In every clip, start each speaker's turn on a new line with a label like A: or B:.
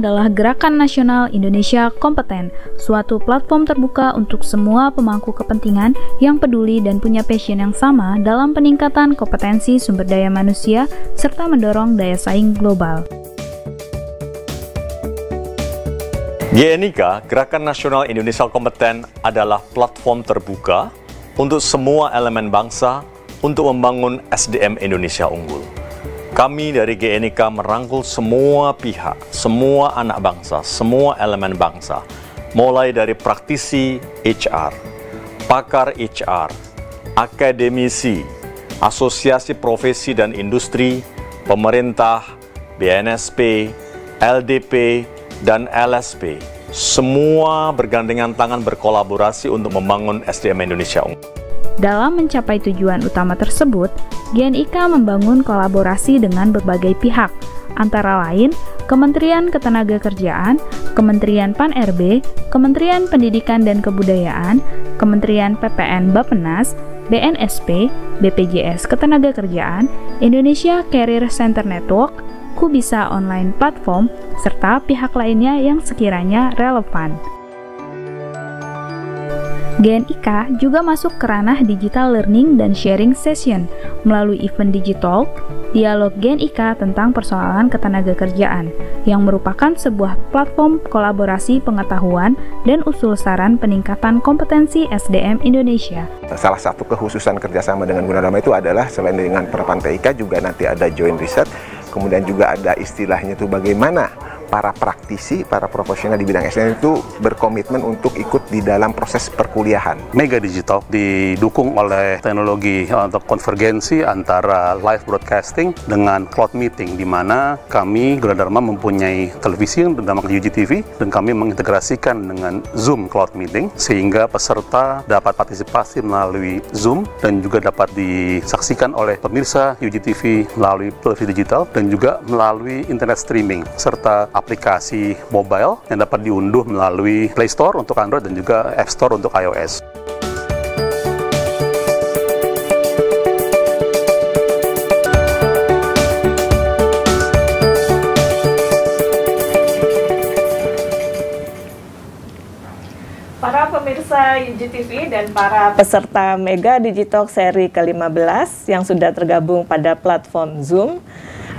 A: adalah Gerakan Nasional Indonesia Kompeten, suatu platform terbuka untuk semua pemangku kepentingan yang peduli dan punya passion yang sama dalam peningkatan kompetensi sumber daya manusia serta mendorong daya saing global.
B: GNIKA Gerakan Nasional Indonesia Kompeten adalah platform terbuka untuk semua elemen bangsa untuk membangun SDM Indonesia unggul. Kami dari GNIK merangkul semua pihak, semua anak bangsa, semua elemen bangsa, mulai dari praktisi HR, pakar HR, akademisi, asosiasi profesi dan industri, pemerintah, BNSP, LDP, dan LSP. Semua bergandengan tangan berkolaborasi untuk membangun SDM Indonesia unggul.
A: Dalam mencapai tujuan utama tersebut, GNIK membangun kolaborasi dengan berbagai pihak, antara lain Kementerian Ketenagakerjaan, Kementerian Pan-RB, Kementerian Pendidikan dan Kebudayaan, Kementerian PPN Bapenas, BNSP, BPJS Ketenagakerjaan, Indonesia Career Center Network, Kubisa Online Platform, serta pihak lainnya yang sekiranya relevan. GNIK juga masuk ke ranah digital learning dan sharing session melalui event digital, dialog GNIK tentang persoalan ketenaga kerjaan, yang merupakan sebuah platform kolaborasi pengetahuan dan usul saran peningkatan kompetensi SDM Indonesia.
C: Salah satu kehususan kerjasama dengan Gunadarma itu adalah selain dengan Perpan TIK juga nanti ada joint research, kemudian juga ada istilahnya itu bagaimana para praktisi, para profesional di bidang SDM itu berkomitmen untuk ikut di dalam proses perkuliahan.
B: Mega Digital didukung oleh teknologi eh, untuk konvergensi antara live broadcasting dengan cloud meeting di mana kami Gunadarma mempunyai televisi yang bernama UGTV dan kami mengintegrasikan dengan Zoom cloud meeting sehingga peserta dapat partisipasi melalui Zoom dan juga dapat disaksikan oleh pemirsa UGTV melalui televisi digital dan juga melalui internet streaming serta aplikasi mobile yang dapat diunduh melalui Play Store untuk Android dan juga App Store untuk iOS.
D: Para pemirsa UGTV dan para peserta Mega Digitalk seri ke-15 yang sudah tergabung pada platform Zoom,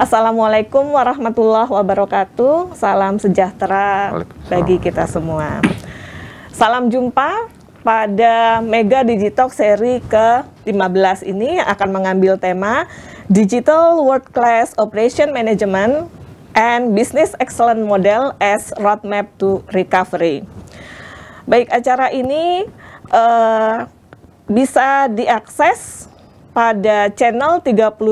D: Assalamualaikum warahmatullahi wabarakatuh. Salam sejahtera bagi kita semua. Salam jumpa pada Mega Digitalk seri ke-15 ini akan mengambil tema Digital World Class Operation Management and Business Excellent Model as Roadmap to Recovery. Baik, acara ini uh, bisa diakses pada channel 32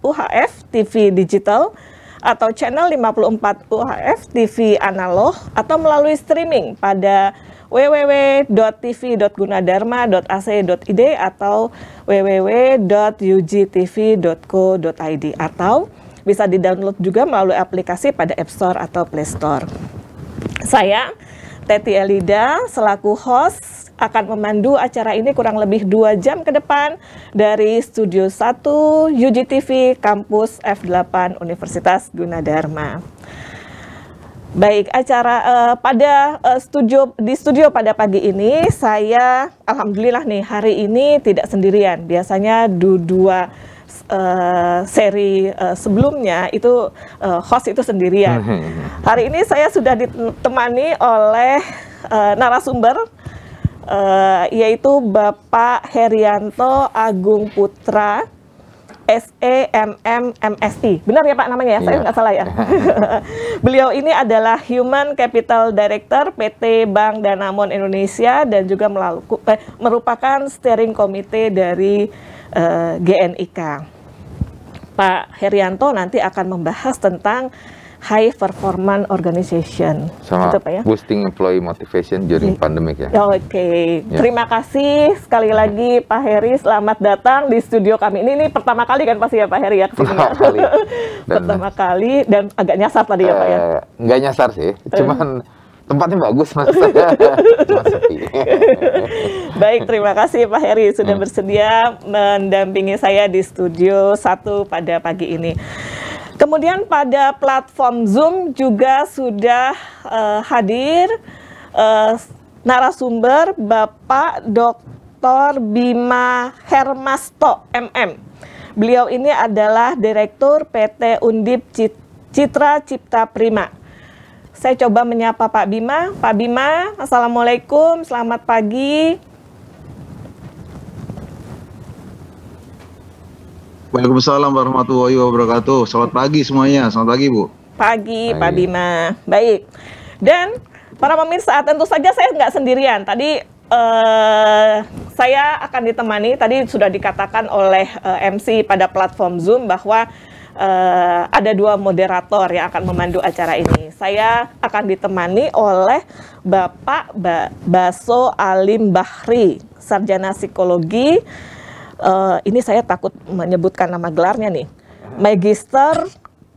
D: UHF TV digital atau channel 54 UHF TV analog atau melalui streaming pada www.tv.gunadarma.ac.id atau www.ugtv.co.id atau bisa didownload juga melalui aplikasi pada App Store atau Play Store. Saya Teti Elida selaku host akan memandu acara ini kurang lebih dua jam ke depan dari Studio 1 UGTV Kampus F8 Universitas Gunadarma. Baik, acara uh, pada uh, studio di studio pada pagi ini saya alhamdulillah nih hari ini tidak sendirian. Biasanya dua eh, seri sebelumnya itu host itu sendirian. Hmm, hmm, hmm. Hari ini saya sudah ditemani oleh narasumber uh, yaitu Bapak Herianto Agung Putra SEMMMSI. Benar ya Pak namanya ya? Saya iya. nggak salah ya. Beliau ini adalah Human Capital Director PT Bank Danamon Indonesia dan juga melaku, eh, merupakan steering committee dari eh, GNIK. Pak Herianto nanti akan membahas tentang high performance organization. Sama gitu, Pak, ya?
E: boosting employee motivation during yeah. pandemic ya.
D: Oke, okay. Iya. yeah. terima kasih sekali lagi Pak Heri, selamat datang di studio kami. Ini ini pertama kali kan pasti ya Pak Heri ya Pertama kali.
F: Dan, pertama
D: kali dan agak nyasar tadi uh, ya Pak ya.
E: Eh, nggak nyasar sih, eh. cuman tempatnya bagus mas
A: sepi
D: baik terima kasih Pak Heri sudah hmm. bersedia mendampingi saya di studio satu pada pagi ini Kemudian pada platform Zoom juga sudah uh, hadir uh, narasumber Bapak Dr. Bima Hermasto MM. Beliau ini adalah Direktur PT Undip Citra Cipta Prima. Saya coba menyapa Pak Bima. Pak Bima, Assalamualaikum, selamat pagi.
C: Waalaikumsalam warahmatullahi wabarakatuh. Selamat pagi semuanya. Selamat pagi, Bu.
D: Pagi, pagi. Pak Bima. Baik. Dan para pemirsa, tentu saja saya nggak sendirian. Tadi eh, saya akan ditemani. Tadi sudah dikatakan oleh eh, MC pada platform Zoom bahwa eh, ada dua moderator yang akan memandu acara ini. Saya akan ditemani oleh Bapak ba Baso Alim Bahri, sarjana psikologi uh, ini saya takut menyebutkan nama gelarnya nih. Magister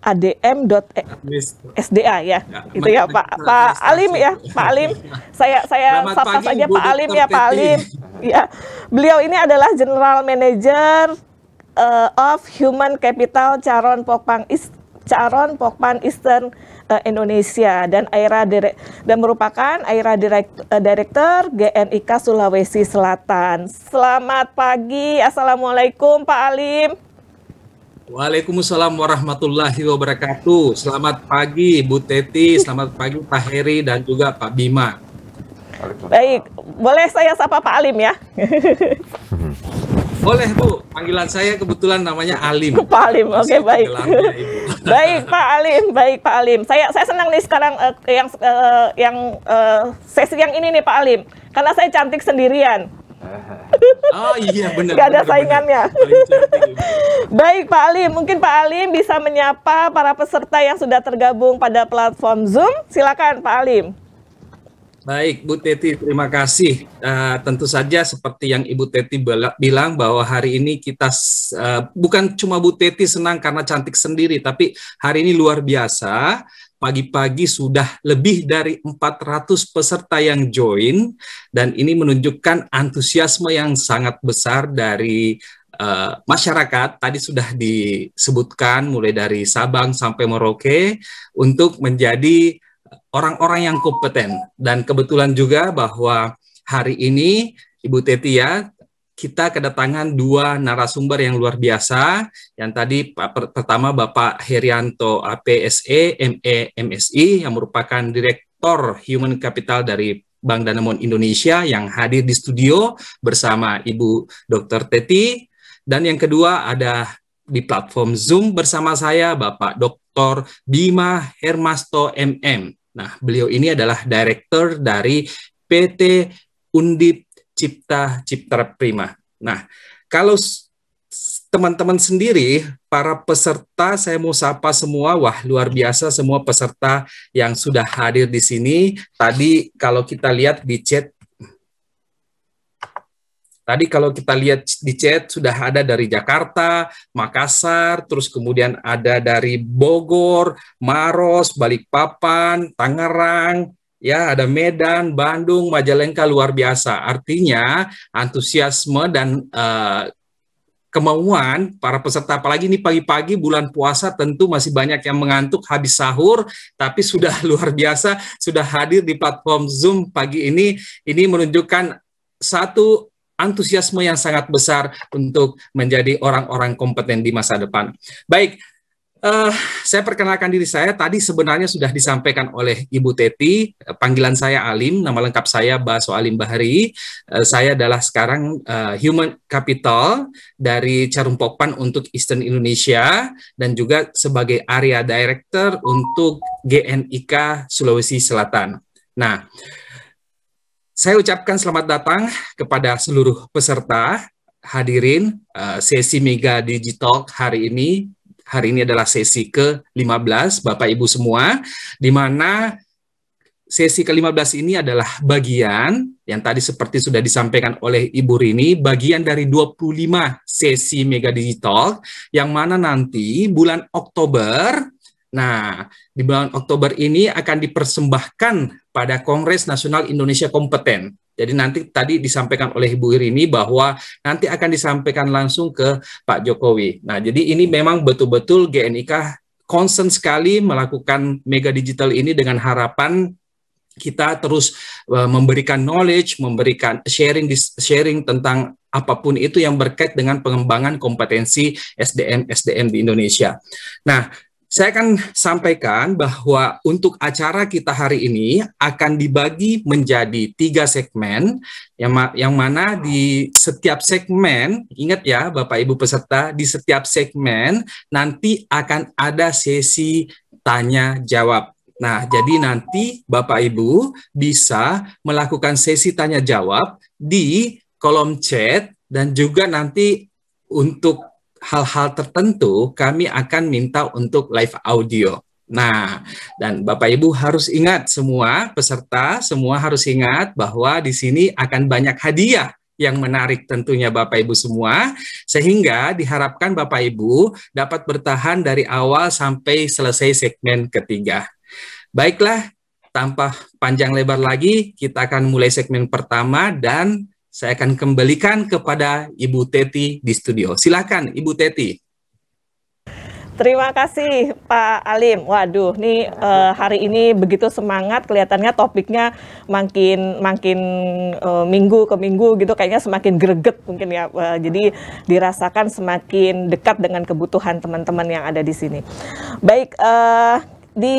D: adm. E- sda ya, itu ya, gitu ya Pak Pak Alim ya Pak Alim saya saya sapa saja Pak Alim ya Pak Alim ya beliau ini adalah General Manager uh, of Human Capital Caron pokpan Is Caron Pokpan Eastern uh, Indonesia dan Aira Direk dan merupakan Aira Direk uh, Direktur GNIK Sulawesi Selatan. Selamat pagi. Assalamualaikum Pak Alim.
B: Waalaikumsalam warahmatullahi wabarakatuh. Selamat pagi Bu Teti, selamat pagi Pak Heri dan juga Pak Bima.
D: Baik, boleh saya sapa Pak Alim ya?
B: Boleh Bu, panggilan saya kebetulan namanya Alim. Pak Alim, oke okay, baik. Ya,
D: baik Pak Alim, baik Pak Alim. Saya saya senang nih sekarang uh, yang uh, yang uh, sesi yang ini nih Pak Alim, karena saya cantik sendirian.
A: Oh iya benar. Gak ada
D: saingannya. Baik Pak Alim, mungkin Pak Alim bisa menyapa para peserta yang sudah tergabung pada platform Zoom. Silakan Pak Alim.
B: Baik, Bu Teti, terima kasih. Uh, tentu saja seperti yang Ibu Teti bilang bahwa hari ini kita uh, bukan cuma Bu Teti senang karena cantik sendiri, tapi hari ini luar biasa. Pagi-pagi sudah lebih dari 400 peserta yang join dan ini menunjukkan antusiasme yang sangat besar dari Uh, masyarakat tadi sudah disebutkan mulai dari Sabang sampai Merauke untuk menjadi orang-orang yang kompeten dan kebetulan juga bahwa hari ini Ibu Tetia ya, kita kedatangan dua narasumber yang luar biasa. Yang tadi pertama Bapak Herianto APSE ME MSI yang merupakan Direktur Human Capital dari Bank Danamon Indonesia yang hadir di studio bersama Ibu Dr. Teti. Dan yang kedua ada di platform Zoom bersama saya Bapak Dok Dr. Bima Hermasto MM. Nah, beliau ini adalah direktur dari PT Undip Cipta Cipta Prima. Nah, kalau teman-teman sendiri, para peserta, saya mau sapa semua. Wah, luar biasa semua peserta yang sudah hadir di sini. Tadi kalau kita lihat di chat Tadi kalau kita lihat di chat sudah ada dari Jakarta, Makassar, terus kemudian ada dari Bogor, Maros, Balikpapan, Tangerang, ya ada Medan, Bandung, Majalengka luar biasa. Artinya antusiasme dan uh, kemauan para peserta apalagi ini pagi-pagi bulan puasa tentu masih banyak yang mengantuk habis sahur tapi sudah luar biasa sudah hadir di platform Zoom pagi ini ini menunjukkan satu antusiasme yang sangat besar untuk menjadi orang-orang kompeten di masa depan. Baik, Uh, saya perkenalkan diri saya. Tadi sebenarnya sudah disampaikan oleh Ibu Teti. Panggilan saya Alim, nama lengkap saya Baso Alim Bahari. Uh, eh, saya adalah sekarang uh, Human Capital dari Carum Pokpan untuk Eastern Indonesia dan juga sebagai Area Director untuk GNIK Sulawesi Selatan. Nah, saya ucapkan selamat datang kepada seluruh peserta hadirin eh, sesi Mega Digital hari ini. Hari ini adalah sesi ke-15 Bapak Ibu semua di mana sesi ke-15 ini adalah bagian yang tadi seperti sudah disampaikan oleh Ibu Rini, bagian dari 25 sesi Mega Digital yang mana nanti bulan Oktober Nah, di bulan Oktober ini akan dipersembahkan pada Kongres Nasional Indonesia Kompeten. Jadi nanti tadi disampaikan oleh Ibu Irini bahwa nanti akan disampaikan langsung ke Pak Jokowi. Nah, jadi ini memang betul-betul GNIK konsen sekali melakukan mega digital ini dengan harapan kita terus eh, memberikan knowledge, memberikan sharing sharing tentang apapun itu yang berkait dengan pengembangan kompetensi SDM SDM di Indonesia. Nah, saya akan sampaikan bahwa untuk acara kita hari ini akan dibagi menjadi tiga segmen yang, ma yang mana di setiap segmen, ingat ya Bapak Ibu peserta, di setiap segmen nanti akan ada sesi tanya jawab. Nah, jadi nanti Bapak Ibu bisa melakukan sesi tanya jawab di kolom chat dan juga nanti untuk hal-hal tertentu kami akan minta untuk live audio. Nah, dan Bapak Ibu harus ingat semua peserta, semua harus ingat bahwa di sini akan banyak hadiah yang menarik tentunya Bapak Ibu semua sehingga diharapkan Bapak Ibu dapat bertahan dari awal sampai selesai segmen ketiga. Baiklah, tanpa panjang lebar lagi kita akan mulai segmen pertama dan saya akan kembalikan kepada Ibu Teti di studio. Silakan Ibu Teti.
D: Terima kasih Pak Alim. Waduh, nih eh, hari ini begitu semangat. Kelihatannya topiknya makin makin eh, minggu ke minggu gitu, kayaknya semakin greget mungkin ya. Eh, jadi dirasakan semakin dekat dengan kebutuhan teman-teman yang ada di sini. Baik, eh, di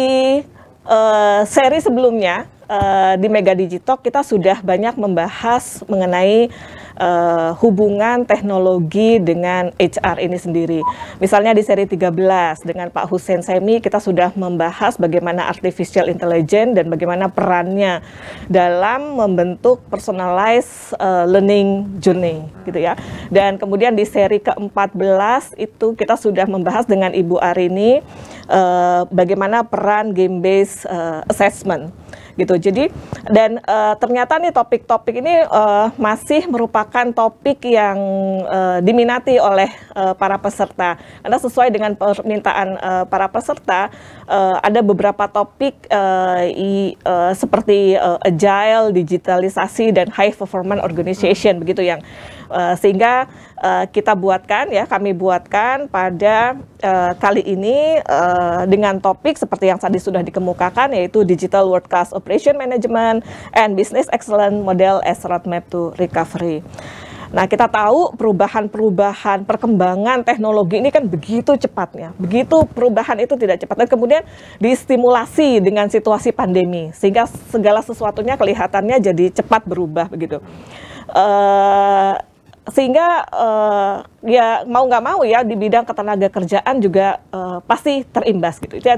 D: eh, seri sebelumnya Eh, di Mega Digitalk kita sudah banyak membahas mengenai uh, hubungan teknologi dengan HR ini sendiri. Misalnya di seri 13 dengan Pak Hussein Semi kita sudah membahas bagaimana artificial intelligence dan bagaimana perannya dalam membentuk personalized uh, learning journey gitu ya. Dan kemudian di seri ke-14 itu kita sudah membahas dengan Ibu Arini uh, bagaimana peran game based uh, assessment gitu. Jadi dan uh, ternyata nih topik-topik ini uh, masih merupakan topik yang uh, diminati oleh uh, para peserta. Karena sesuai dengan permintaan uh, para peserta, uh, ada beberapa topik uh, i, uh, seperti uh, agile, digitalisasi dan high performance organization begitu yang Eh, sehingga uh, kita buatkan ya kami buatkan pada uh, kali ini uh, dengan topik seperti yang tadi sudah dikemukakan yaitu digital world class operation management and business excellence model as roadmap to recovery. Nah, kita tahu perubahan-perubahan perkembangan teknologi ini kan begitu cepatnya. Begitu perubahan itu tidak cepat dan kemudian distimulasi dengan situasi pandemi sehingga segala sesuatunya kelihatannya jadi cepat berubah begitu. Uh, sehingga uh, ya mau nggak mau ya di bidang ketenaga kerjaan juga uh, pasti terimbas gitu itu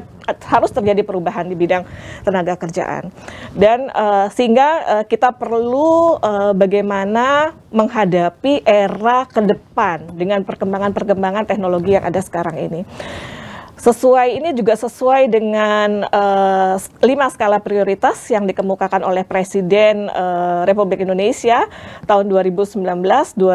D: harus terjadi perubahan di bidang tenaga kerjaan dan uh, sehingga uh, kita perlu uh, bagaimana menghadapi era ke depan dengan perkembangan-perkembangan teknologi yang ada sekarang ini Sesuai ini juga sesuai dengan uh, lima skala prioritas yang dikemukakan oleh Presiden uh, Republik Indonesia tahun 2019-2024 uh,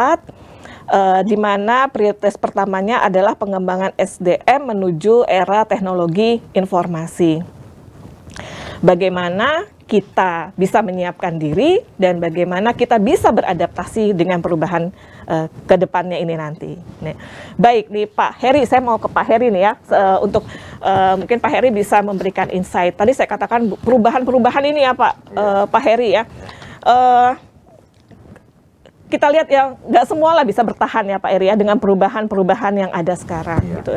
D: eh, di mana prioritas pertamanya adalah pengembangan SDM menuju era teknologi informasi. Bagaimana kita bisa menyiapkan diri dan bagaimana kita bisa beradaptasi dengan perubahan uh, ke depannya ini nanti. Nih. Baik nih Pak Heri, saya mau ke Pak Heri nih ya uh, untuk uh, mungkin Pak Heri bisa memberikan insight. Tadi saya katakan perubahan-perubahan ini ya Pak ya. Uh, Pak Heri ya. Uh, kita lihat yang nggak semua lah bisa bertahan ya Pak Eri ya dengan perubahan-perubahan yang ada sekarang iya. gitu.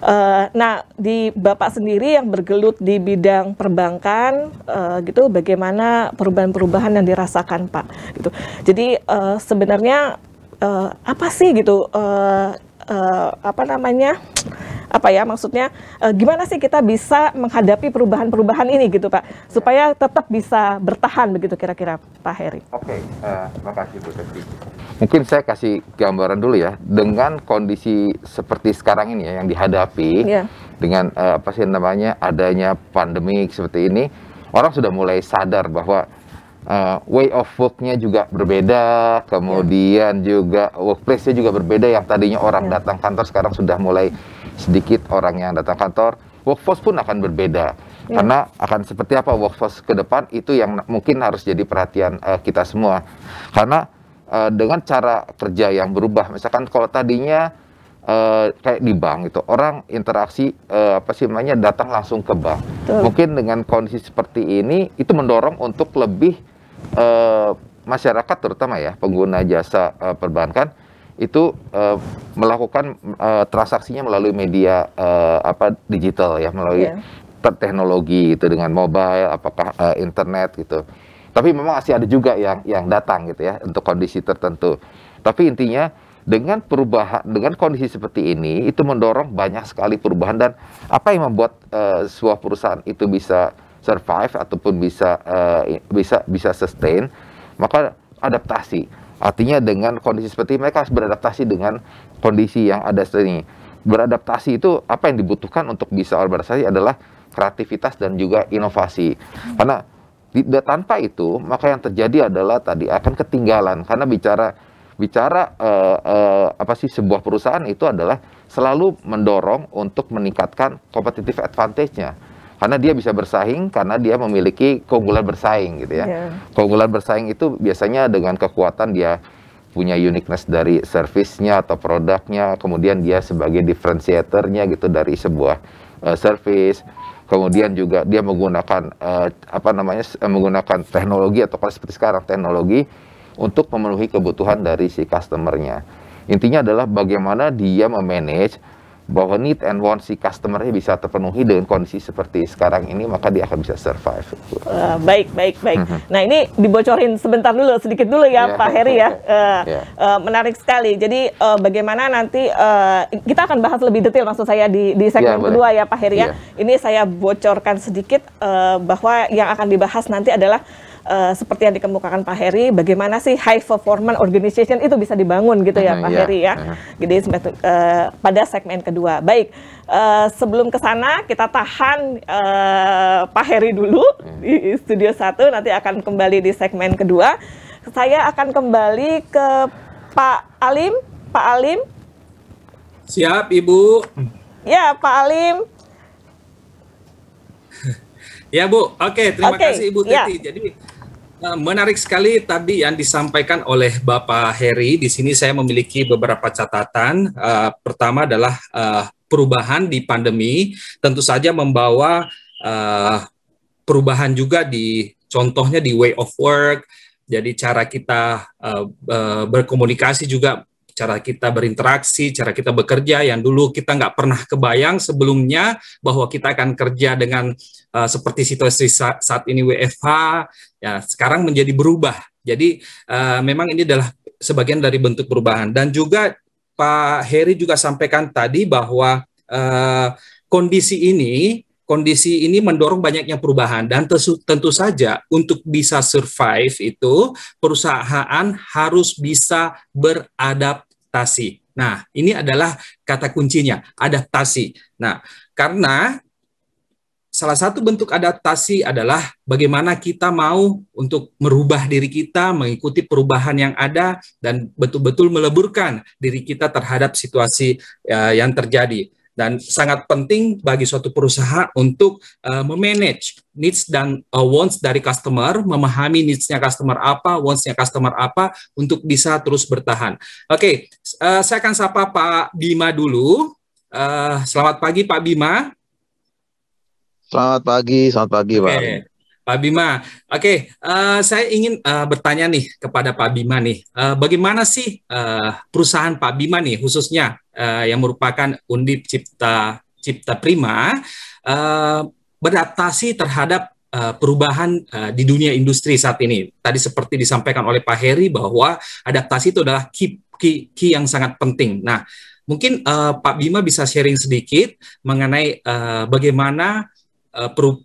D: Uh, nah di Bapak sendiri yang bergelut di bidang perbankan uh, gitu bagaimana perubahan-perubahan yang dirasakan Pak gitu. Jadi uh, sebenarnya uh, apa sih gitu uh, uh, apa namanya apa ya maksudnya uh, gimana sih kita bisa menghadapi perubahan-perubahan ini gitu Pak supaya tetap bisa bertahan begitu kira-kira Pak Heri. Oke, okay.
E: uh, terima kasih Bu Teti. Mungkin saya kasih gambaran dulu ya dengan kondisi seperti sekarang ini ya yang dihadapi yeah. dengan uh, apa sih namanya adanya pandemik seperti ini orang sudah mulai sadar bahwa uh, way of worknya juga berbeda, kemudian yeah. juga workplace-nya juga berbeda. Yang tadinya orang yeah. datang kantor sekarang sudah mulai sedikit orang yang datang kantor. Workforce pun akan berbeda yeah. karena akan seperti apa workforce ke depan itu yang mungkin harus jadi perhatian uh, kita semua karena uh, dengan cara kerja yang berubah, misalkan kalau tadinya Uh, kayak di bank itu orang interaksi uh, apa sih namanya datang langsung ke bank Betul. mungkin dengan kondisi seperti ini itu mendorong untuk lebih e, masyarakat terutama ya pengguna jasa e, perbankan itu e, melakukan e, transaksinya melalui media e, apa digital ya melalui yeah. Iya. teknologi itu dengan mobile apakah e, internet gitu tapi memang masih ada juga yang yang datang gitu ya untuk kondisi tertentu tapi intinya dengan perubahan dengan kondisi seperti ini itu mendorong banyak sekali perubahan dan apa yang membuat uh, sebuah perusahaan itu bisa survive ataupun bisa uh, bisa bisa sustain, maka adaptasi. Artinya dengan kondisi seperti ini, mereka harus beradaptasi dengan kondisi yang ada seperti ini. Beradaptasi itu apa yang dibutuhkan untuk bisa beradaptasi adalah kreativitas dan juga inovasi. Karena di, tanpa itu maka yang terjadi adalah tadi akan ketinggalan karena bicara bicara uh, uh, apa sih sebuah perusahaan itu adalah selalu mendorong untuk meningkatkan competitive advantage-nya karena dia bisa bersaing karena dia memiliki keunggulan bersaing gitu ya. Yeah. Keunggulan bersaing itu biasanya dengan kekuatan dia punya uniqueness dari servisnya atau produknya, kemudian dia sebagai differentiatornya gitu dari sebuah uh, service. Kemudian juga dia menggunakan uh, apa namanya eh, menggunakan teknologi atau kalau seperti sekarang teknologi untuk memenuhi kebutuhan dari si customernya. Intinya adalah bagaimana dia memanage bahwa need and want si customernya bisa terpenuhi dengan kondisi seperti sekarang ini maka dia akan bisa survive.
D: Uh, baik baik baik. Mm -hmm. Nah ini dibocorin sebentar dulu sedikit dulu ya yeah. Pak Heri ya. Uh, eh, yeah. Ya. uh, menarik sekali. Jadi uh, bagaimana nanti uh, kita akan bahas lebih detail maksud saya di di segmen yeah, ya, kedua ya Pak Heri ya. ya. Ini saya bocorkan sedikit uh, bahwa yang akan dibahas nanti adalah Eh, seperti yang dikemukakan Pak Heri, bagaimana sih high performance organization itu bisa dibangun gitu ya uh, Pak yeah. Heri ya. Uh. Jadi uh, pada segmen kedua. Baik, uh, sebelum ke sana kita tahan uh, Pak Heri dulu uh. di studio satu, nanti akan kembali di segmen kedua. Saya akan kembali ke Pak Alim. Pak Alim.
B: Siap, Ibu.
D: Ya, Pak Alim.
B: Ya Bu, oke terima okay. kasih Ibu Titi. Ya. Jadi Eh, menarik sekali tadi yang disampaikan oleh Bapak Heri. Di sini saya memiliki beberapa catatan. Uh, pertama adalah uh, perubahan di pandemi tentu saja membawa uh, perubahan juga di contohnya di way of work. Jadi cara kita uh, berkomunikasi juga cara kita berinteraksi, cara kita bekerja yang dulu kita nggak pernah kebayang sebelumnya bahwa kita akan kerja dengan Eh, seperti situasi saat, ini WFH ya sekarang menjadi berubah. Jadi uh, memang ini adalah sebagian dari bentuk perubahan dan juga Pak Heri juga sampaikan tadi bahwa uh, kondisi ini kondisi ini mendorong banyaknya perubahan dan tesu, tentu saja untuk bisa survive itu perusahaan harus bisa beradaptasi. Nah, ini adalah kata kuncinya, adaptasi. Nah, karena salah satu bentuk adaptasi adalah bagaimana kita mau untuk merubah diri kita, mengikuti perubahan yang ada, dan betul-betul meleburkan diri kita terhadap situasi uh, yang terjadi. Dan sangat penting bagi suatu perusahaan untuk uh, memanage needs dan uh, wants dari customer, memahami needs-nya customer apa, wants-nya customer apa, untuk bisa terus bertahan. Oke, okay, uh, saya akan sapa Pak Bima dulu. Uh, selamat pagi Pak Bima.
C: Selamat pagi, selamat pagi Pak.
B: Pak Bima, oke, okay. uh, eh, saya ingin uh, bertanya nih kepada Pak Bima nih, uh, bagaimana sih uh, perusahaan Pak Bima nih khususnya uh, yang merupakan Undip Cipta Cipta Prima uh, beradaptasi terhadap uh, perubahan uh, di dunia industri saat ini. Tadi seperti disampaikan oleh Pak Heri bahwa adaptasi itu adalah key, key, key yang sangat penting. Nah, mungkin uh, Pak Bima bisa sharing sedikit mengenai uh, bagaimana uh,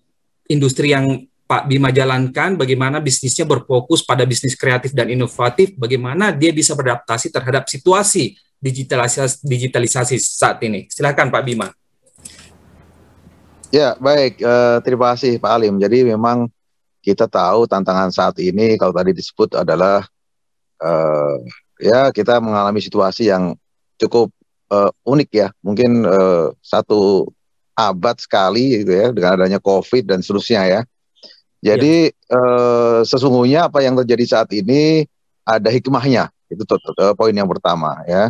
B: industri yang Pak Bima jalankan, bagaimana bisnisnya berfokus pada bisnis kreatif dan inovatif, bagaimana dia bisa beradaptasi terhadap situasi digitalisasi, digitalisasi saat ini. Silahkan Pak Bima.
C: Ya, baik. Eh, terima kasih Pak Alim. Jadi memang kita tahu tantangan saat ini kalau tadi disebut adalah uh, ya kita mengalami situasi yang cukup uh, unik ya. Mungkin uh, satu abad sekali gitu ya dengan adanya COVID dan seterusnya ya. Jadi ya. Eh, sesungguhnya apa yang terjadi saat ini ada hikmahnya itu poin yang pertama ya.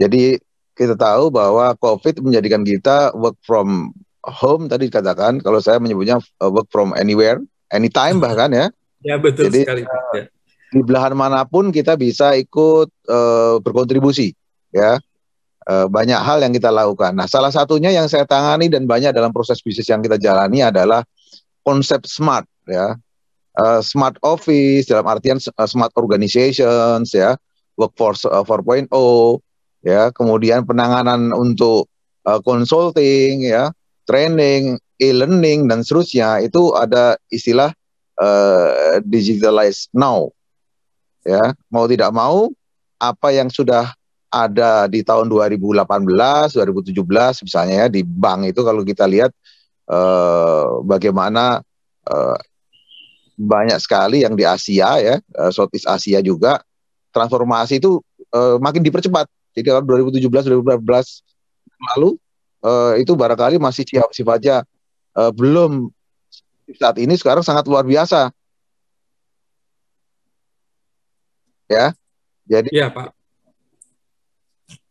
C: Jadi kita tahu bahwa COVID menjadikan kita work from home tadi dikatakan kalau saya menyebutnya eh, work from anywhere, anytime bahkan ya.
A: Ya betul Jadi, sekali. Uh,
C: di belahan manapun kita bisa ikut uh, berkontribusi ya. Eh, banyak hal yang kita lakukan. Nah, salah satunya yang saya tangani dan banyak dalam proses bisnis yang kita jalani adalah konsep smart ya. Uh, smart office dalam artian eh, smart organizations ya, workforce uh, 4.0 ya, kemudian penanganan untuk uh, consulting ya, training, e-learning dan seterusnya itu ada istilah uh, digitalize now. Ya, mau tidak mau apa yang sudah ada di tahun 2018, 2017 misalnya ya di bank itu kalau kita lihat eh, bagaimana eh, banyak sekali yang di Asia ya, eh, Southeast Asia juga transformasi itu eh, makin dipercepat. Jadi tahun 2017, 2018 lalu eh, itu barangkali masih sifatnya eh, belum saat ini sekarang sangat luar biasa. Ya. Jadi ya, Pak.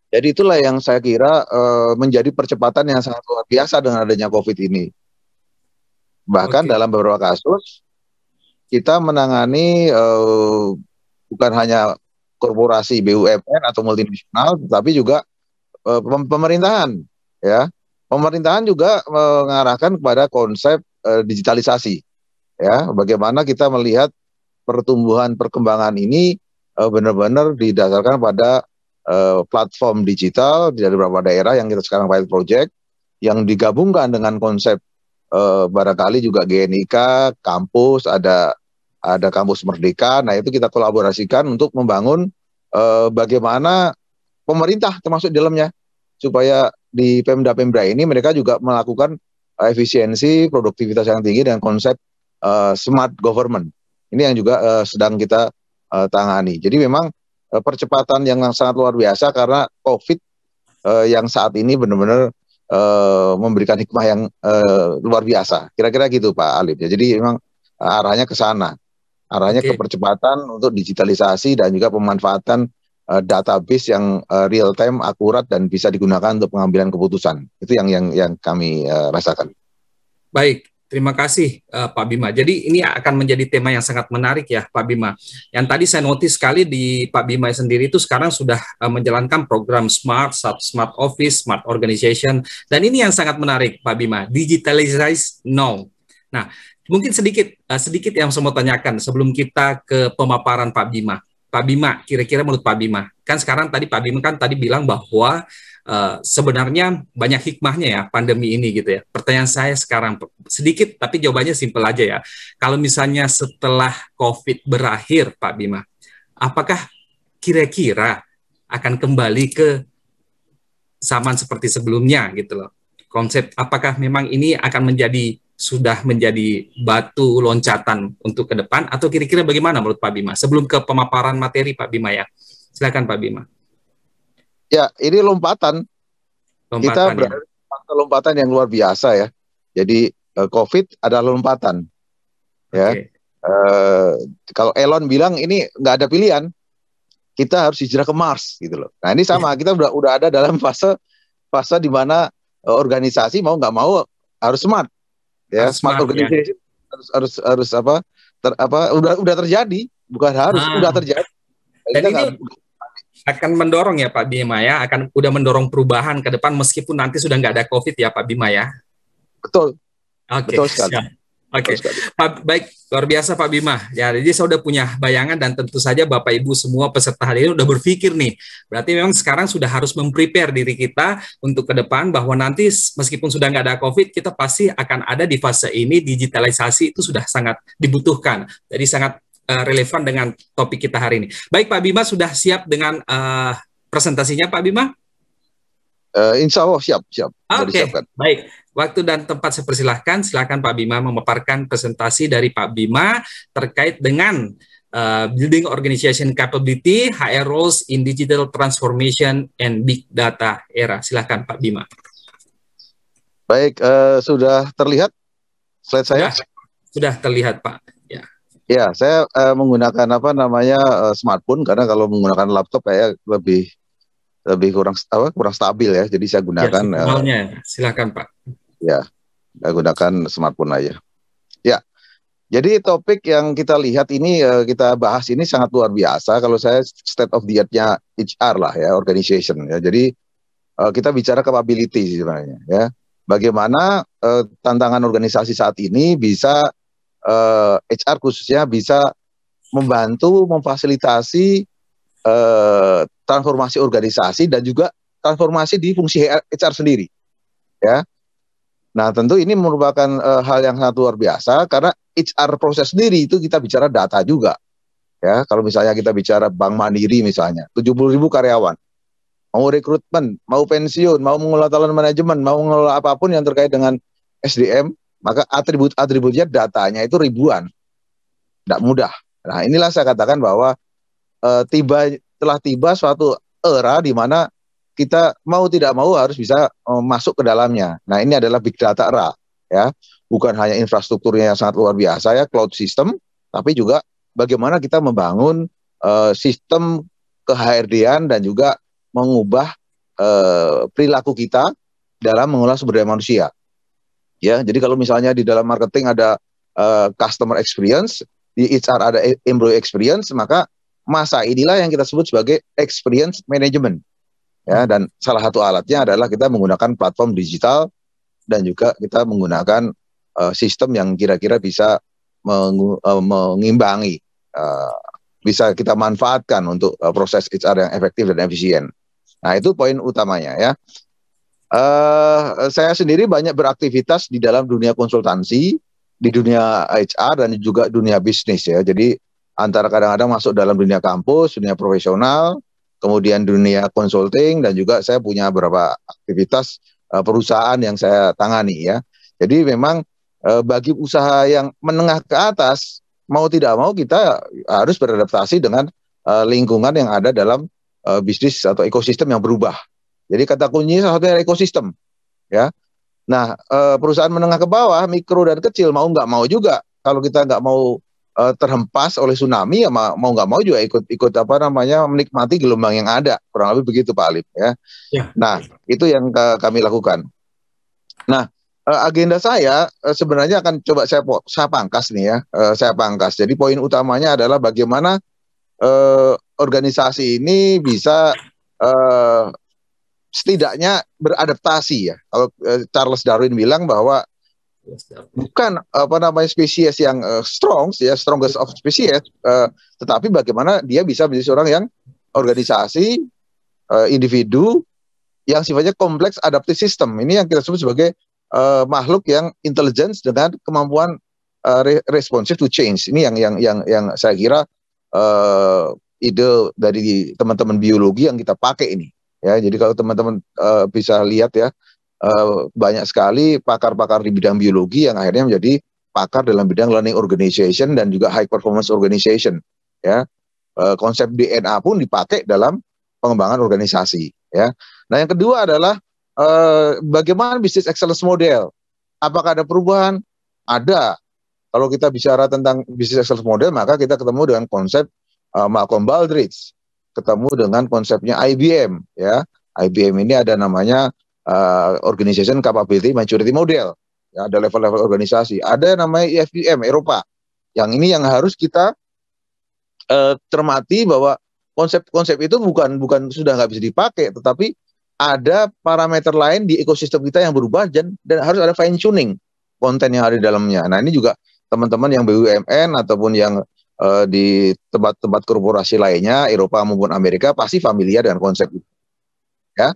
C: Jadi itulah yang saya kira uh, menjadi percepatan yang sangat luar biasa dengan adanya COVID ini. Bahkan okay. dalam beberapa kasus kita menangani uh, bukan hanya korporasi BUMN atau multinasional, tetapi juga uh, pemerintahan, ya. Pemerintahan juga mengarahkan kepada konsep uh, digitalisasi, ya. Bagaimana kita melihat pertumbuhan perkembangan ini benar benar-benar didasarkan pada Eh, platform digital dari beberapa daerah yang kita sekarang pilot project yang digabungkan dengan konsep uh, barangkali juga GNIK kampus ada ada kampus merdeka nah itu kita kolaborasikan untuk membangun uh, bagaimana pemerintah termasuk di dalamnya supaya di Pemda-Pemda ini mereka juga melakukan efisiensi produktivitas yang tinggi dengan konsep uh, smart government ini yang juga uh, sedang kita uh, tangani jadi memang Eh, percepatan yang sangat luar biasa karena COVID eh, yang saat ini benar-benar eh, memberikan hikmah yang luar biasa. Kira-kira gitu Pak Alif. Ya, jadi memang arahnya ke sana, arahnya okay. ke percepatan untuk digitalisasi dan juga pemanfaatan database yang real time, akurat dan bisa digunakan untuk pengambilan keputusan. Itu yang yang yang kami rasakan.
B: Baik, Terima kasih uh, Pak Bima. Jadi ini akan menjadi tema yang sangat menarik ya Pak Bima. Yang tadi saya notice sekali di Pak Bima sendiri itu sekarang sudah uh, menjalankan program Smart, Smart Office, Smart Organization. Dan ini yang sangat menarik Pak Bima, Digitalize Now. Nah, mungkin sedikit uh, sedikit yang saya mau tanyakan sebelum kita ke pemaparan Pak Bima. Pak Bima, kira-kira menurut Pak Bima, kan sekarang tadi Pak Bima kan tadi bilang bahwa Eh, sebenarnya banyak hikmahnya ya pandemi ini gitu ya. Pertanyaan saya sekarang sedikit tapi jawabannya simpel aja ya. Kalau misalnya setelah COVID berakhir Pak Bima, apakah kira-kira akan kembali ke zaman seperti sebelumnya gitu loh. Konsep apakah memang ini akan menjadi sudah menjadi batu loncatan untuk ke depan atau kira-kira bagaimana menurut Pak Bima? Sebelum ke pemaparan materi Pak Bima ya. Silakan Pak Bima.
C: Ya, ini lompatan. lompatan Kita ya. berada ya. lompatan yang luar biasa ya. Jadi eh, COVID adalah lompatan. Ya. Okay. Uh, eh, kalau Elon bilang ini nggak ada pilihan, kita harus hijrah ke Mars gitu loh. Nah ini sama iya. kita udah udah ada dalam fase fase di mana eh, organisasi mau nggak mau harus smart, ya harus smart, smart organisasi ya. harus harus harus apa ter, apa udah udah terjadi bukan harus nah. udah terjadi. Dan ini
B: akan mendorong ya Pak Bima ya, akan udah mendorong perubahan ke depan meskipun nanti sudah nggak ada COVID ya Pak Bima ya. Betul. Oke. Okay. Oke, okay. Pak, baik luar biasa Pak Bima. Ya, jadi saya sudah punya bayangan dan tentu saja Bapak Ibu semua peserta hari ini sudah berpikir nih. Berarti memang sekarang sudah harus memprepare diri kita untuk ke depan bahwa nanti meskipun sudah nggak ada COVID, kita pasti akan ada di fase ini digitalisasi itu sudah sangat dibutuhkan. Jadi sangat Eh, relevan dengan topik kita hari ini. Baik Pak Bima sudah siap dengan uh, presentasinya Pak Bima?
C: Uh, insya Allah siap, siap. Oke,
B: okay. baik. Waktu dan tempat saya persilahkan. Silakan Pak Bima memaparkan presentasi dari Pak Bima terkait dengan uh, Building Organization Capability, HR Roles in Digital Transformation and Big Data Era. Silakan Pak Bima.
C: Baik, uh, sudah terlihat slide saya? Sudah,
B: sudah terlihat Pak.
C: Ya, saya uh, menggunakan apa namanya uh, smartphone karena kalau menggunakan laptop kayak lebih lebih kurang apa kurang stabil ya. Jadi saya ya, gunakan ya, uh, silakan Pak. Ya, saya gunakan smartphone aja. Ya. Jadi topik yang kita lihat ini uh, kita bahas ini sangat luar biasa kalau saya state of the artnya HR lah ya, organization ya. Jadi uh, kita bicara capability sebenarnya ya. Bagaimana uh, tantangan organisasi saat ini bisa uh, eh, HR khususnya bisa membantu memfasilitasi uh, transformasi organisasi dan juga transformasi di fungsi HR sendiri. Ya. Nah, tentu ini merupakan uh, hal yang sangat luar biasa karena HR proses sendiri itu kita bicara data juga. Ya, kalau misalnya kita bicara Bank Mandiri misalnya, 70 ribu karyawan. Mau rekrutmen, mau pensiun, mau mengelola talent manajemen, mau mengelola apapun yang terkait dengan SDM, maka atribut-atributnya datanya itu ribuan. Tidak mudah. Nah, inilah saya katakan bahwa e, tiba telah tiba suatu era di mana kita mau tidak mau harus bisa e, masuk ke dalamnya. Nah, ini adalah big data era ya. Bukan hanya infrastrukturnya yang sangat luar biasa ya cloud system, tapi juga bagaimana kita membangun e, sistem ke HRD-an dan juga mengubah e, perilaku kita dalam mengulas sumber daya manusia ya jadi kalau misalnya di dalam marketing ada uh, customer experience di HR ada e-, employee experience maka masa inilah yang kita sebut sebagai experience management ya dan salah satu alatnya adalah kita menggunakan platform digital dan juga kita menggunakan uh, sistem yang kira-kira bisa meng, uh, eh, mengimbangi uh, bisa kita manfaatkan untuk uh, proses HR yang efektif dan efisien. Nah, itu poin utamanya ya. Uh, saya sendiri banyak beraktivitas di dalam dunia konsultansi, di dunia HR dan juga dunia bisnis ya. Jadi antara kadang-kadang masuk dalam dunia kampus, dunia profesional, kemudian dunia consulting dan juga saya punya beberapa aktivitas uh, perusahaan yang saya tangani ya. Jadi memang uh, bagi usaha yang menengah ke atas mau tidak mau kita harus beradaptasi dengan uh, lingkungan yang ada dalam uh, bisnis atau ekosistem yang berubah jadi kata kuncinya salah satunya ekosistem. Ya. Nah, eh, perusahaan menengah ke bawah, mikro dan kecil mau nggak mau juga kalau kita nggak mau eh, terhempas oleh tsunami ya mau nggak mau juga ikut-ikut apa namanya menikmati gelombang yang ada. Kurang lebih begitu Pak Alif ya. ya. Nah, itu yang kami lakukan. Nah, eh, agenda saya sebenarnya akan coba saya saya pangkas nih ya, saya pangkas. Jadi poin utamanya adalah bagaimana eh, organisasi ini bisa eh, setidaknya beradaptasi ya. Kalau uh, Charles Darwin bilang bahwa bukan apa namanya spesies yang uh, strong ya strongest of species uh, tetapi bagaimana dia bisa menjadi seorang yang organisasi uh, individu yang sifatnya kompleks adaptive sistem. ini yang kita sebut sebagai uh, makhluk yang intelligence dengan kemampuan uh, responsive to change ini yang yang yang yang saya kira uh, ide dari teman-teman biologi yang kita pakai ini ya jadi kalau teman-teman uh, bisa lihat ya uh, banyak sekali pakar-pakar di bidang biologi yang akhirnya menjadi pakar dalam bidang learning organization dan juga high performance organization ya uh, konsep DNA pun dipakai dalam pengembangan organisasi ya nah yang kedua adalah uh, bagaimana bisnis excellence model apakah ada perubahan ada kalau kita bicara tentang bisnis excellence model maka kita ketemu dengan konsep uh, Malcolm Baldrige ketemu dengan konsepnya IBM ya. IBM ini ada namanya uh, Organization Capability Maturity Model. Ya, ada level-level organisasi. Ada namanya IFM Eropa. Yang ini yang harus kita uh, cermati bahwa konsep-konsep itu bukan bukan sudah nggak bisa dipakai, tetapi ada parameter lain di ekosistem kita yang berubah dan dan harus ada fine tuning konten yang ada di dalamnya. Nah ini juga teman-teman yang BUMN ataupun yang uh, di tempat-tempat korporasi lainnya Eropa maupun Amerika pasti familiar dengan konsep itu ya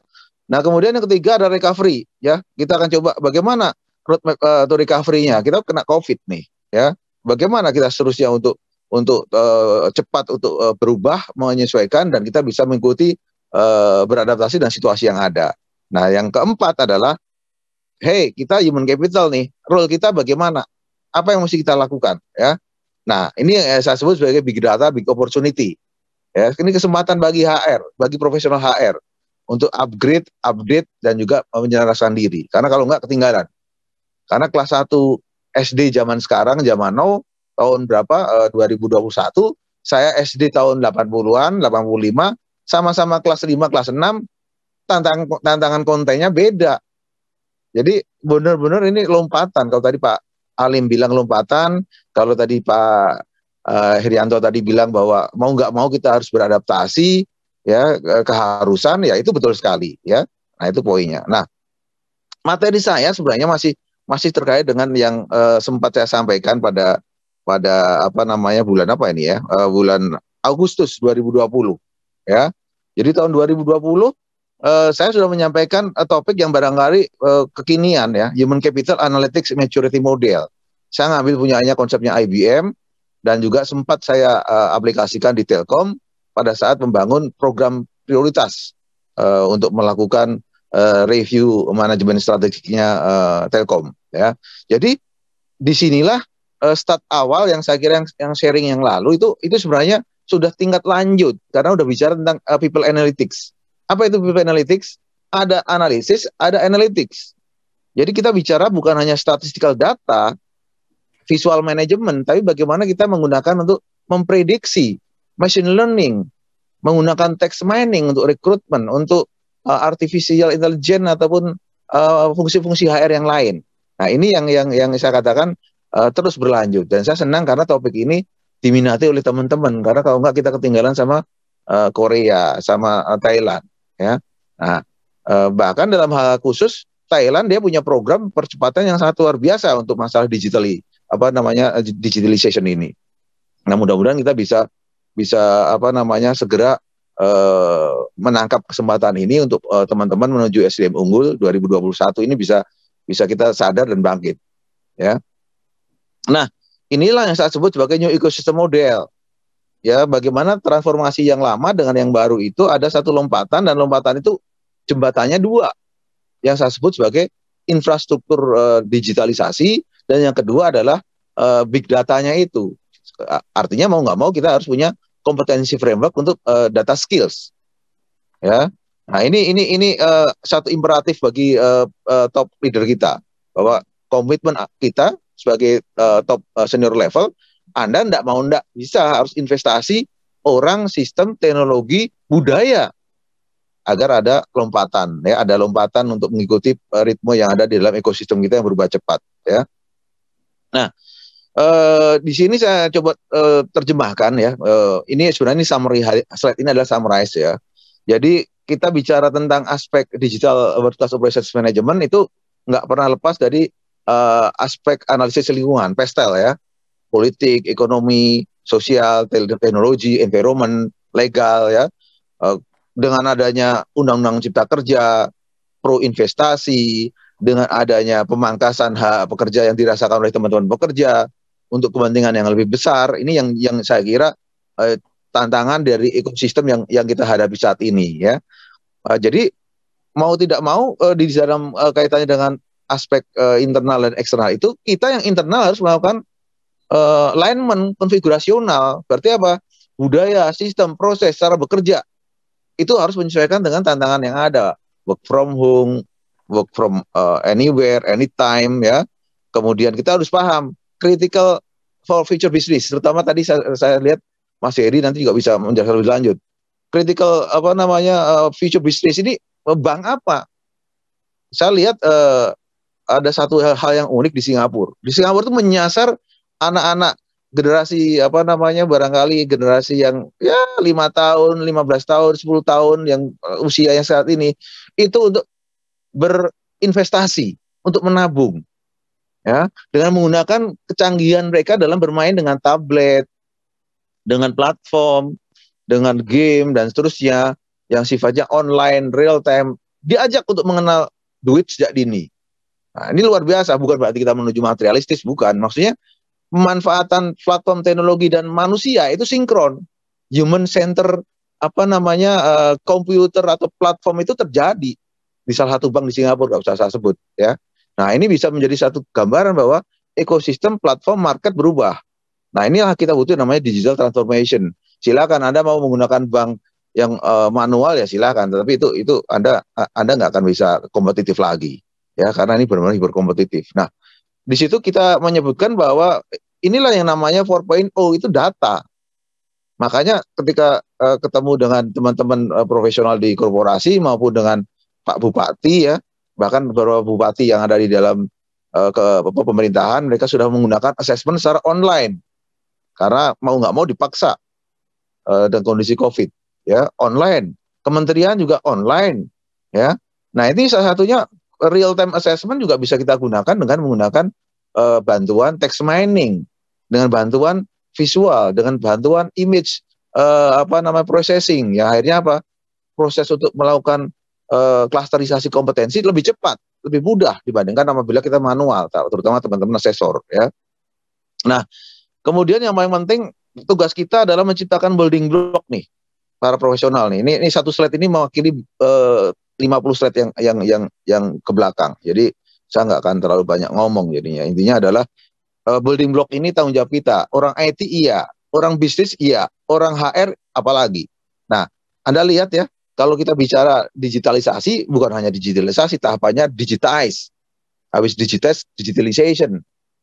C: nah kemudian yang ketiga ada recovery ya kita akan coba bagaimana roadmap uh, eh, to recovery-nya kita kena covid nih ya bagaimana kita seterusnya untuk untuk uh, cepat untuk uh, berubah menyesuaikan dan kita bisa mengikuti uh, beradaptasi dengan situasi yang ada nah yang keempat adalah hey kita human capital nih role kita bagaimana apa yang mesti kita lakukan ya Nah, ini yang eh, saya sebut sebagai big data, big opportunity. Ya, ini kesempatan bagi HR, bagi profesional HR untuk upgrade, update dan juga menyelaraskan diri. Karena kalau nggak ketinggalan. Karena kelas 1 SD zaman sekarang, zaman now tahun berapa? E, eh, 2021, saya SD tahun 80-an, 85, sama-sama kelas 5, kelas 6, tantang, tantangan kontennya beda. Jadi benar-benar ini lompatan. Kalau tadi Pak Alim bilang lompatan, kalau tadi Pak uh, Herianto tadi bilang bahwa mau nggak mau kita harus beradaptasi ya keharusan ya itu betul sekali ya. Nah itu poinnya. Nah materi saya sebenarnya masih masih terkait dengan yang uh, sempat saya sampaikan pada pada apa namanya bulan apa ini ya uh, bulan Agustus 2020 ya. Jadi tahun 2020 Eh, saya sudah menyampaikan uh, topik yang barangkali uh, kekinian ya, Human Capital Analytics Maturity Model. Saya ngambil punyanya konsepnya IBM dan juga sempat saya uh, aplikasikan di Telkom pada saat membangun program prioritas uh, untuk melakukan uh, review manajemen strategiknya uh, Telkom ya. Jadi disinilah uh, start awal yang saya kira yang, yang sharing yang lalu itu itu sebenarnya sudah tingkat lanjut karena sudah bicara tentang uh, people analytics apa itu people analytics? Ada analisis, ada analytics. Jadi kita bicara bukan hanya statistical data, visual management, tapi bagaimana kita menggunakan untuk memprediksi machine learning, menggunakan text mining untuk rekrutmen, untuk uh, artificial intelligence ataupun uh, fungsi-fungsi uh, HR yang lain. Nah, ini yang yang yang saya katakan uh, terus berlanjut dan saya senang karena topik ini diminati oleh teman-teman karena kalau enggak kita ketinggalan sama uh, Korea, sama uh, Thailand ya nah, eh, bahkan dalam hal khusus Thailand dia punya program percepatan yang sangat luar biasa untuk masalah digital apa namanya eh, digitalization ini. Nah mudah-mudahan kita bisa bisa apa namanya segera eh, menangkap kesempatan ini untuk teman-teman menuju SDM unggul 2021 ini bisa bisa kita sadar dan bangkit ya. Nah inilah yang saya sebut sebagai new ecosystem model ya bagaimana transformasi yang lama dengan yang baru itu ada satu lompatan dan lompatan itu jembatannya dua yang saya sebut sebagai infrastruktur uh, digitalisasi dan yang kedua adalah uh, big datanya itu artinya mau nggak mau kita harus punya kompetensi framework untuk uh, data skills ya nah ini ini ini uh, satu imperatif bagi uh, uh, top leader kita bahwa komitmen kita sebagai uh, top uh, senior level anda tidak mau tidak bisa harus investasi orang, sistem, teknologi, budaya agar ada lompatan ya ada lompatan untuk mengikuti eh, ritme yang ada di dalam ekosistem kita yang berubah cepat ya nah eh, di sini saya coba eh, terjemahkan ya eh, ini sebenarnya ini summary slide ini adalah summarize ya jadi kita bicara tentang aspek digital berkualitas operations management itu nggak pernah lepas dari eh, aspek analisis lingkungan pestel ya politik, ekonomi, sosial, teknologi, environment, legal ya. Eh, dengan adanya undang-undang cipta kerja, pro investasi, dengan adanya pemangkasan hak pekerja yang dirasakan oleh teman-teman pekerja untuk kepentingan yang lebih besar, ini yang yang saya kira eh, tantangan dari ekosistem yang yang kita hadapi saat ini ya. Uh, jadi mau tidak mau uh, di dalam uh, kaitannya dengan aspek uh, internal dan eksternal itu kita yang internal harus melakukan uh, alignment konfigurasional berarti apa budaya sistem proses cara bekerja itu harus menyesuaikan dengan tantangan yang ada work from home work from uh, anywhere anytime ya kemudian kita harus paham critical for future business terutama tadi saya, saya lihat Mas Eri nanti juga bisa menjelaskan lebih lanjut critical apa namanya uh, future business ini bank apa saya lihat uh, ada satu hal, hal yang unik di Singapura di Singapura itu menyasar anak-anak generasi apa namanya barangkali generasi yang ya lima tahun, 15 tahun, 10 tahun yang uh, usia yang saat ini itu untuk berinvestasi, untuk menabung. Ya, dengan menggunakan kecanggihan mereka dalam bermain dengan tablet, dengan platform, dengan game dan seterusnya yang sifatnya online, real time, diajak untuk mengenal duit sejak dini. Nah, ini luar biasa, bukan berarti kita menuju materialistis, bukan. Maksudnya pemanfaatan platform teknologi dan manusia itu sinkron. Human center apa namanya uh, atau platform itu terjadi di salah satu bank di Singapura nggak usah saya sebut ya. Nah ini bisa menjadi satu gambaran bahwa ekosistem platform market berubah. Nah inilah kita butuh namanya digital transformation. Silakan Anda mau menggunakan bank yang uh, manual ya silakan, tetapi itu itu Anda eh, Anda nggak akan bisa kompetitif lagi ya karena ini benar-benar berkompetitif. Nah di situ kita menyebutkan bahwa inilah yang namanya 4.0 itu data. Makanya ketika uh, ketemu dengan teman-teman uh, profesional di korporasi maupun dengan Pak Bupati ya, bahkan beberapa bupati yang ada di dalam uh, ke pemerintahan mereka sudah menggunakan assessment secara online. Karena mau nggak mau dipaksa uh, dan kondisi Covid ya, online. Kementerian juga online ya. Nah, ini salah satunya real time assessment juga bisa kita gunakan dengan menggunakan uh, bantuan text mining, dengan bantuan visual, dengan bantuan image uh, apa namanya processing. Ya akhirnya apa? Proses untuk melakukan uh, kompetensi lebih cepat, lebih mudah dibandingkan apabila kita manual, terutama teman-teman asesor ya. Nah, kemudian yang paling penting tugas kita adalah menciptakan building block nih para profesional nih. Ini, ini satu slide ini mewakili uh, 50 slide yang yang yang yang ke belakang. Jadi saya nggak akan terlalu banyak ngomong jadinya. Intinya adalah uh, building block ini tanggung jawab kita. Orang IT iya, orang bisnis iya, orang HR apalagi. Nah, Anda lihat ya, kalau kita bicara digitalisasi bukan hanya digitalisasi, tahapannya digitize. Habis digitize, digitalization.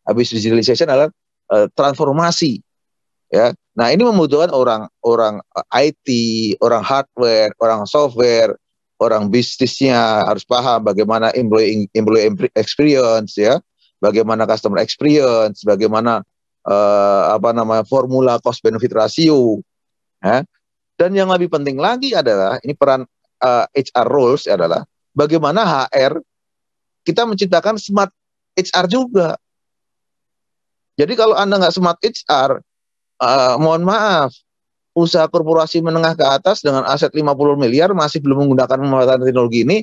C: Habis digitalization adalah uh, transformasi. Ya. Nah, ini membutuhkan orang-orang IT, orang hardware, orang software, orang bisnisnya harus paham bagaimana employee employee experience ya, bagaimana customer experience, bagaimana uh, apa namanya formula cost benefit ratio. Ya. Dan yang lebih penting lagi adalah ini peran uh, eh, HR roles adalah bagaimana HR kita menciptakan smart HR juga. Jadi kalau Anda nggak smart HR, uh, eh, mohon maaf, usaha korporasi menengah ke atas dengan aset 50 miliar masih belum menggunakan pemanfaatan teknologi ini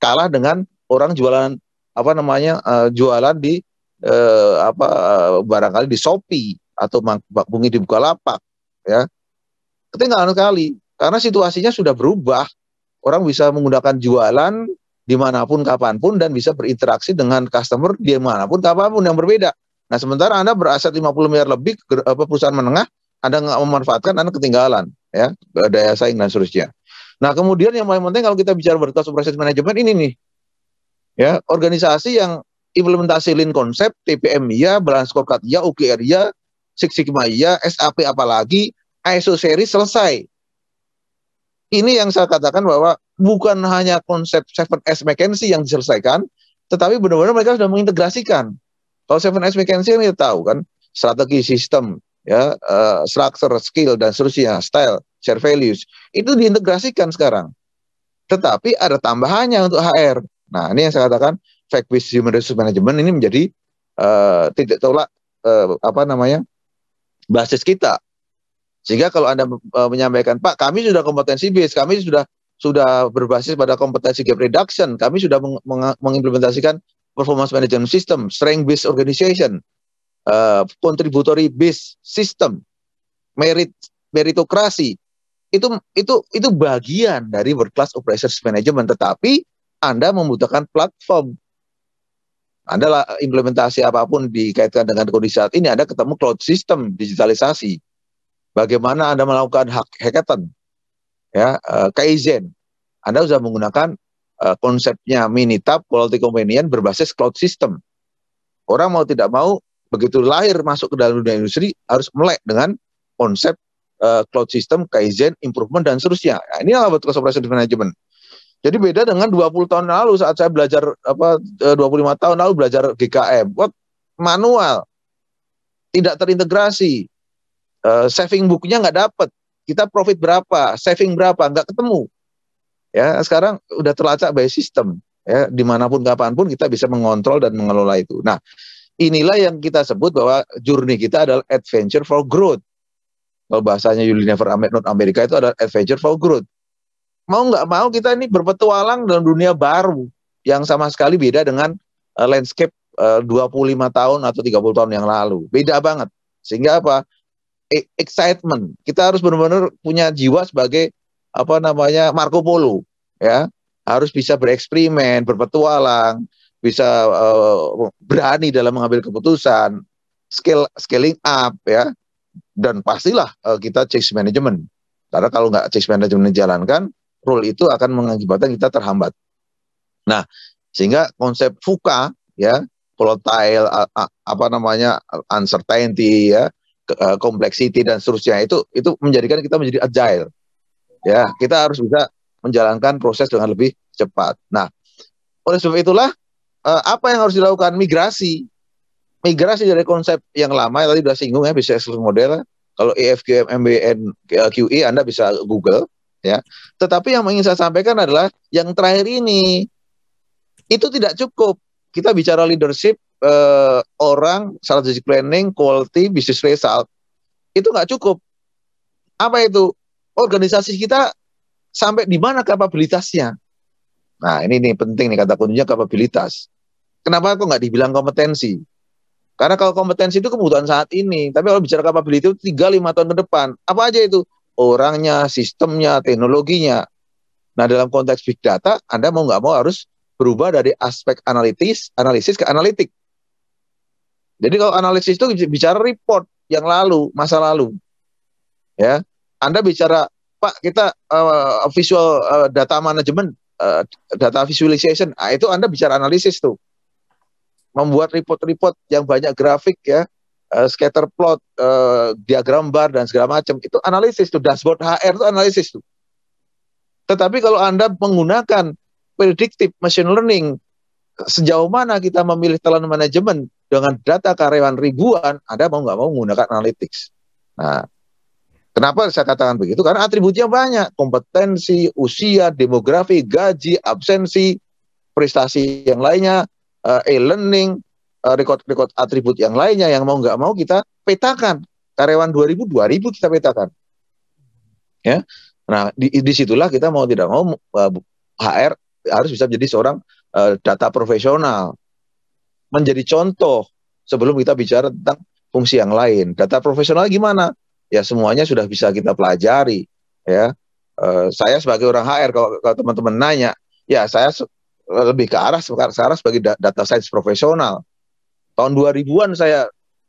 C: kalah dengan orang jualan apa namanya uh, jualan di uh, apa uh, barangkali di Shopee atau Mbak Bungi di Bukalapak ya. Ketinggalan kali karena situasinya sudah berubah. Orang bisa menggunakan jualan dimanapun kapanpun dan bisa berinteraksi dengan customer dimanapun kapanpun yang berbeda. Nah sementara Anda beraset 50 miliar lebih ke perusahaan menengah anda nggak memanfaatkan, Anda ketinggalan ya daya saing dan seterusnya. Nah kemudian yang paling penting kalau kita bicara berkas proses manajemen ini nih, ya organisasi yang implementasi lean konsep, TPM ya, balance scorecard ya, UKR ya, Six Sigma ya, SAP apalagi, ISO series selesai. Ini yang saya katakan bahwa bukan hanya konsep 7S McKinsey yang diselesaikan, tetapi benar-benar mereka sudah mengintegrasikan. Kalau 7S McKinsey kita tahu kan, strategi sistem, ya uh, structure, skill dan seterusnya, style, share values itu diintegrasikan sekarang. Tetapi ada tambahannya untuk HR. Nah ini yang saya katakan fact based human resource management ini menjadi uh, eh, tidak tolak uh, apa namanya basis kita. Sehingga kalau anda uh, menyampaikan Pak kami sudah kompetensi base, kami sudah sudah berbasis pada kompetensi gap reduction, kami sudah meng meng mengimplementasikan performance management system, strength based organization, uh, eh, contributory based system, merit meritokrasi itu itu itu bagian dari world class operations management tetapi Anda membutuhkan platform anda lah implementasi apapun dikaitkan dengan kondisi saat ini Anda ketemu cloud system digitalisasi bagaimana Anda melakukan hack hackathon ya uh, kaizen Anda sudah menggunakan uh, konsepnya minitab quality companion berbasis cloud system orang mau tidak mau begitu lahir masuk ke dalam dunia industri harus melek dengan konsep uh, cloud system, kaizen, improvement dan seterusnya. Nah, ini adalah betul operation management. Jadi beda dengan 20 tahun lalu saat saya belajar apa 25 eh, tahun lalu belajar GKM. What manual. Tidak terintegrasi. Uh, saving bukunya nggak dapat. Kita profit berapa, saving berapa, nggak ketemu. Ya, sekarang udah terlacak by system. Ya, dimanapun kapanpun kita bisa mengontrol dan mengelola itu. Nah, Inilah yang kita sebut bahwa journey kita adalah adventure for growth. Kalau bahasanya Unilever Never Not America itu adalah adventure for growth. Mau nggak mau kita ini berpetualang dalam dunia baru yang sama sekali beda dengan uh, landscape eh, uh, 25 tahun atau 30 tahun yang lalu. Beda banget. Sehingga apa? E excitement. Kita harus benar-benar punya jiwa sebagai apa namanya Marco Polo ya. Harus bisa bereksperimen, berpetualang, bisa uh, berani dalam mengambil keputusan, scale scaling up ya, dan pastilah uh, kita change management. Karena kalau nggak change management dijalankan, rule itu akan mengakibatkan kita terhambat. Nah, sehingga konsep fuka ya, volatile apa namanya uncertainty ya, eh, complexity dan seterusnya itu itu menjadikan kita menjadi agile. Ya, kita harus bisa menjalankan proses dengan lebih cepat. Nah, oleh sebab itulah uh, apa yang harus dilakukan migrasi migrasi dari konsep yang lama yang tadi sudah singgung ya bisa exclusive model kalau EFQ eh, MBN QE Anda bisa Google ya tetapi yang ingin saya sampaikan adalah yang terakhir ini itu tidak cukup kita bicara leadership eh, orang strategic planning quality business result itu nggak cukup apa itu organisasi kita sampai di mana kapabilitasnya nah ini nih penting nih kata kuncinya kapabilitas kenapa kok nggak dibilang kompetensi? Karena kalau kompetensi itu kebutuhan saat ini, tapi kalau bicara capability itu 3 5 tahun ke depan. Apa aja itu? Orangnya, sistemnya, teknologinya. Nah, dalam konteks big data, Anda mau nggak mau harus berubah dari aspek analitis, analisis ke analitik. Jadi kalau analisis itu bicara report yang lalu, masa lalu. Ya. Anda bicara, Pak, kita uh, visual uh, data management, uh, data visualization, nah, itu Anda bicara analisis tuh membuat report-report yang banyak grafik ya, uh, scatter plot, uh, diagram bar dan segala macam itu analisis tuh dashboard HR itu analisis tuh. Tetapi kalau Anda menggunakan predictive machine learning sejauh mana kita memilih talent management dengan data karyawan ribuan, Anda mau nggak mau menggunakan analytics. Nah, kenapa saya katakan begitu? Karena atributnya banyak, kompetensi, usia, demografi, gaji, absensi, prestasi yang lainnya, uh, e-learning, uh, eh, record-record atribut yang lainnya yang mau nggak mau kita petakan. Karyawan 2000, 2000 kita petakan. Ya. Nah, di, disitulah kita mau tidak mau uh, eh, HR harus bisa menjadi seorang uh, data profesional. Menjadi contoh sebelum kita bicara tentang fungsi yang lain. Data profesional gimana? Ya semuanya sudah bisa kita pelajari, ya. Uh, saya sebagai orang HR kalau teman-teman nanya, ya saya lebih ke arah sekarang sebagai data science profesional. Tahun 2000-an saya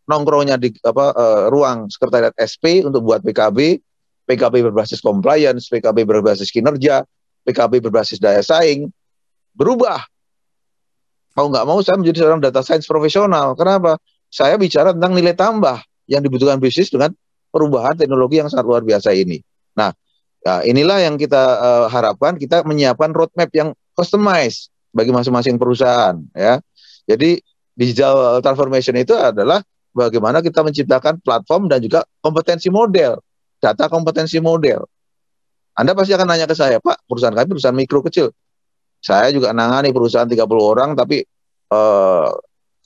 C: nongkrongnya di apa uh, ruang sekretariat SP untuk buat PKB, PKB berbasis compliance, PKB berbasis kinerja, PKB berbasis daya saing berubah. Mau nggak mau saya menjadi seorang data science profesional. Kenapa? Saya bicara tentang nilai tambah yang dibutuhkan bisnis dengan perubahan teknologi yang sangat luar biasa ini. Nah, ya inilah yang kita eh, harapkan kita menyiapkan roadmap yang customize bagi masing-masing perusahaan ya. Jadi digital transformation itu adalah bagaimana kita menciptakan platform dan juga kompetensi model, data kompetensi model. Anda pasti akan nanya ke saya, Pak, perusahaan kami perusahaan mikro kecil. Saya juga nangani perusahaan 30 orang tapi eh,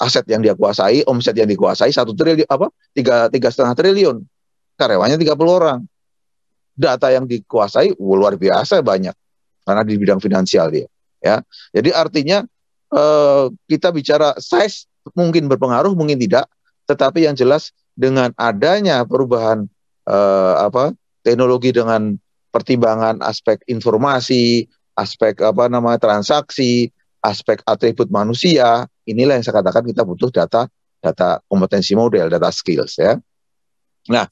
C: aset yang dia kuasai, omset yang dikuasai satu triliun apa? tiga tiga setengah triliun. Karyawannya 30 orang. Data yang dikuasai luar biasa banyak karena di bidang finansial dia ya. Jadi artinya eh, kita bicara size mungkin berpengaruh, mungkin tidak, tetapi yang jelas dengan adanya perubahan eh, apa teknologi dengan pertimbangan aspek informasi, aspek apa nama transaksi, aspek atribut manusia, inilah yang saya katakan kita butuh data data kompetensi model, data skills ya. Nah,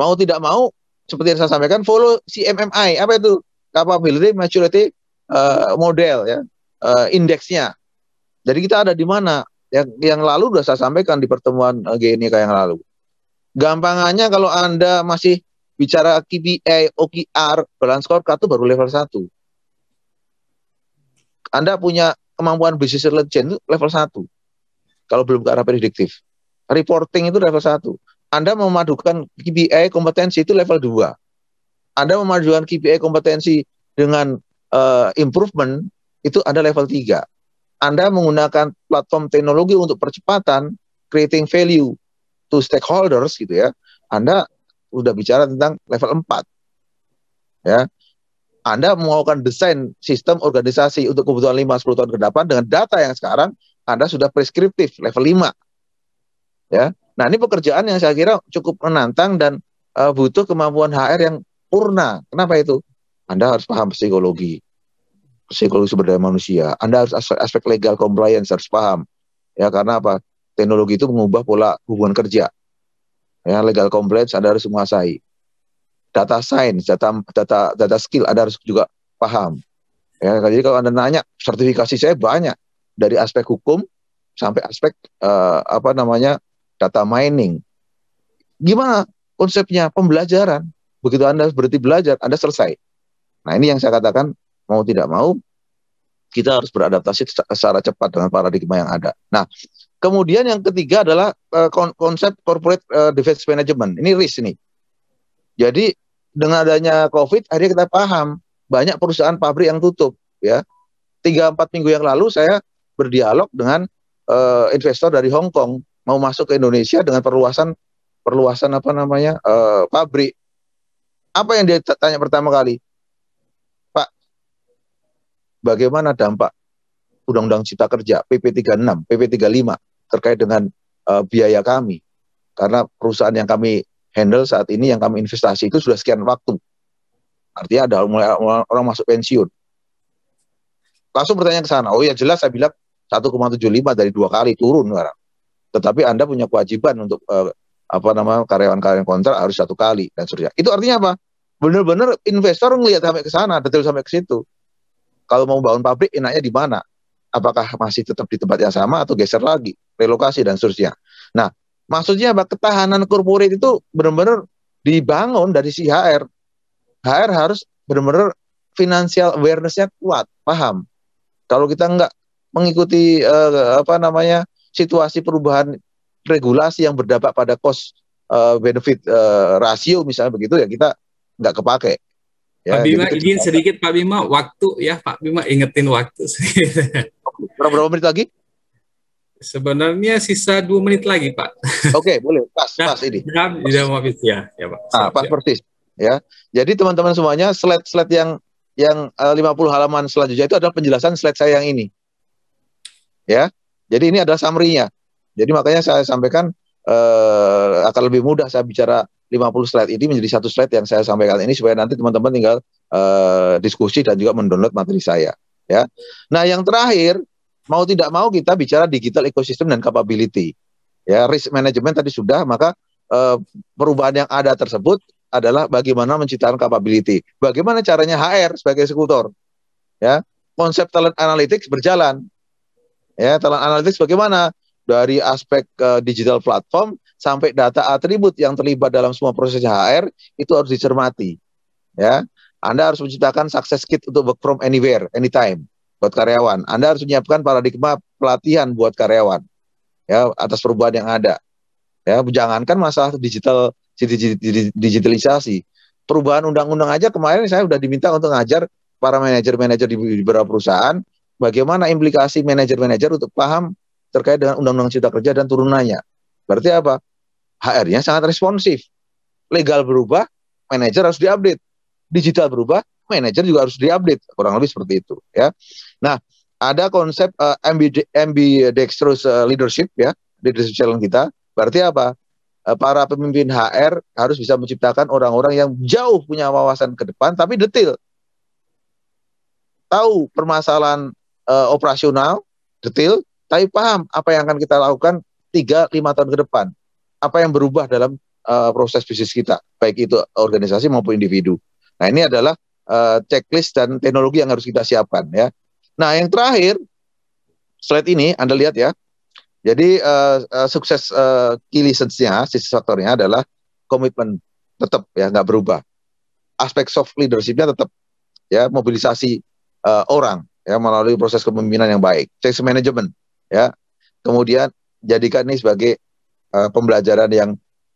C: mau tidak mau seperti yang saya sampaikan follow CMMI apa itu? Capability, Maturity, Eh, model ya uh, indeksnya. Jadi kita ada di mana? Yang, yang lalu sudah saya sampaikan di pertemuan eh, GNIK yang lalu. Gampangannya kalau Anda masih bicara KPI, OKR, balance scorecard itu baru level 1. Anda punya kemampuan bisnis intelligence itu level 1. Kalau belum ke arah prediktif. Reporting itu level 1. Anda memadukan KPI kompetensi itu level 2. Anda memadukan KPI kompetensi dengan uh, improvement itu ada level 3. Anda menggunakan platform teknologi untuk percepatan creating value to stakeholders gitu ya. Anda udah bicara tentang level 4. Ya. Anda melakukan desain sistem organisasi untuk kebutuhan 5 10 tahun ke depan dengan data yang sekarang Anda sudah preskriptif level 5. Ya. Nah, ini pekerjaan yang saya kira cukup menantang dan uh, butuh kemampuan HR yang purna. Kenapa itu? Anda harus paham psikologi, psikologi sumber daya manusia. Anda harus aspek, aspek legal compliance harus paham. Ya karena apa? Teknologi itu mengubah pola hubungan kerja. Ya legal compliance Anda harus menguasai. Data science, data data data skill Anda harus juga paham. Ya jadi kalau Anda nanya sertifikasi saya banyak dari aspek hukum sampai aspek uh, apa namanya data mining. Gimana konsepnya pembelajaran? Begitu Anda berhenti belajar, Anda selesai. Nah, ini yang saya katakan mau tidak mau kita harus beradaptasi secara cepat dengan paradigma yang ada. Nah, kemudian yang ketiga adalah uh, konsep corporate uh, defense management. Ini risk nih. Jadi dengan adanya COVID akhirnya kita paham banyak perusahaan pabrik yang tutup ya. tiga empat minggu yang lalu saya berdialog dengan uh, investor dari Hong Kong mau masuk ke Indonesia dengan perluasan perluasan apa namanya? Uh, pabrik. Apa yang dia tanya pertama kali? bagaimana dampak Undang-Undang Cipta Kerja PP 36, PP 35 terkait dengan uh, biaya kami. Karena perusahaan yang kami handle saat ini yang kami investasi itu sudah sekian waktu. Artinya ada mulai orang masuk pensiun. Langsung bertanya ke sana. Oh ya jelas saya bilang 1,75 dari dua kali turun orang. Tetapi Anda punya kewajiban untuk uh, apa namanya karyawan-karyawan kontrak harus satu kali dan seterusnya. Itu artinya apa? Benar-benar investor melihat sampai ke sana, detail sampai ke situ kalau mau bangun pabrik enaknya di mana? Apakah masih tetap di tempat yang sama atau geser lagi, relokasi dan seterusnya. Nah, maksudnya apa? Ketahanan korporat itu benar-benar dibangun dari si HR. HR harus benar-benar financial awareness-nya kuat, paham. Kalau kita nggak mengikuti eh, apa namanya situasi perubahan regulasi yang berdampak pada cost eh, benefit eh, rasio misalnya begitu ya kita nggak kepake. Ya, Pak Bima gitu, izin
B: sedikit Pak Bima waktu ya Pak Bima ingetin waktu.
C: Berapa menit lagi? Sebenarnya sisa dua menit lagi Pak. Oke boleh pas nah, pas ini. Nah, pas. Tidak habis ya ya Pak. Ah, pas ya. persis ya. Jadi teman-teman semuanya slide-slide yang yang eh, lima 50 halaman selanjutnya itu adalah penjelasan slide saya yang ini. Ya. Jadi ini adalah summary-nya. Jadi makanya saya sampaikan eh, akan lebih mudah saya bicara 50 slide ini menjadi satu slide yang saya sampaikan ini supaya nanti teman-teman tinggal uh, diskusi dan juga mendownload materi saya ya. Nah, yang terakhir mau tidak mau kita bicara digital ecosystem dan capability. Ya, risk management tadi sudah, maka uh, perubahan yang ada tersebut adalah bagaimana menciptakan capability. Bagaimana caranya HR sebagai eksekutor? Ya, konsep talent analytics berjalan. Ya, talent analytics bagaimana? Dari aspek uh, digital platform sampai data atribut yang terlibat dalam semua proses HR itu harus dicermati. Ya, Anda harus menciptakan success kit untuk work from anywhere, anytime buat karyawan. Anda harus menyiapkan paradigma pelatihan buat karyawan ya atas perubahan yang ada. Ya, jangankan masalah digital digitalisasi, perubahan undang-undang aja kemarin saya sudah diminta untuk ngajar para manajer-manajer di beberapa perusahaan bagaimana implikasi manajer-manajer untuk paham terkait dengan undang-undang cipta kerja dan turunannya. Berarti apa? HR-nya sangat responsif. Legal berubah, manajer harus diupdate. Digital berubah, manajer juga harus diupdate. Kurang lebih seperti itu, ya. Nah, ada konsep uh, ambidextrous uh, leadership ya, di challenge kita. Berarti apa? Eh, para pemimpin HR harus bisa menciptakan orang-orang yang jauh punya wawasan ke depan tapi detail. Tahu permasalahan uh, operasional detail, tapi paham apa yang akan kita lakukan tiga lima tahun ke depan? Apa yang berubah dalam uh, proses bisnis kita, baik itu organisasi maupun individu. Nah, ini adalah uh, checklist dan teknologi yang harus kita siapkan ya. Nah, yang terakhir slide ini Anda lihat ya. Jadi uh, uh, sukses uh, key lessons-nya, sisi faktornya adalah komitmen tetap ya nggak berubah. Aspek soft leadershipnya tetap ya mobilisasi uh, orang ya melalui proses kepemimpinan yang baik, change management ya. Kemudian jadikan ini sebagai uh, pembelajaran yang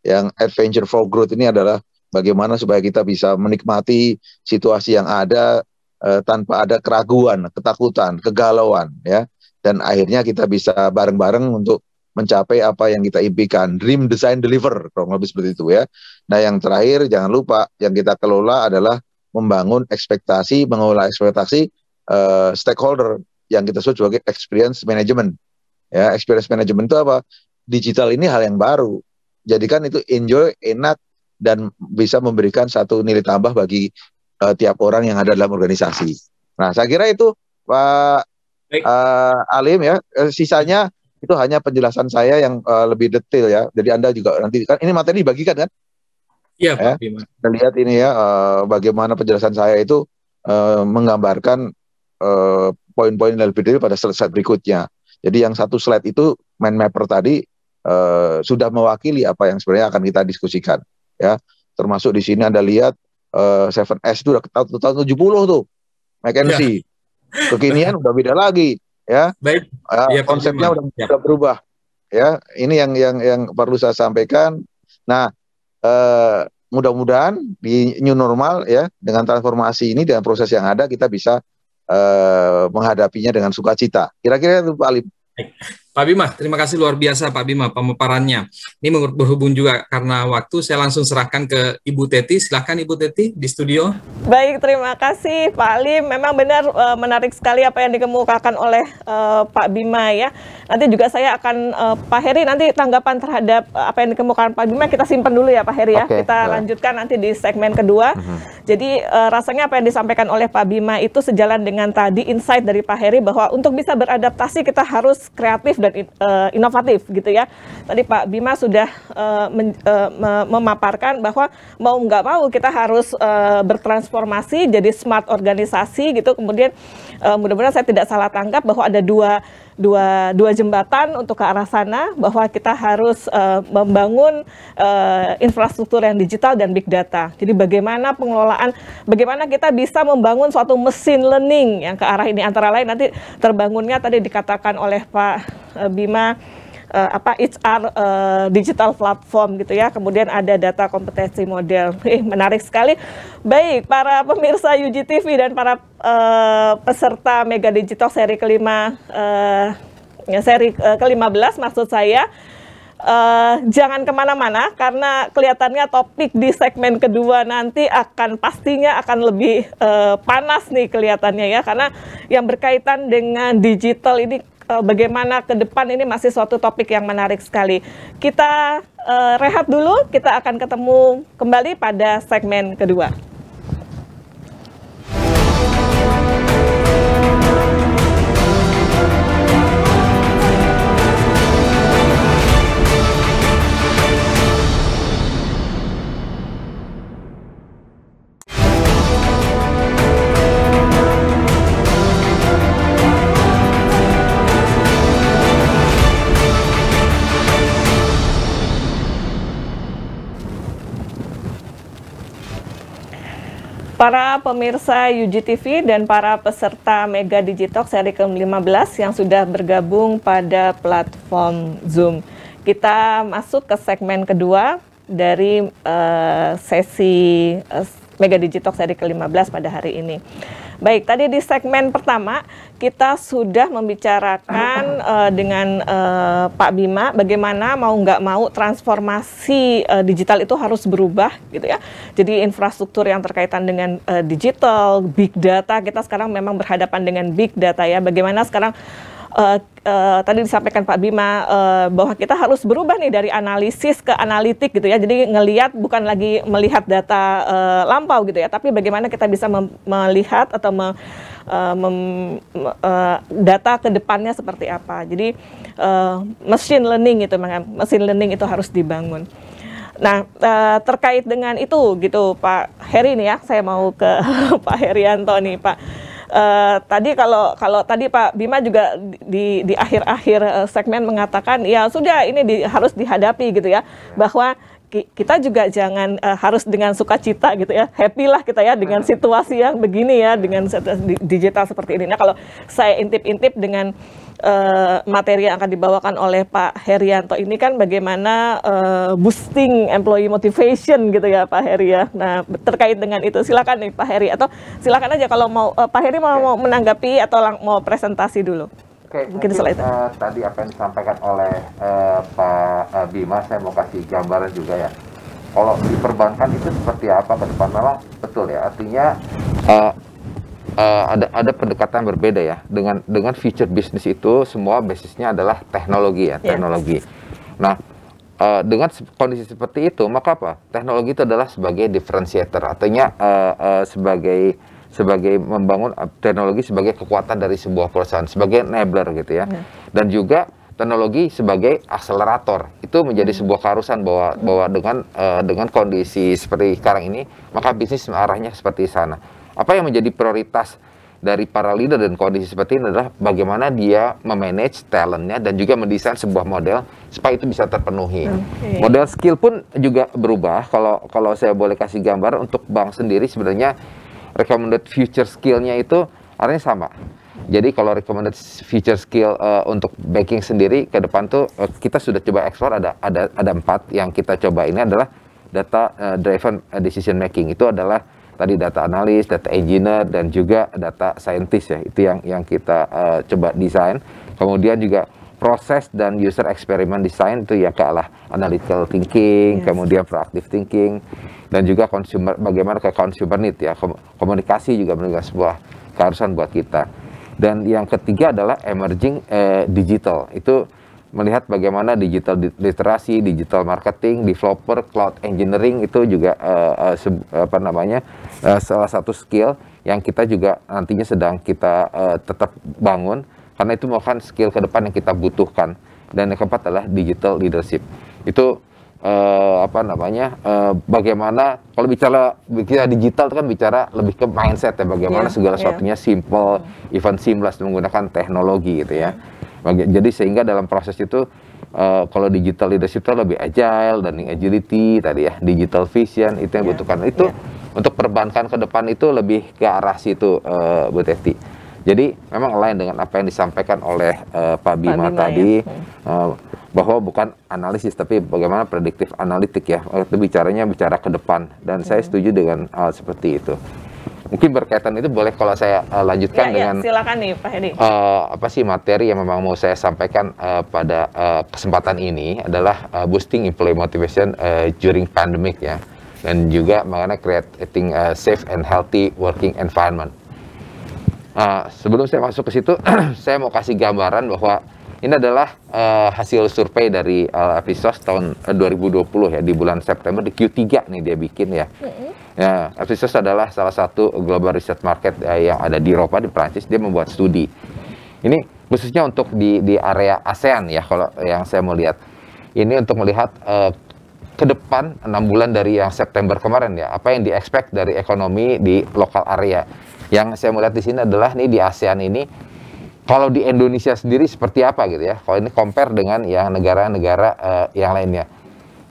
C: yang adventure for growth ini adalah bagaimana supaya kita bisa menikmati situasi yang ada uh, tanpa ada keraguan, ketakutan, kegalauan ya. Dan akhirnya kita bisa bareng-bareng untuk mencapai apa yang kita impikan. Dream design deliver kurang lebih seperti itu ya. Nah, yang terakhir jangan lupa yang kita kelola adalah membangun ekspektasi, mengelola ekspektasi uh, stakeholder yang kita sebut sebagai experience management Ya, experience management itu apa? Digital ini hal yang baru. Jadikan itu enjoy, enak dan bisa memberikan satu nilai tambah bagi uh, tiap orang yang ada dalam organisasi. Nah, saya kira itu Pak uh, Alim ya. Eh, sisanya itu hanya penjelasan saya yang uh, lebih detail ya. Jadi Anda juga nanti kan ini materi dibagikan kan?
A: Iya, Pak. Ya.
C: Kita lihat ini ya uh, bagaimana penjelasan saya itu uh, menggambarkan uh, poin-poin lebih detail pada slide berikutnya. Jadi yang satu slide itu mind mapper tadi eh, sudah mewakili apa yang sebenarnya akan kita diskusikan ya. Termasuk di sini Anda lihat eh, 7S itu udah tahun, tahun 70 tuh. McKenzie. Ya. Kekinian udah beda lagi ya. Baik. Ya, iya, konsepnya udah, ya. udah berubah ya. Ini yang yang yang perlu saya sampaikan. Nah, eh, mudah-mudahan di new normal ya dengan transformasi ini dengan proses yang ada kita bisa Eh, menghadapinya dengan sukacita. Kira-kira itu Pak Alim.
B: Pak Bima, terima kasih luar biasa Pak Bima pemaparannya. Ini berhubung juga karena waktu, saya langsung serahkan ke Ibu Teti. Silahkan Ibu Teti di studio.
D: Baik, terima kasih Pak Ali. Memang benar e, menarik sekali apa yang dikemukakan oleh e, Pak Bima ya. Nanti juga saya akan e, Pak Heri nanti tanggapan terhadap e, apa yang dikemukakan Pak Bima kita simpan dulu ya Pak Heri ya. Okay, kita lanjutkan nanti di segmen kedua. Mm -hmm. Jadi rasanya apa yang disampaikan oleh Pak Bima itu sejalan dengan tadi insight dari Pak Heri bahwa untuk bisa beradaptasi kita harus kreatif dan dan uh, inovatif gitu ya. Tadi Pak Bima sudah uh, men, uh, memaparkan bahwa mau nggak mau kita harus uh, bertransformasi jadi smart organisasi gitu. Kemudian uh, mudah-mudahan saya tidak salah tangkap bahwa ada dua dua dua jembatan untuk ke arah sana bahwa kita harus uh, membangun uh, infrastruktur yang digital dan big data. Jadi bagaimana pengelolaan, bagaimana kita bisa membangun suatu mesin learning yang ke arah ini antara lain nanti terbangunnya tadi dikatakan oleh Pak Eh, Bima uh, apa HR uh, eh, digital platform gitu ya. Kemudian ada data kompetensi model. Eh, menarik sekali. Baik, para pemirsa UGTV dan para uh, peserta Mega Digital seri kelima uh, seri uh, ke-15 maksud saya Uh, jangan kemana-mana karena kelihatannya topik di segmen kedua nanti akan pastinya akan lebih uh, panas nih kelihatannya ya karena yang berkaitan dengan digital ini uh, bagaimana ke depan ini masih suatu topik yang menarik sekali. Kita uh, rehat dulu, kita akan ketemu kembali pada segmen kedua. Para pemirsa UGTV dan para peserta Mega Digitalk seri ke-15 yang sudah bergabung pada platform Zoom. Kita masuk ke segmen kedua dari uh, sesi uh, Mega Digitalk seri ke-15 pada hari ini. Baik, tadi di segmen pertama kita sudah membicarakan uh, dengan uh, Pak Bima bagaimana mau nggak mau transformasi uh, digital itu harus berubah gitu ya. Jadi infrastruktur yang terkaitan dengan uh, digital, big data, kita sekarang memang berhadapan dengan big data ya. Bagaimana sekarang uh, uh, tadi disampaikan Pak Bima uh, bahwa kita harus berubah nih dari analisis ke analitik gitu ya. Jadi ngelihat bukan lagi melihat data uh, lampau gitu ya, tapi bagaimana kita bisa melihat atau me uh, mem uh, data ke depannya seperti apa. Jadi uh, machine learning itu mesin learning itu harus dibangun. Nah, uh, terkait dengan itu gitu Pak Heri nih ya, saya mau ke Pak Herianto nih Pak uh, tadi kalau kalau tadi Pak Bima juga di di akhir-akhir eh, segmen mengatakan ya sudah ini di, harus dihadapi gitu ya, ya. bahwa kita juga jangan uh, harus dengan sukacita gitu ya happy lah kita ya dengan situasi yang begini ya dengan digital seperti ini. Nah kalau saya intip-intip dengan uh, materi yang akan dibawakan oleh Pak Herianto ini kan bagaimana uh, boosting employee motivation gitu ya Pak Heri ya. Nah terkait dengan itu silakan nih Pak Heri atau silakan aja kalau mau uh, Pak Heri mau, mau menanggapi atau lang mau presentasi dulu.
E: Oke, mungkin itu. Uh, tadi apa yang disampaikan oleh uh, Pak uh, Bima, saya mau kasih gambaran juga ya. Kalau di perbankan itu seperti apa ke depan? Memang betul ya, artinya uh, uh, ada ada pendekatan berbeda ya dengan dengan future bisnis itu semua basisnya adalah teknologi ya, iya. teknologi. Yeah. Nah, uh, dengan kondisi seperti itu maka apa teknologi itu adalah sebagai differentiator artinya uh, uh, sebagai sebagai membangun teknologi sebagai kekuatan dari sebuah perusahaan sebagai enabler gitu ya, ya. dan juga teknologi sebagai akselerator itu menjadi hmm. sebuah keharusan bahwa bahwa dengan uh, dengan kondisi seperti sekarang ini maka bisnis arahnya seperti sana apa yang menjadi prioritas dari para leader dan kondisi seperti ini adalah bagaimana dia memanage talentnya dan juga mendesain sebuah model supaya itu bisa terpenuhi. Okay. Model skill pun juga berubah. Kalau kalau saya boleh kasih gambar untuk bank sendiri sebenarnya recommended future skill-nya itu artinya sama. Jadi kalau recommended future skill uh, untuk banking sendiri ke depan tuh uh, kita sudah coba explore ada ada ada empat yang kita coba ini adalah data uh, driven decision making itu adalah tadi data analis, data engineer dan juga data scientist ya itu yang yang kita uh, coba desain. Kemudian juga proses dan user experiment design itu ya kalah analytical thinking, yes. kemudian proactive thinking dan juga consumer bagaimana ke consumer need ya komunikasi juga menjadi sebuah keharusan buat kita. Dan yang ketiga adalah emerging eh, digital. Itu melihat bagaimana digital literasi, digital marketing, developer, cloud engineering itu juga uh, uh, apa namanya uh, salah satu skill yang kita juga nantinya sedang kita uh, tetap bangun karena itu merupakan skill ke depan yang kita butuhkan. Dan yang keempat adalah digital leadership. Itu eh, apa namanya? Eh, bagaimana kalau bicara bicara digital itu kan bicara lebih ke mindset ya bagaimana yeah, segala yeah. sesuatunya simple, even seamless menggunakan teknologi gitu ya. Jadi sehingga dalam proses itu uh, kalau digital leadership itu lebih agile dan agility tadi ya digital vision itu yang yeah. butuhkan itu yeah. untuk perbankan ke depan itu lebih ke arah situ uh, Bu Teti. Jadi memang lain dengan apa yang disampaikan oleh uh, Pak, Bima Bima tadi ya. uh, bahwa bukan analisis tapi bagaimana prediktif analitik ya. Itu bicaranya bicara ke depan dan hmm. saya setuju dengan hal seperti itu. Mungkin berkaitan itu boleh kalau saya uh, lanjutkan ya, ya dengan ya,
D: silakan nih Pak Hedi.
E: Uh, apa sih materi yang memang mau saya sampaikan uh, pada uh, kesempatan ini adalah uh, boosting employee motivation uh, during pandemic ya dan juga mengenai creating a safe and healthy working environment nah sebelum saya masuk ke situ saya mau kasih gambaran bahwa ini adalah uh, hasil survei dari uh, tahun 2020 ya di bulan September di Q3 nih dia bikin ya. Mm-hmm. Ya, adalah salah satu global research market uh, yang ada di Eropa di Prancis dia membuat studi. Ini khususnya untuk di di area ASEAN ya kalau yang saya mau lihat. Ini untuk melihat uh, ke depan 6 bulan dari yang September kemarin ya, apa yang di dari ekonomi di lokal area yang saya melihat di sini adalah nih di ASEAN ini kalau di Indonesia sendiri seperti apa gitu ya. Kalau ini compare dengan yang negara-negara uh, yang lainnya.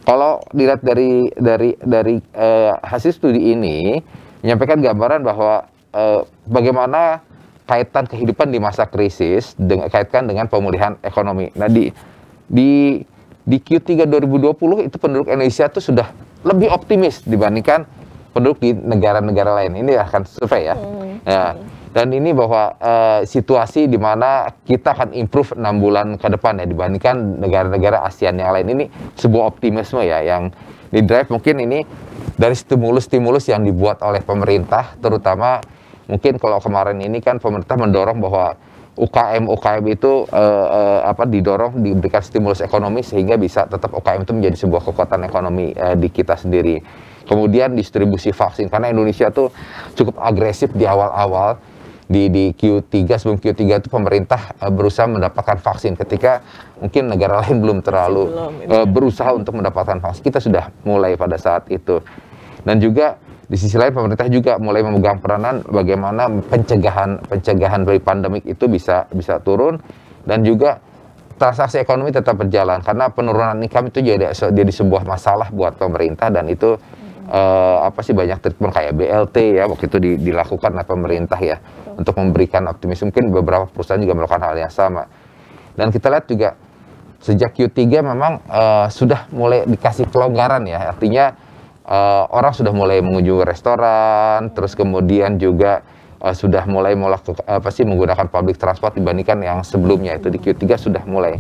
E: Kalau dilihat dari dari dari uh, hasil studi ini menyampaikan gambaran bahwa uh, bagaimana kaitan kehidupan di masa krisis dengan kaitkan dengan pemulihan ekonomi. Nah di di di Q3 2020 itu penduduk Indonesia itu sudah lebih optimis dibandingkan penduduk di negara-negara lain. Ini akan survei ya. Hmm Ya. Dan ini bahwa uh, situasi di mana kita akan improve enam bulan ke depan ya dibandingkan negara-negara ASEAN yang lain ini sebuah optimisme ya yang di drive mungkin ini dari stimulus-stimulus yang dibuat oleh pemerintah terutama mungkin kalau kemarin ini kan pemerintah mendorong bahwa UKM UKM itu uh, uh, apa didorong diberikan stimulus ekonomi sehingga bisa tetap UKM itu menjadi sebuah kekuatan ekonomi uh, di kita sendiri. Kemudian distribusi vaksin karena Indonesia tuh cukup agresif di awal-awal di di Q3 sebelum Q3 itu pemerintah uh, berusaha mendapatkan vaksin ketika mungkin negara lain belum terlalu belum, uh, berusaha untuk mendapatkan vaksin kita sudah mulai pada saat itu dan juga di sisi lain pemerintah juga mulai memegang peranan bagaimana pencegahan pencegahan dari pandemik itu bisa bisa turun dan juga transaksi ekonomi tetap berjalan karena penurunan income itu jadi jadi sebuah masalah buat pemerintah dan itu uh, apa sih banyak treatment kayak BLT ya waktu itu di, dilakukan oleh pemerintah ya Betul. untuk memberikan optimisme mungkin beberapa perusahaan juga melakukan hal yang sama dan kita lihat juga sejak Q3 memang uh, sudah mulai dikasih kelonggaran ya artinya uh, orang sudah mulai mengunjungi restoran terus kemudian juga uh, sudah mulai melakukan apa sih menggunakan public transport dibandingkan yang sebelumnya itu di Q3 sudah mulai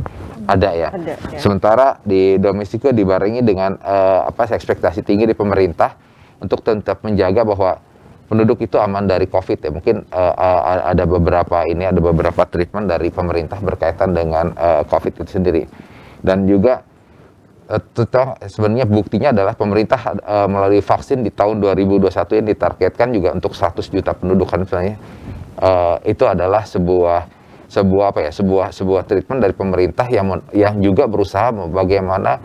E: ada ya. Ada, ya. Sementara di domestik dibarengi dengan uh, apa ekspektasi tinggi di pemerintah untuk tetap menjaga bahwa penduduk itu aman dari COVID ya. Mungkin uh, uh, ada beberapa ini ada beberapa treatment dari pemerintah berkaitan dengan uh, COVID itu sendiri. Dan juga tetap sebenarnya buktinya adalah pemerintah uh, melalui vaksin di tahun 2021 ini ditargetkan juga untuk 100 juta penduduk kan sebenarnya uh, itu adalah sebuah sebuah apa ya sebuah sebuah treatment dari pemerintah yang yang juga berusaha bagaimana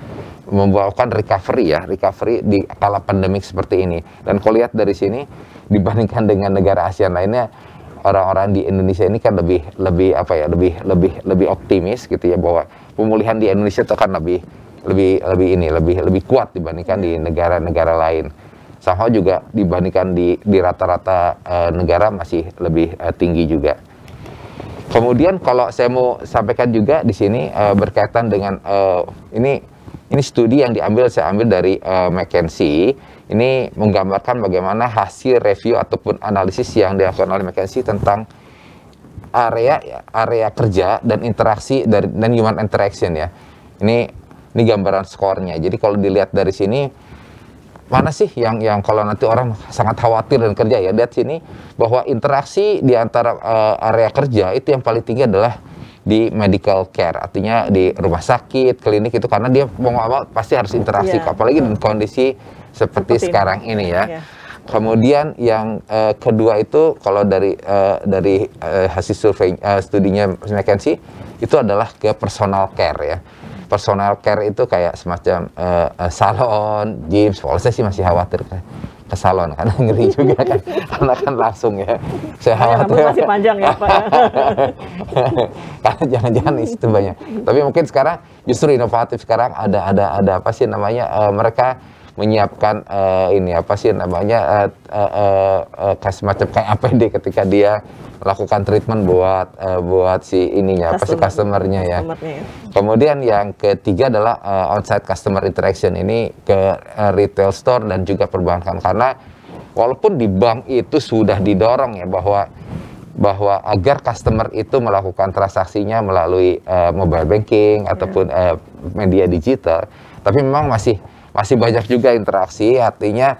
E: membawakan recovery ya recovery di kala pandemik seperti ini dan kalau lihat dari sini dibandingkan dengan negara Asia lainnya orang-orang di Indonesia ini kan lebih lebih apa ya lebih lebih lebih optimis gitu ya bahwa pemulihan di Indonesia itu akan lebih lebih lebih ini lebih lebih kuat dibandingkan di negara-negara lain sama juga dibandingkan di di rata-rata uh, negara masih lebih uh, tinggi juga. Kemudian kalau saya mau sampaikan juga di sini uh, berkaitan dengan uh, ini ini studi yang diambil saya ambil dari uh, McKinsey. Ini menggambarkan bagaimana hasil review ataupun analisis yang dilakukan oleh McKinsey tentang area area kerja dan interaksi dari dan human interaction ya. Ini ini gambaran skornya. Jadi kalau dilihat dari sini mana sih yang yang kalau nanti orang sangat khawatir dan kerja ya lihat sini bahwa interaksi di antara uh, area kerja itu yang paling tinggi adalah di medical care artinya di rumah sakit klinik itu karena dia mau apa pasti harus interaksi yeah. apalagi dengan kondisi seperti, seperti sekarang ini, ini ya yeah. Kemudian yang uh, kedua itu kalau dari uh, dari uh, hasil survei uh, studinya McKinsey itu adalah ke personal care ya personal care itu kayak semacam uh, uh, salon, james, Kalau saya sih masih khawatir ke, kan, ke salon karena ngeri juga kan, karena kan langsung ya. Saya iya, khawatir. Ya, masih panjang ya Pak. karena jangan-jangan itu banyak. Tapi mungkin sekarang justru inovatif sekarang ada ada ada apa sih namanya uh, mereka menyiapkan uh, ini apa sih namanya uh, uh, uh, uh, kayak macam kayak APD ketika dia lakukan treatment buat uh, buat si ininya customer, apa sih customernya ya. Customernya. Ya. Kemudian yang ketiga adalah uh, eh, outside customer interaction ini ke uh, retail store dan juga perbankan karena walaupun di bank itu sudah didorong ya bahwa bahwa agar customer itu melakukan transaksinya melalui uh, mobile banking yeah. ataupun uh, media digital, tapi memang masih masih banyak juga interaksi artinya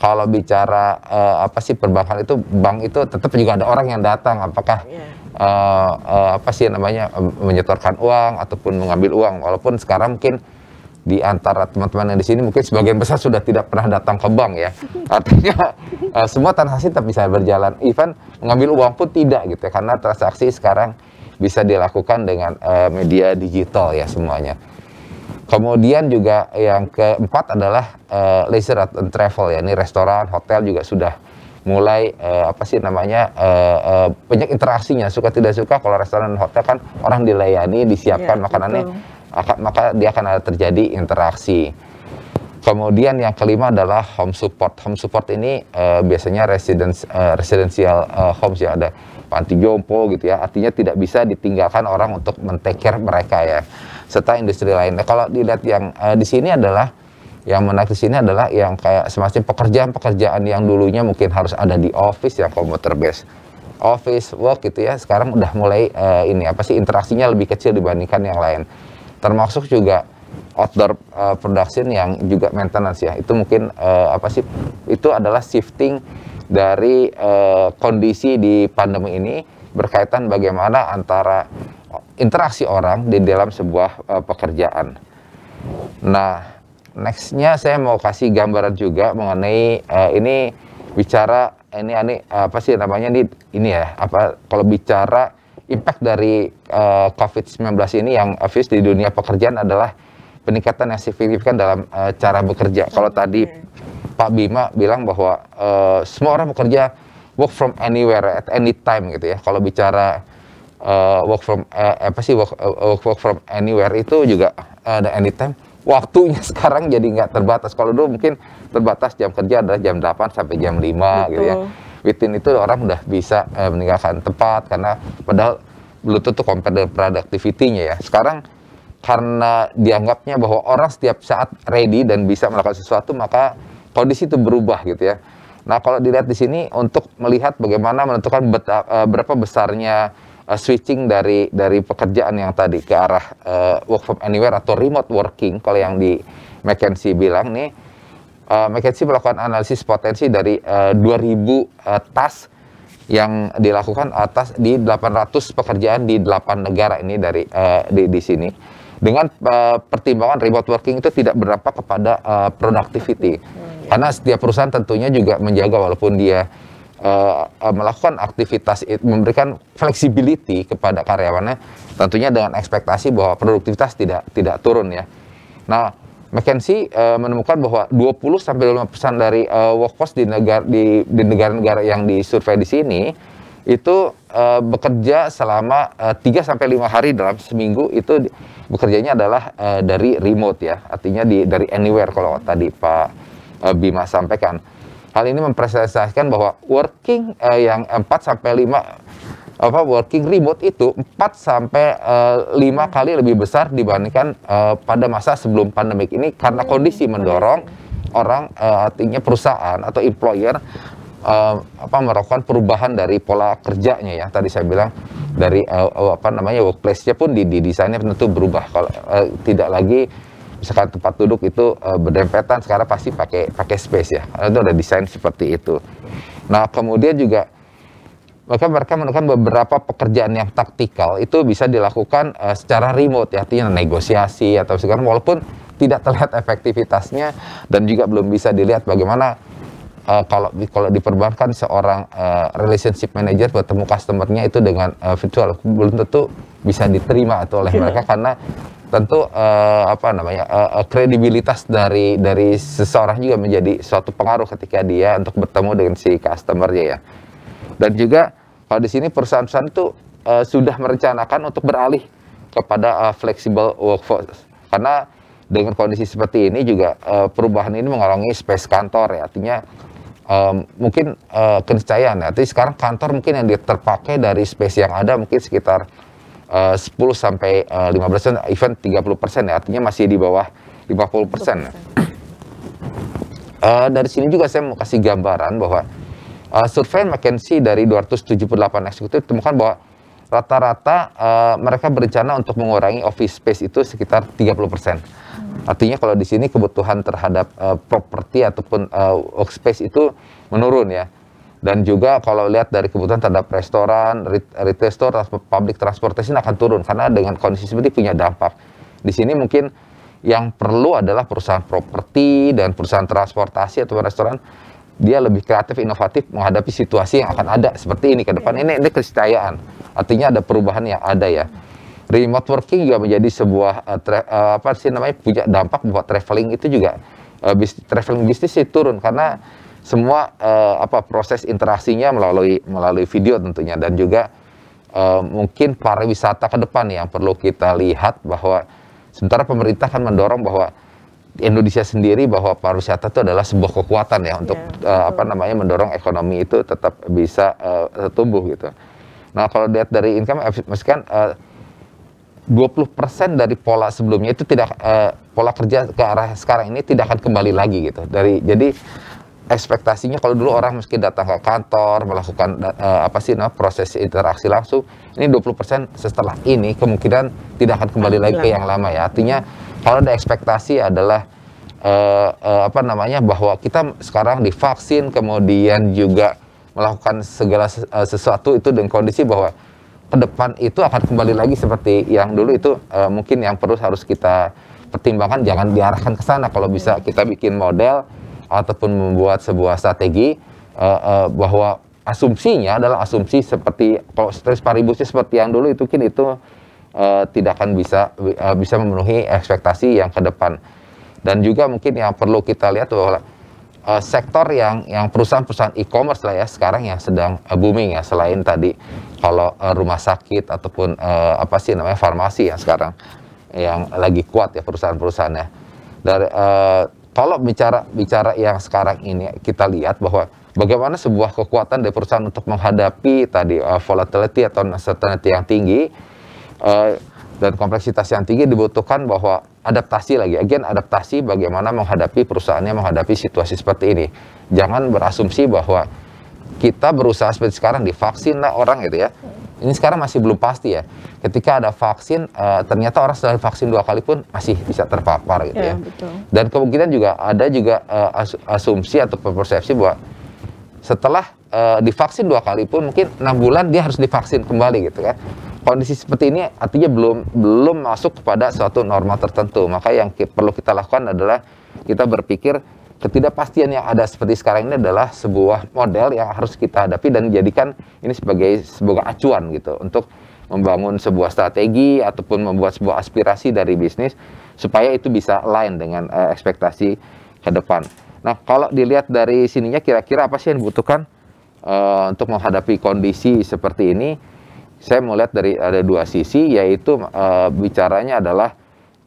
E: kalau bicara uh, apa sih perbankan itu bank itu tetap juga ada orang yang datang apakah yeah. Iya. uh, eh, uh, apa sih namanya menyetorkan uang ataupun mengambil uang walaupun sekarang mungkin di antara teman-teman yang di sini mungkin sebagian besar sudah tidak pernah datang ke bank ya artinya uh, semua transaksi tetap bisa berjalan even mengambil uang pun tidak gitu ya karena transaksi sekarang bisa dilakukan dengan uh, media digital ya semuanya Kemudian juga yang keempat adalah uh, leisure and travel ya. Ini restoran, hotel juga sudah mulai uh, apa sih namanya uh, uh, banyak interaksinya. Suka tidak suka kalau restoran dan hotel kan orang dilayani, disiapkan ya, makanannya, maka, maka dia akan ada terjadi interaksi. Kemudian yang kelima adalah home support. Home support ini uh, biasanya residence uh, residential uh, homes ya ada panti jompo gitu ya. Artinya tidak bisa ditinggalkan orang untuk mentekir mereka ya serta industri lain. Nah, kalau dilihat yang uh, di sini adalah yang menarik di sini adalah yang kayak semacam pekerjaan-pekerjaan yang dulunya mungkin harus ada di office yang komputer base, office work gitu ya sekarang udah mulai uh, ini apa sih interaksinya lebih kecil dibandingkan yang lain termasuk juga outdoor uh, production yang juga maintenance ya itu mungkin uh, apa sih itu adalah shifting dari uh, kondisi di pandemi ini berkaitan bagaimana antara interaksi orang di dalam sebuah uh, pekerjaan. Nah, nextnya saya mau kasih gambaran juga mengenai uh, ini bicara ini ini apa sih namanya ini ini ya apa kalau bicara impact dari uh, eh, COVID-19 ini yang obvious di dunia pekerjaan adalah peningkatan yang signifikan dalam uh, cara bekerja. Kalau tadi Pak Bima bilang bahwa uh, semua orang bekerja work from anywhere at any time gitu ya. Kalau bicara uh, work from uh, apa sih work, uh, work from anywhere itu juga ada uh, anytime waktunya sekarang jadi nggak terbatas. Kalau dulu mungkin terbatas jam kerja adalah jam 8 sampai jam 5 Betul. gitu ya. Within itu orang udah bisa uh, meninggalkan tempat karena padahal Bluetooth tuh compare dengan productivity-nya ya. Sekarang karena dianggapnya bahwa orang setiap saat ready dan bisa melakukan sesuatu maka kondisi itu berubah gitu ya. Nah, kalau dilihat di sini untuk melihat bagaimana menentukan beta, berapa besarnya uh, switching dari dari pekerjaan yang tadi ke arah uh, work from anywhere atau remote working kalau yang di McKinsey bilang nih uh, McKinsey melakukan analisis potensi dari uh, 2000 uh, tas yang dilakukan atas di 800 pekerjaan di 8 negara ini dari uh, di, di sini dengan uh, pertimbangan remote working itu tidak berdampak kepada uh, productivity hmm, ya. karena setiap perusahaan tentunya juga menjaga walaupun dia uh, melakukan aktivitas memberikan fleksibiliti kepada karyawannya tentunya dengan ekspektasi bahwa produktivitas tidak tidak turun ya. Nah, McKinsey uh, menemukan bahwa 20 sampai 25% dari uh, workforce di negara di di negara-negara yang disurvei di sini itu uh, bekerja selama uh, 3 sampai 5 hari dalam seminggu itu bekerjanya adalah uh, dari remote ya. Artinya di dari anywhere kalau tadi Pak Bima sampaikan. Hal ini mempresentasikan bahwa working eh, yang 4 sampai 5 apa working remote itu 4 sampai uh, eh, 5 hmm. kali lebih besar dibandingkan uh, pada masa sebelum pandemik ini karena hmm, kondisi mendorong orang uh, artinya perusahaan atau employer uh, apa melakukan perubahan dari pola kerjanya ya tadi saya bilang dari uh, apa namanya workplace-nya pun di, di desainnya tentu berubah kalau uh, tidak lagi misalkan tempat duduk itu uh, berdempetan sekarang pasti pakai pakai space ya itu ada desain seperti itu nah kemudian juga maka mereka menemukan beberapa pekerjaan yang taktikal itu bisa dilakukan uh, secara remote ya, artinya negosiasi atau sekarang walaupun tidak terlihat efektivitasnya dan juga belum bisa dilihat bagaimana uh, kalau kalau diperbankan seorang uh, relationship manager bertemu customernya itu dengan uh, virtual belum tentu bisa diterima atau oleh mereka karena tentu uh, apa namanya uh, kredibilitas dari dari seseorang juga menjadi suatu pengaruh ketika dia untuk bertemu dengan si customernya ya dan juga kalau di sini perusahaan-perusahaan itu uh, sudah merencanakan untuk beralih kepada uh, flexible workforce karena dengan kondisi seperti ini juga uh, perubahan ini mengalami space kantor ya artinya um, mungkin uh, keniscayaan ya. artinya sekarang kantor mungkin yang terpakai dari space yang ada mungkin sekitar 10 eh, sampai 15 persen, event 30 persen ya, artinya masih di bawah 50 persen. Uh, dari sini juga saya mau kasih gambaran bahwa uh, survei McKinsey dari 278 eksekutif temukan bahwa rata-rata uh, mereka berencana untuk mengurangi office space itu sekitar 30 persen. Artinya kalau di sini kebutuhan terhadap uh, properti ataupun uh, workspace itu menurun ya. Dan juga kalau lihat dari kebutuhan terhadap restoran, retail store, public transportation akan turun karena dengan kondisi seperti punya dampak. Di sini mungkin yang perlu adalah perusahaan properti dan perusahaan transportasi atau restoran dia lebih kreatif, inovatif menghadapi situasi yang akan ada seperti ini ke depan. Iya. Ini ini keniscayaan. Artinya ada perubahan yang ada ya. Remote working juga menjadi sebuah uh, tra, uh, apa sih namanya punya dampak buat traveling itu juga uh, bis, traveling bisnis sih turun karena semua uh, apa proses interaksinya melalui melalui video tentunya dan juga uh, mungkin pariwisata ke depan yang perlu kita lihat bahwa sementara pemerintah kan mendorong bahwa Indonesia sendiri bahwa pariwisata itu adalah sebuah kekuatan ya untuk yeah, iya, uh, apa namanya mendorong ekonomi itu tetap bisa uh, tumbuh gitu. Nah kalau lihat dari income, meskipun uh, 20% dari pola sebelumnya itu tidak uh, pola kerja ke arah sekarang ini tidak akan kembali lagi gitu. Dari jadi ekspektasinya kalau dulu orang meski datang ke kantor melakukan uh, apa sih nah, proses interaksi langsung ini 20% setelah ini kemungkinan tidak akan kembali lagi ke yang lama ya artinya kalau ada ekspektasi adalah uh, uh, apa namanya bahwa kita sekarang divaksin kemudian juga melakukan segala sesuatu itu dengan kondisi bahwa ke depan itu akan kembali lagi seperti yang dulu itu uh, mungkin yang perlu harus kita pertimbangkan jangan diarahkan ke sana kalau bisa kita bikin model ataupun membuat sebuah strategi uh, uh, bahwa asumsinya adalah asumsi seperti kalau stres paribusnya seperti yang dulu itu kini itu uh, tidak akan bisa uh, bisa memenuhi ekspektasi yang ke depan dan juga mungkin yang perlu kita lihat bahwa uh, sektor yang yang perusahaan-perusahaan e-commerce lah ya sekarang yang sedang uh, booming ya selain tadi kalau uh, rumah sakit ataupun uh, apa sih namanya farmasi yang sekarang yang lagi kuat ya perusahaan-perusahaannya dari uh, kalau bicara bicara yang sekarang ini kita lihat bahwa bagaimana sebuah kekuatan dari perusahaan untuk menghadapi tadi uh, volatility atau uncertainty yang tinggi uh, dan kompleksitas yang tinggi dibutuhkan bahwa adaptasi lagi again adaptasi bagaimana menghadapi perusahaannya menghadapi situasi seperti ini jangan berasumsi bahwa kita berusaha seperti sekarang divaksin lah orang gitu ya ini sekarang masih belum pasti ya. Ketika ada vaksin, uh, ternyata orang setelah vaksin dua kali pun masih bisa terpapar gitu ya. ya. Betul. Dan kemungkinan juga ada juga uh, asumsi atau persepsi bahwa setelah uh, divaksin dua kali pun mungkin enam bulan dia harus divaksin kembali gitu kan. Kondisi seperti ini artinya belum belum masuk kepada suatu norma tertentu. Maka yang perlu kita lakukan adalah kita berpikir ketidakpastian yang ada seperti sekarang ini adalah sebuah model yang harus kita hadapi dan jadikan ini sebagai sebuah acuan gitu untuk membangun sebuah strategi ataupun membuat sebuah aspirasi dari bisnis supaya itu bisa lain dengan uh, ekspektasi ke depan. Nah, kalau dilihat dari sininya kira-kira apa sih yang dibutuhkan uh, untuk menghadapi kondisi seperti ini? Saya melihat dari ada dua sisi yaitu uh, bicaranya adalah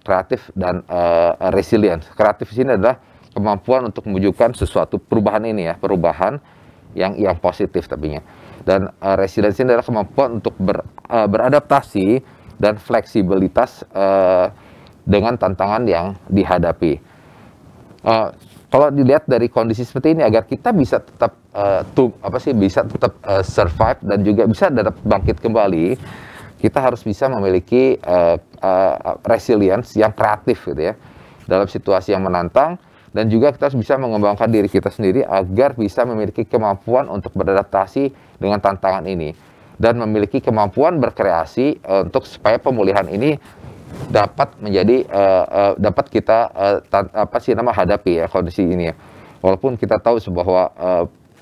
E: kreatif dan uh, resilient. Kreatif di sini adalah kemampuan untuk menunjukkan sesuatu perubahan ini ya, perubahan yang yang positif tapinya. Dan uh, eh, resiliensi adalah kemampuan untuk ber, uh, beradaptasi dan fleksibilitas uh, dengan tantangan yang dihadapi. Uh, kalau dilihat dari kondisi seperti ini agar kita bisa tetap uh, to, apa sih bisa tetap uh, survive dan juga bisa tetap bangkit kembali, kita harus bisa memiliki uh, uh, resilience yang kreatif gitu ya dalam situasi yang menantang dan juga kita harus bisa mengembangkan diri kita sendiri agar bisa memiliki kemampuan untuk beradaptasi dengan tantangan ini dan memiliki kemampuan berkreasi eh, untuk supaya pemulihan ini dapat menjadi eh, eh, dapat kita uh, apa sih nama hadapi ya kondisi ini ya. Walaupun kita tahu bahwa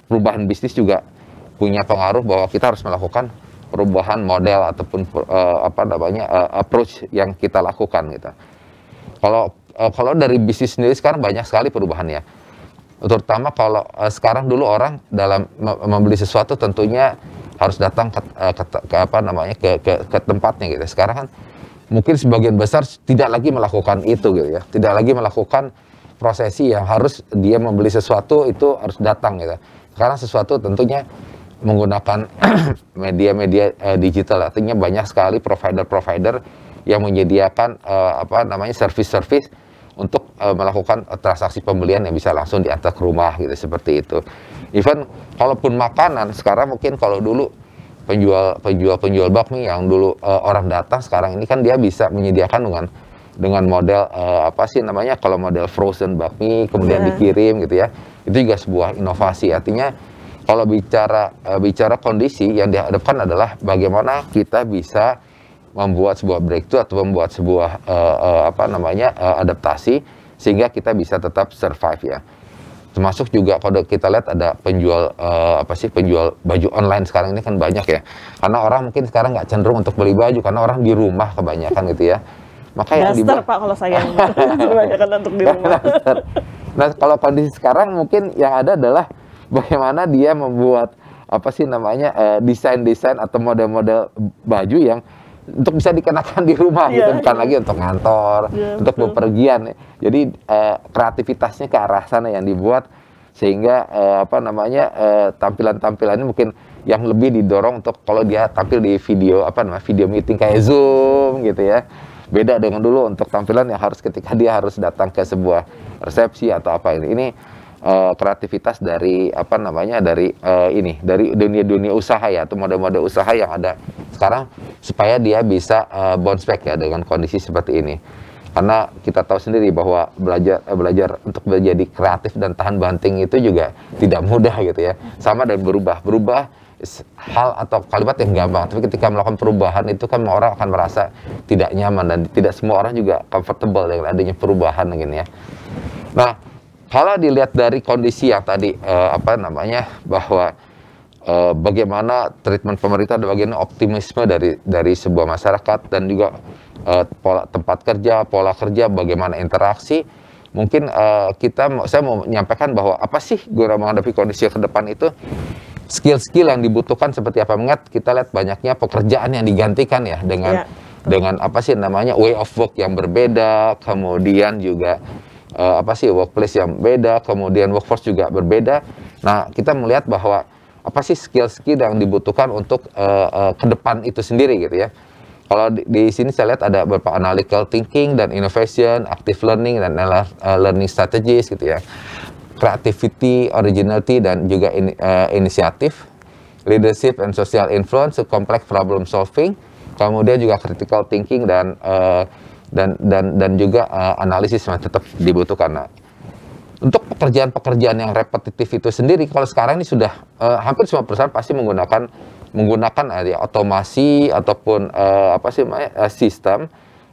E: perubahan bisnis juga punya pengaruh bahwa kita harus melakukan perubahan model ataupun apa namanya approach yang kita lakukan gitu. Kalau uh, kalau dari bisnis sendiri sekarang banyak sekali perubahan ya. Terutama kalau uh, sekarang dulu orang dalam membeli sesuatu tentunya harus datang ke, uh, ke, ke apa namanya ke, ke, ke tempatnya gitu. Sekarang kan mungkin sebagian besar tidak lagi melakukan itu gitu ya. Tidak lagi melakukan prosesi yang harus dia membeli sesuatu itu harus datang gitu. Sekarang sesuatu tentunya menggunakan media-media uh, digital artinya banyak sekali provider-provider yang menyediakan uh, apa namanya service-service untuk uh, melakukan eh, transaksi pembelian yang bisa langsung di atas rumah gitu seperti itu. Even kalaupun makanan sekarang mungkin kalau dulu penjual penjual penjual bakmi yang dulu uh, orang datang sekarang ini kan dia bisa menyediakan dengan dengan model uh, apa sih namanya kalau model frozen bakmi kemudian yeah. dikirim gitu ya. Itu juga sebuah inovasi artinya kalau bicara uh, bicara kondisi yang dihadapkan adalah bagaimana kita bisa membuat sebuah breakthrough atau membuat sebuah uh, uh, apa namanya uh, adaptasi sehingga kita bisa tetap survive ya termasuk juga kalau kita lihat ada penjual uh, apa sih penjual baju online sekarang ini kan banyak ya karena orang mungkin sekarang nggak cenderung untuk beli baju karena orang di rumah kebanyakan gitu ya maka yang dibuat pak
D: kalau saya kebanyakan untuk di rumah
E: nah kalau kondisi sekarang mungkin yang ada adalah bagaimana dia membuat apa sih namanya desain-desain uh, atau model-model baju yang untuk bisa dikenakan di rumah yeah. gitu iya. bukan lagi untuk kantor yeah, untuk betul. bepergian jadi eh, kreativitasnya ke arah sana yang dibuat sehingga eh, apa namanya eh, tampilan-tampilannya mungkin yang lebih didorong untuk kalau dia tampil di video apa namanya video meeting kayak zoom gitu ya beda dengan dulu untuk tampilan yang harus ketika dia harus datang ke sebuah resepsi atau apa ini ini uh, kreativitas dari apa namanya dari uh, ini dari dunia-dunia usaha ya atau mode-mode usaha yang ada sekarang supaya dia bisa uh, bounce back ya dengan kondisi seperti ini karena kita tahu sendiri bahwa belajar belajar untuk menjadi kreatif dan tahan banting itu juga tidak mudah gitu ya sama dan berubah berubah hal atau kalimat yang gampang tapi ketika melakukan perubahan itu kan orang akan merasa tidak nyaman dan tidak semua orang juga comfortable dengan adanya perubahan gitu ya nah kalau dilihat dari kondisi yang tadi uh, apa namanya bahwa uh, bagaimana treatment pemerintah dan bagian optimisme dari dari sebuah masyarakat dan juga uh, pola tempat kerja, pola kerja, bagaimana interaksi, mungkin uh, kita saya mau menyampaikan bahwa apa sih guna menghadapi kondisi ke depan itu skill-skill yang dibutuhkan seperti apa mengat kita lihat banyaknya pekerjaan yang digantikan ya dengan ya. dengan apa sih namanya way of work yang berbeda kemudian juga uh, apa sih workplace yang beda, kemudian workforce juga berbeda. Nah, kita melihat bahwa apa sih skill-skill yang dibutuhkan untuk uh, uh, ke depan itu sendiri gitu ya. Kalau di, di sini saya lihat ada beberapa analytical thinking dan innovation, active learning dan uh, learning strategies gitu ya. Creativity, originality dan juga in, uh, inisiatif, leadership and social influence, complex problem solving, kemudian juga critical thinking dan uh, dan dan dan juga uh, analisis masih tetap dibutuhkan. Nah, untuk pekerjaan-pekerjaan yang repetitif itu sendiri, kalau sekarang ini sudah uh, hampir semua perusahaan pasti menggunakan menggunakan uh, ya, otomasi ataupun uh, apa sih uh, sistem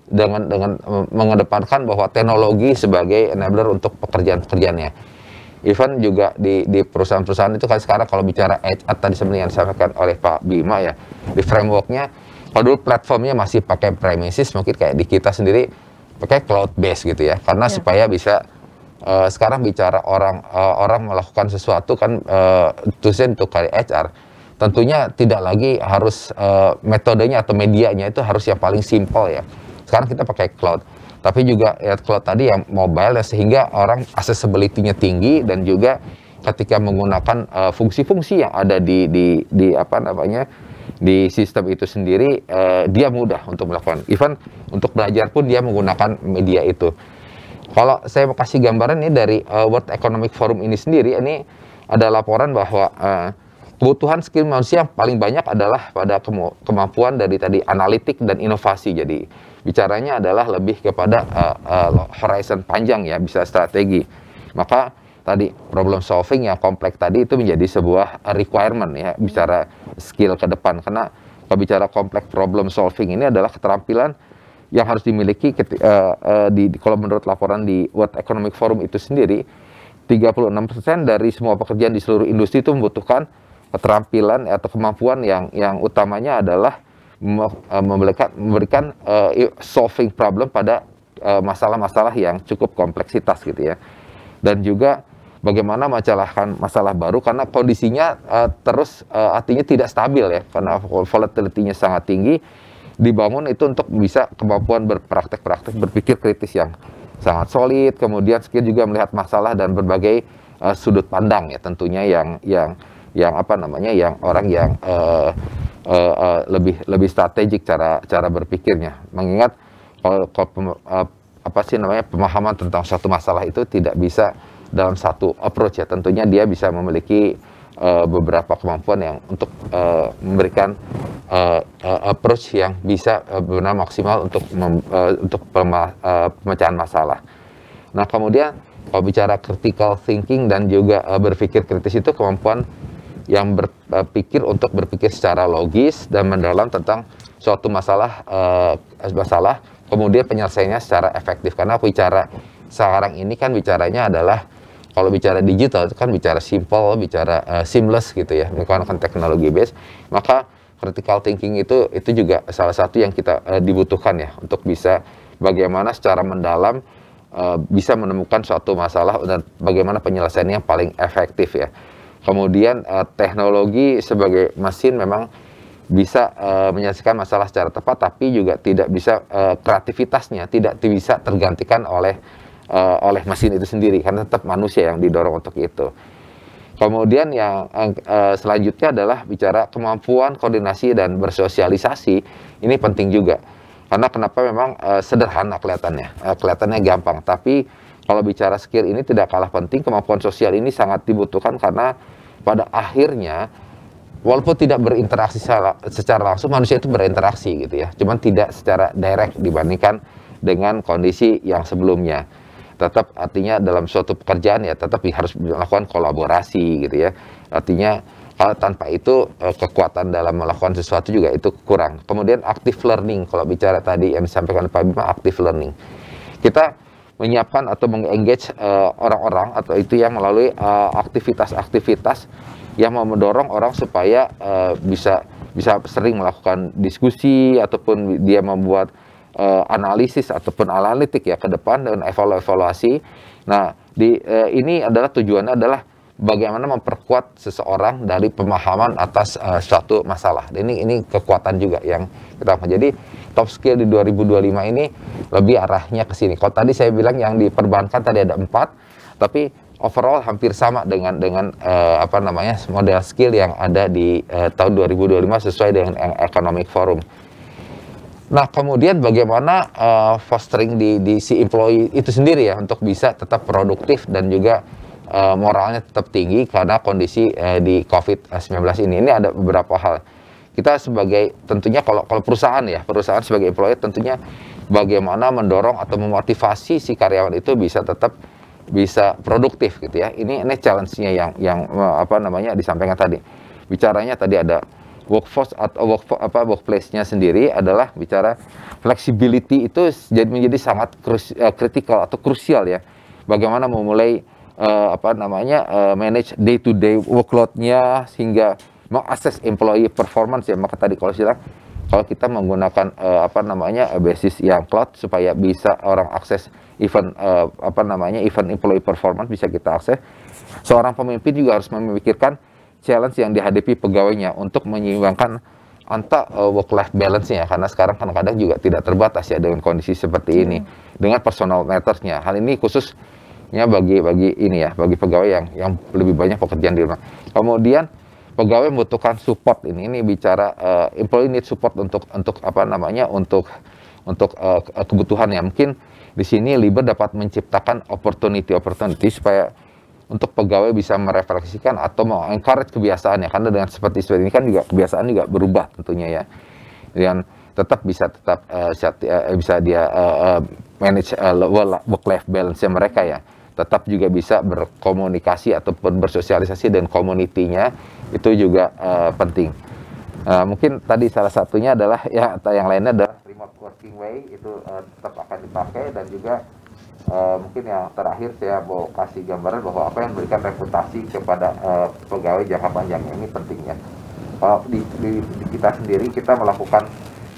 E: dengan dengan mengedepankan bahwa teknologi sebagai enabler untuk pekerjaan-pekerjaannya. Even juga di, di perusahaan-perusahaan itu kan sekarang kalau bicara HR tadi sebenarnya yang disampaikan oleh Pak Bima ya di frameworknya kalau dulu platformnya masih pakai premises, mungkin kayak di kita sendiri pakai cloud base gitu ya, karena ya. supaya bisa uh, sekarang bicara orang uh, orang melakukan sesuatu kan uh, untuk kali HR tentunya tidak lagi harus uh, metodenya atau medianya itu harus yang paling simple ya. Sekarang kita pakai cloud, tapi juga ya, cloud tadi yang mobile ya, sehingga orang accessibility-nya tinggi dan juga ketika menggunakan fungsi-fungsi uh, yang ada di, di di apa namanya di sistem itu sendiri eh, dia mudah untuk melakukan. Even untuk belajar pun dia menggunakan media itu. Kalau saya mau kasih gambaran ini dari uh, World Economic Forum ini sendiri, ini ada laporan bahwa uh, kebutuhan skill manusia yang paling banyak adalah pada kemampuan dari tadi analitik dan inovasi. Jadi bicaranya adalah lebih kepada uh, uh, horizon panjang ya, bisa strategi. Maka tadi problem solving yang kompleks tadi itu menjadi sebuah requirement ya hmm. bicara skill ke depan karena kalau bicara kompleks problem solving ini adalah keterampilan yang harus dimiliki uh, uh, di, di kalau menurut laporan di World Economic Forum itu sendiri 36% dari semua pekerjaan di seluruh industri itu membutuhkan keterampilan atau kemampuan yang yang utamanya adalah eh, memberikan memberikan uh, solving problem pada masalah-masalah uh, yang cukup kompleksitas gitu ya. Dan juga bagaimana masalahkan masalah baru karena kondisinya uh, terus uh, artinya tidak stabil ya karena volatility sangat tinggi dibangun itu untuk bisa kemampuan berpraktek-praktek berpikir kritis yang sangat solid kemudian sekian juga melihat masalah dan berbagai uh, sudut pandang ya tentunya yang yang yang apa namanya yang orang yang uh, uh, uh, lebih lebih strategik cara cara berpikirnya mengingat kalau, kalau uh, apa sih namanya pemahaman tentang satu masalah itu tidak bisa dalam satu approach ya tentunya dia bisa memiliki uh, beberapa kemampuan yang untuk uh, memberikan uh, approach yang bisa uh, benar maksimal untuk mem, uh, untuk pema, uh, pemecahan masalah. Nah kemudian kalau bicara critical thinking dan juga uh, berpikir kritis itu kemampuan yang berpikir untuk berpikir secara logis dan mendalam tentang suatu masalah uh, masalah kemudian penyelesaiannya secara efektif karena bicara sekarang ini kan bicaranya adalah kalau bicara digital itu kan bicara simple, bicara uh, seamless gitu ya, menggunakan teknologi base, maka critical thinking itu itu juga salah satu yang kita uh, dibutuhkan ya untuk bisa bagaimana secara mendalam uh, bisa menemukan suatu masalah dan bagaimana penyelesaiannya yang paling efektif ya. Kemudian uh, teknologi sebagai mesin memang bisa uh, menyelesaikan masalah secara tepat tapi juga tidak bisa uh, kreativitasnya tidak bisa tergantikan oleh uh, oleh mesin itu sendiri karena tetap manusia yang didorong untuk itu. Kemudian yang uh, selanjutnya adalah bicara kemampuan koordinasi dan bersosialisasi ini penting juga karena kenapa memang uh, sederhana kelihatannya uh, kelihatannya gampang tapi kalau bicara skill ini tidak kalah penting kemampuan sosial ini sangat dibutuhkan karena pada akhirnya walaupun tidak berinteraksi secara, secara langsung manusia itu berinteraksi gitu ya cuman tidak secara direct dibandingkan dengan kondisi yang sebelumnya tetap artinya dalam suatu pekerjaan ya tetap harus melakukan kolaborasi gitu ya artinya kalau eh, tanpa itu eh, kekuatan dalam melakukan sesuatu juga itu kurang kemudian active learning kalau bicara tadi yang disampaikan Pak Bima active learning kita menyiapkan atau mengengage uh, orang-orang atau itu yang melalui uh, aktivitas-aktivitas yang mau mendorong orang supaya uh, bisa bisa sering melakukan diskusi ataupun dia membuat uh, analisis ataupun analitik ya ke depan dengan evaluasi. Nah, di uh, ini adalah tujuannya adalah bagaimana memperkuat seseorang dari pemahaman atas uh, suatu masalah. ini ini kekuatan juga yang kita jadi top skill di 2025 ini lebih arahnya ke sini. Kalau tadi saya bilang yang diperbankan tadi ada empat, tapi overall hampir sama dengan dengan uh, apa namanya model skill yang ada di uh, tahun 2025 sesuai dengan Economic Forum. Nah, kemudian bagaimana uh, fostering di, di si employee itu sendiri ya untuk bisa tetap produktif dan juga uh, moralnya tetap tinggi karena kondisi uh, di COVID-19 ini. Ini ada beberapa hal. Kita sebagai tentunya kalau kalau perusahaan ya, perusahaan sebagai employee tentunya bagaimana mendorong atau memotivasi si karyawan itu bisa tetap bisa produktif gitu ya. Ini ini challenge-nya yang yang apa namanya disampaikan tadi. Bicaranya tadi ada workforce atau work, apa workplace-nya sendiri adalah bicara flexibility itu jadi menjadi sangat kritikal eh, atau krusial ya. Bagaimana memulai uh, apa namanya uh, manage day to day workload-nya sehingga mengakses employee performance ya maka tadi kalau silang kalau kita menggunakan uh, apa namanya basis yang cloud supaya bisa orang akses event uh, apa namanya event employee performance bisa kita akses seorang pemimpin juga harus memikirkan challenge yang dihadapi pegawainya untuk menyeimbangkan antara uh, eh, work-life balance-nya karena sekarang kadang-kadang juga tidak terbatas ya dengan kondisi seperti iya. ini dengan personal matters-nya. Hal ini khususnya bagi bagi ini ya, bagi pegawai yang yang lebih banyak pekerjaan di rumah. Kemudian pegawai membutuhkan support ini ini bicara uh, employee need support untuk untuk apa namanya untuk untuk uh, eh, kebutuhan ya mungkin di sini Liber dapat menciptakan opportunity opportunity supaya untuk pegawai bisa merefleksikan atau mengencourage ya karena dengan seperti seperti ini kan juga kebiasaan juga berubah tentunya ya dan tetap bisa tetap uh, bisa, dia uh, manage uh, work life balance mereka ya tetap juga bisa berkomunikasi ataupun bersosialisasi dan komunitinya itu juga uh, penting uh, mungkin tadi salah satunya adalah ya atau yang lainnya adalah remote working way itu uh, tetap akan dipakai dan juga uh, mungkin yang terakhir saya mau kasih gambaran bahwa apa yang memberikan reputasi kepada uh, pegawai jangka panjang ini pentingnya. Kalau eh, di, di, di kita sendiri kita melakukan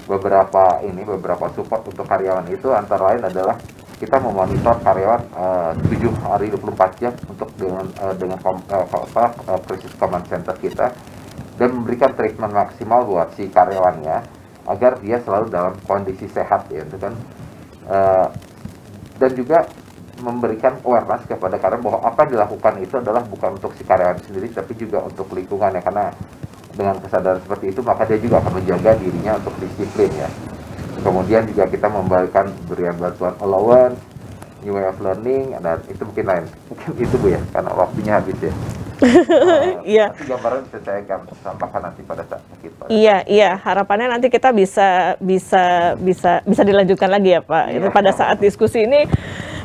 E: beberapa ini beberapa support untuk karyawan itu antara lain adalah kita memonitor karyawan hari 7 hari 24 jam untuk dengan uh, dengan apa, uh, krisis command center kita dan memberikan treatment maksimal buat si karyawannya agar dia selalu dalam kondisi sehat ya itu kan uh, dan juga memberikan awareness kepada karyawan bahwa apa yang dilakukan itu adalah bukan untuk si karyawan sendiri tapi juga untuk lingkungan ya karena dengan kesadaran seperti itu maka dia juga akan menjaga dirinya untuk disiplin ya kemudian juga kita memberikan berian bantuan allowance new way of learning dan itu mungkin lain mungkin itu bu ya karena waktunya habis ya Iya. uh, gambaran bisa saya sampaikan nanti pada saat
D: kita. Iya, iya. Harapannya nanti kita bisa bisa bisa bisa dilanjutkan lagi ya Pak. Ya, Itu pada saat diskusi ini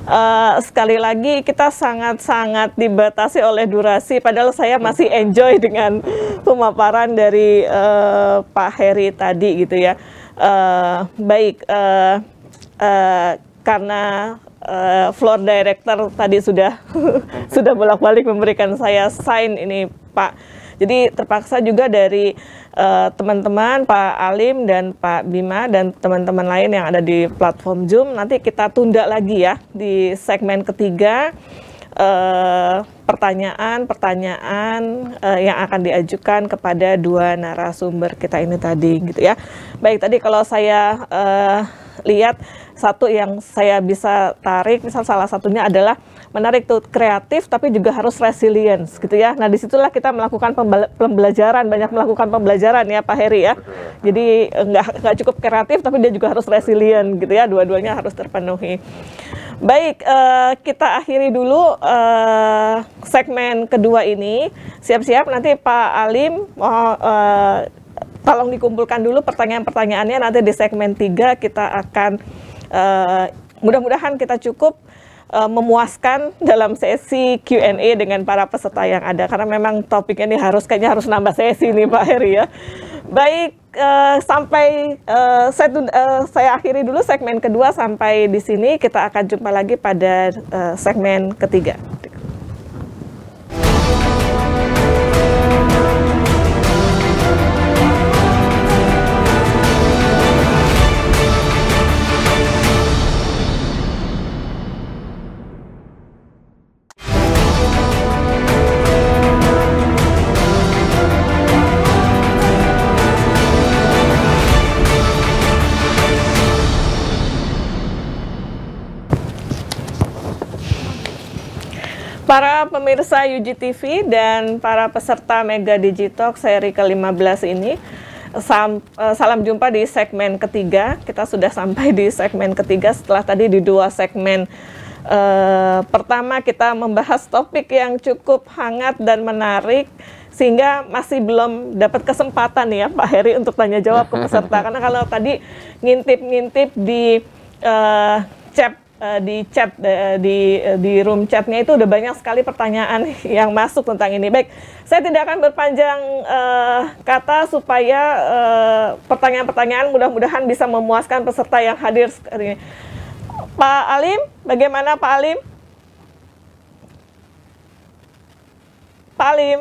D: uh, sekali lagi kita sangat-sangat dibatasi oleh durasi. Padahal saya masih iya. enjoy dengan pemaparan dari uh, Pak Heri tadi gitu ya. Uh, baik, uh, uh, karena uh, floor director tadi sudah sudah bolak-balik memberikan saya sign ini Pak. Jadi terpaksa juga dari eh, teman-teman uh, Pak Alim dan Pak Bima dan teman-teman lain yang ada di platform Zoom nanti kita tunda lagi ya di segmen ketiga pertanyaan-pertanyaan eh, uh, uh, yang akan diajukan kepada dua narasumber kita ini tadi gitu ya. Baik tadi kalau saya uh, lihat satu yang saya bisa tarik, misal salah satunya adalah menarik tuh kreatif tapi juga harus resilience gitu ya. Nah disitulah kita melakukan pembelajaran, banyak melakukan pembelajaran ya Pak Heri ya. Jadi nggak nggak cukup kreatif tapi dia juga harus resilient gitu ya. Dua-duanya harus terpenuhi. Baik, uh, kita akhiri dulu uh, segmen kedua ini. Siap-siap nanti Pak Alim mau uh, oh, eh, tolong dikumpulkan dulu pertanyaan-pertanyaannya nanti di segmen 3 kita akan Eh, mudah-mudahan kita cukup uh, memuaskan dalam sesi Q&A dengan para peserta yang ada karena memang topik ini harus kayaknya harus nambah sesi nih Pak Heri ya. Baik uh, sampai uh, saya uh, saya akhiri dulu segmen kedua sampai di sini kita akan jumpa lagi pada uh, segmen ketiga. Para pemirsa UGTV dan para peserta Mega Digitalk seri ke-15 ini, Sam, eh, salam jumpa di segmen ketiga. Kita sudah sampai di segmen ketiga setelah tadi di dua segmen. uh, pertama kita membahas topik yang cukup hangat dan menarik sehingga masih belum dapat kesempatan ya Pak Heri untuk tanya jawab ke peserta karena kalau tadi ngintip-ngintip di uh, chat uh, di chat uh, di uh, di room chatnya itu udah banyak sekali pertanyaan yang masuk tentang ini. Baik, saya tidak akan berpanjang uh, kata supaya uh, pertanyaan-pertanyaan mudah-mudahan bisa memuaskan peserta yang hadir hari ini. Pak Alim, bagaimana Pak Alim? Pak Alim,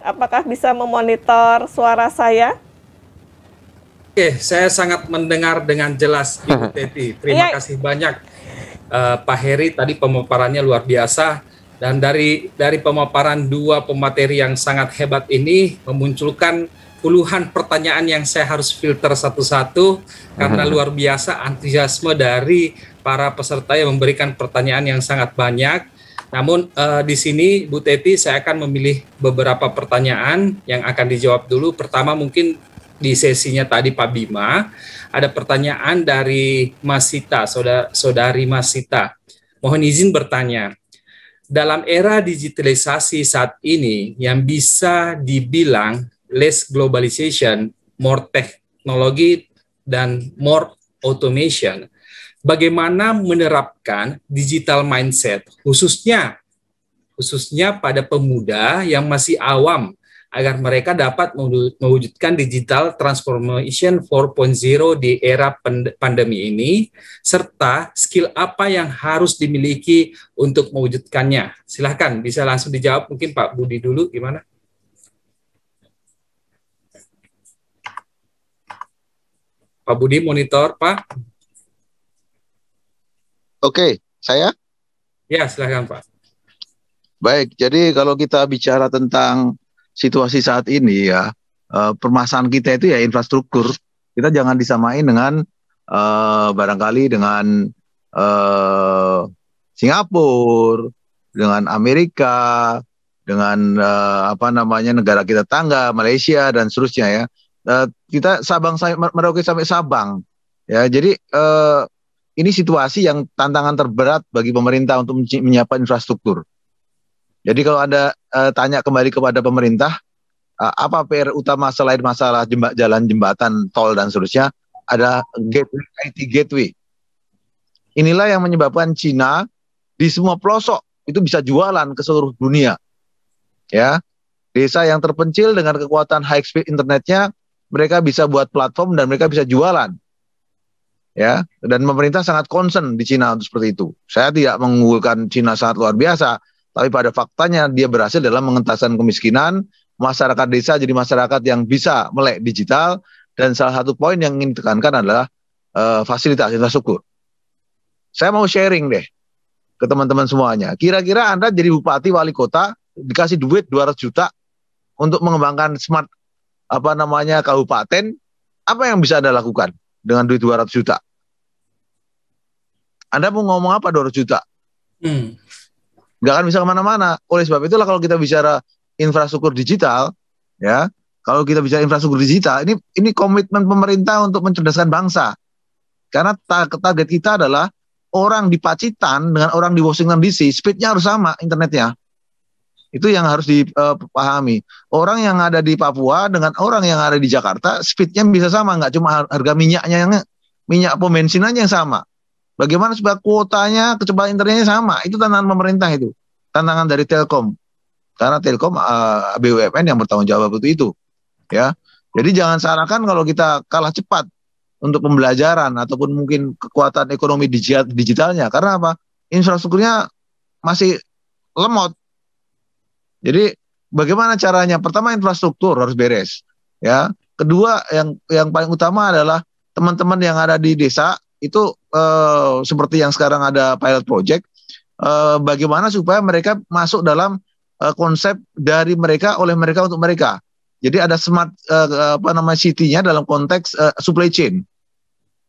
D: apakah bisa memonitor suara saya?
B: Oke, saya sangat mendengar dengan jelas Ibu Teti. Terima ya. kasih banyak uh, Pak Heri tadi pemaparannya luar biasa dan dari dari pemaparan dua pemateri yang sangat hebat ini memunculkan puluhan pertanyaan yang saya harus filter satu-satu karena mhm. luar biasa antusiasme dari para peserta yang memberikan pertanyaan yang sangat banyak. Namun eh, di sini Bu Teti saya akan memilih beberapa pertanyaan yang akan dijawab dulu. Pertama mungkin di sesinya tadi Pak Bima ada pertanyaan dari Masita, Sita, saudari Masita. Mohon izin bertanya. Dalam era digitalisasi saat ini yang bisa dibilang less globalization, more teknologi dan more automation, bagaimana menerapkan digital mindset khususnya khususnya pada pemuda yang masih awam agar mereka dapat mewujudkan digital transformation 4.0 di era pandemi ini, serta skill apa yang harus dimiliki untuk mewujudkannya. Silahkan, bisa langsung dijawab mungkin Pak Budi dulu, gimana? Pak Budi, monitor Pak.
C: Oke, saya?
B: Ya, silahkan Pak.
C: Baik, jadi kalau kita bicara tentang situasi saat ini ya uh, permasalahan kita itu ya infrastruktur. Kita jangan disamain dengan uh, barangkali dengan uh, Singapura, dengan Amerika, dengan uh, apa namanya negara kita tangga Malaysia dan seterusnya ya. Uh, kita Sabang sampai Merauke sampai Sabang. Ya, jadi uh, ini situasi yang tantangan terberat bagi pemerintah untuk menyiapkan infrastruktur. Jadi kalau Anda uh, eh, tanya kembali kepada pemerintah, uh, apa PR utama selain masalah jemba, jalan jembatan, tol dan seterusnya, ada gateway, IT gateway. Inilah yang menyebabkan Cina di semua pelosok itu bisa jualan ke seluruh dunia. Ya, desa yang terpencil dengan kekuatan high speed internetnya, mereka bisa buat platform dan mereka bisa jualan ya dan pemerintah sangat concern di Cina untuk seperti itu. Saya tidak mengunggulkan Cina sangat luar biasa, tapi pada faktanya dia berhasil dalam mengentaskan kemiskinan, masyarakat desa jadi masyarakat yang bisa melek digital dan salah satu poin yang ingin ditekankan adalah uh, fasilitas infrastruktur. Saya mau sharing deh ke teman-teman semuanya. Kira-kira Anda jadi bupati, wali kota dikasih duit 200 juta untuk mengembangkan smart apa namanya kabupaten, apa yang bisa Anda lakukan dengan duit 200 juta? Anda mau ngomong apa 200 juta? Hmm nggak akan bisa kemana-mana. Oleh sebab itulah kalau kita bicara infrastruktur digital, ya kalau kita bicara infrastruktur digital, ini ini komitmen pemerintah untuk mencerdaskan bangsa. Karena target kita adalah orang di Pacitan dengan orang di Washington DC, speednya harus sama internetnya. Itu yang harus dipahami. Eh, orang yang ada di Papua dengan orang yang ada di Jakarta, speednya bisa sama, nggak cuma harga minyaknya yang minyak pom yang sama. Bagaimana sebab kuotanya kecepatan internetnya sama? Itu tantangan pemerintah itu. Tantangan dari Telkom. Karena Telkom uh, eh, BUMN yang bertanggung jawab itu itu. Ya. Jadi jangan sarankan kalau kita kalah cepat untuk pembelajaran ataupun mungkin kekuatan ekonomi digitalnya. Karena apa? Infrastrukturnya masih lemot. Jadi bagaimana caranya? Pertama infrastruktur harus beres, ya. Kedua yang yang paling utama adalah teman-teman yang ada di desa itu uh, seperti yang sekarang ada pilot project uh, bagaimana supaya mereka masuk dalam uh, konsep dari mereka oleh mereka untuk mereka. Jadi ada smart uh, apa namanya city-nya dalam konteks uh, supply chain.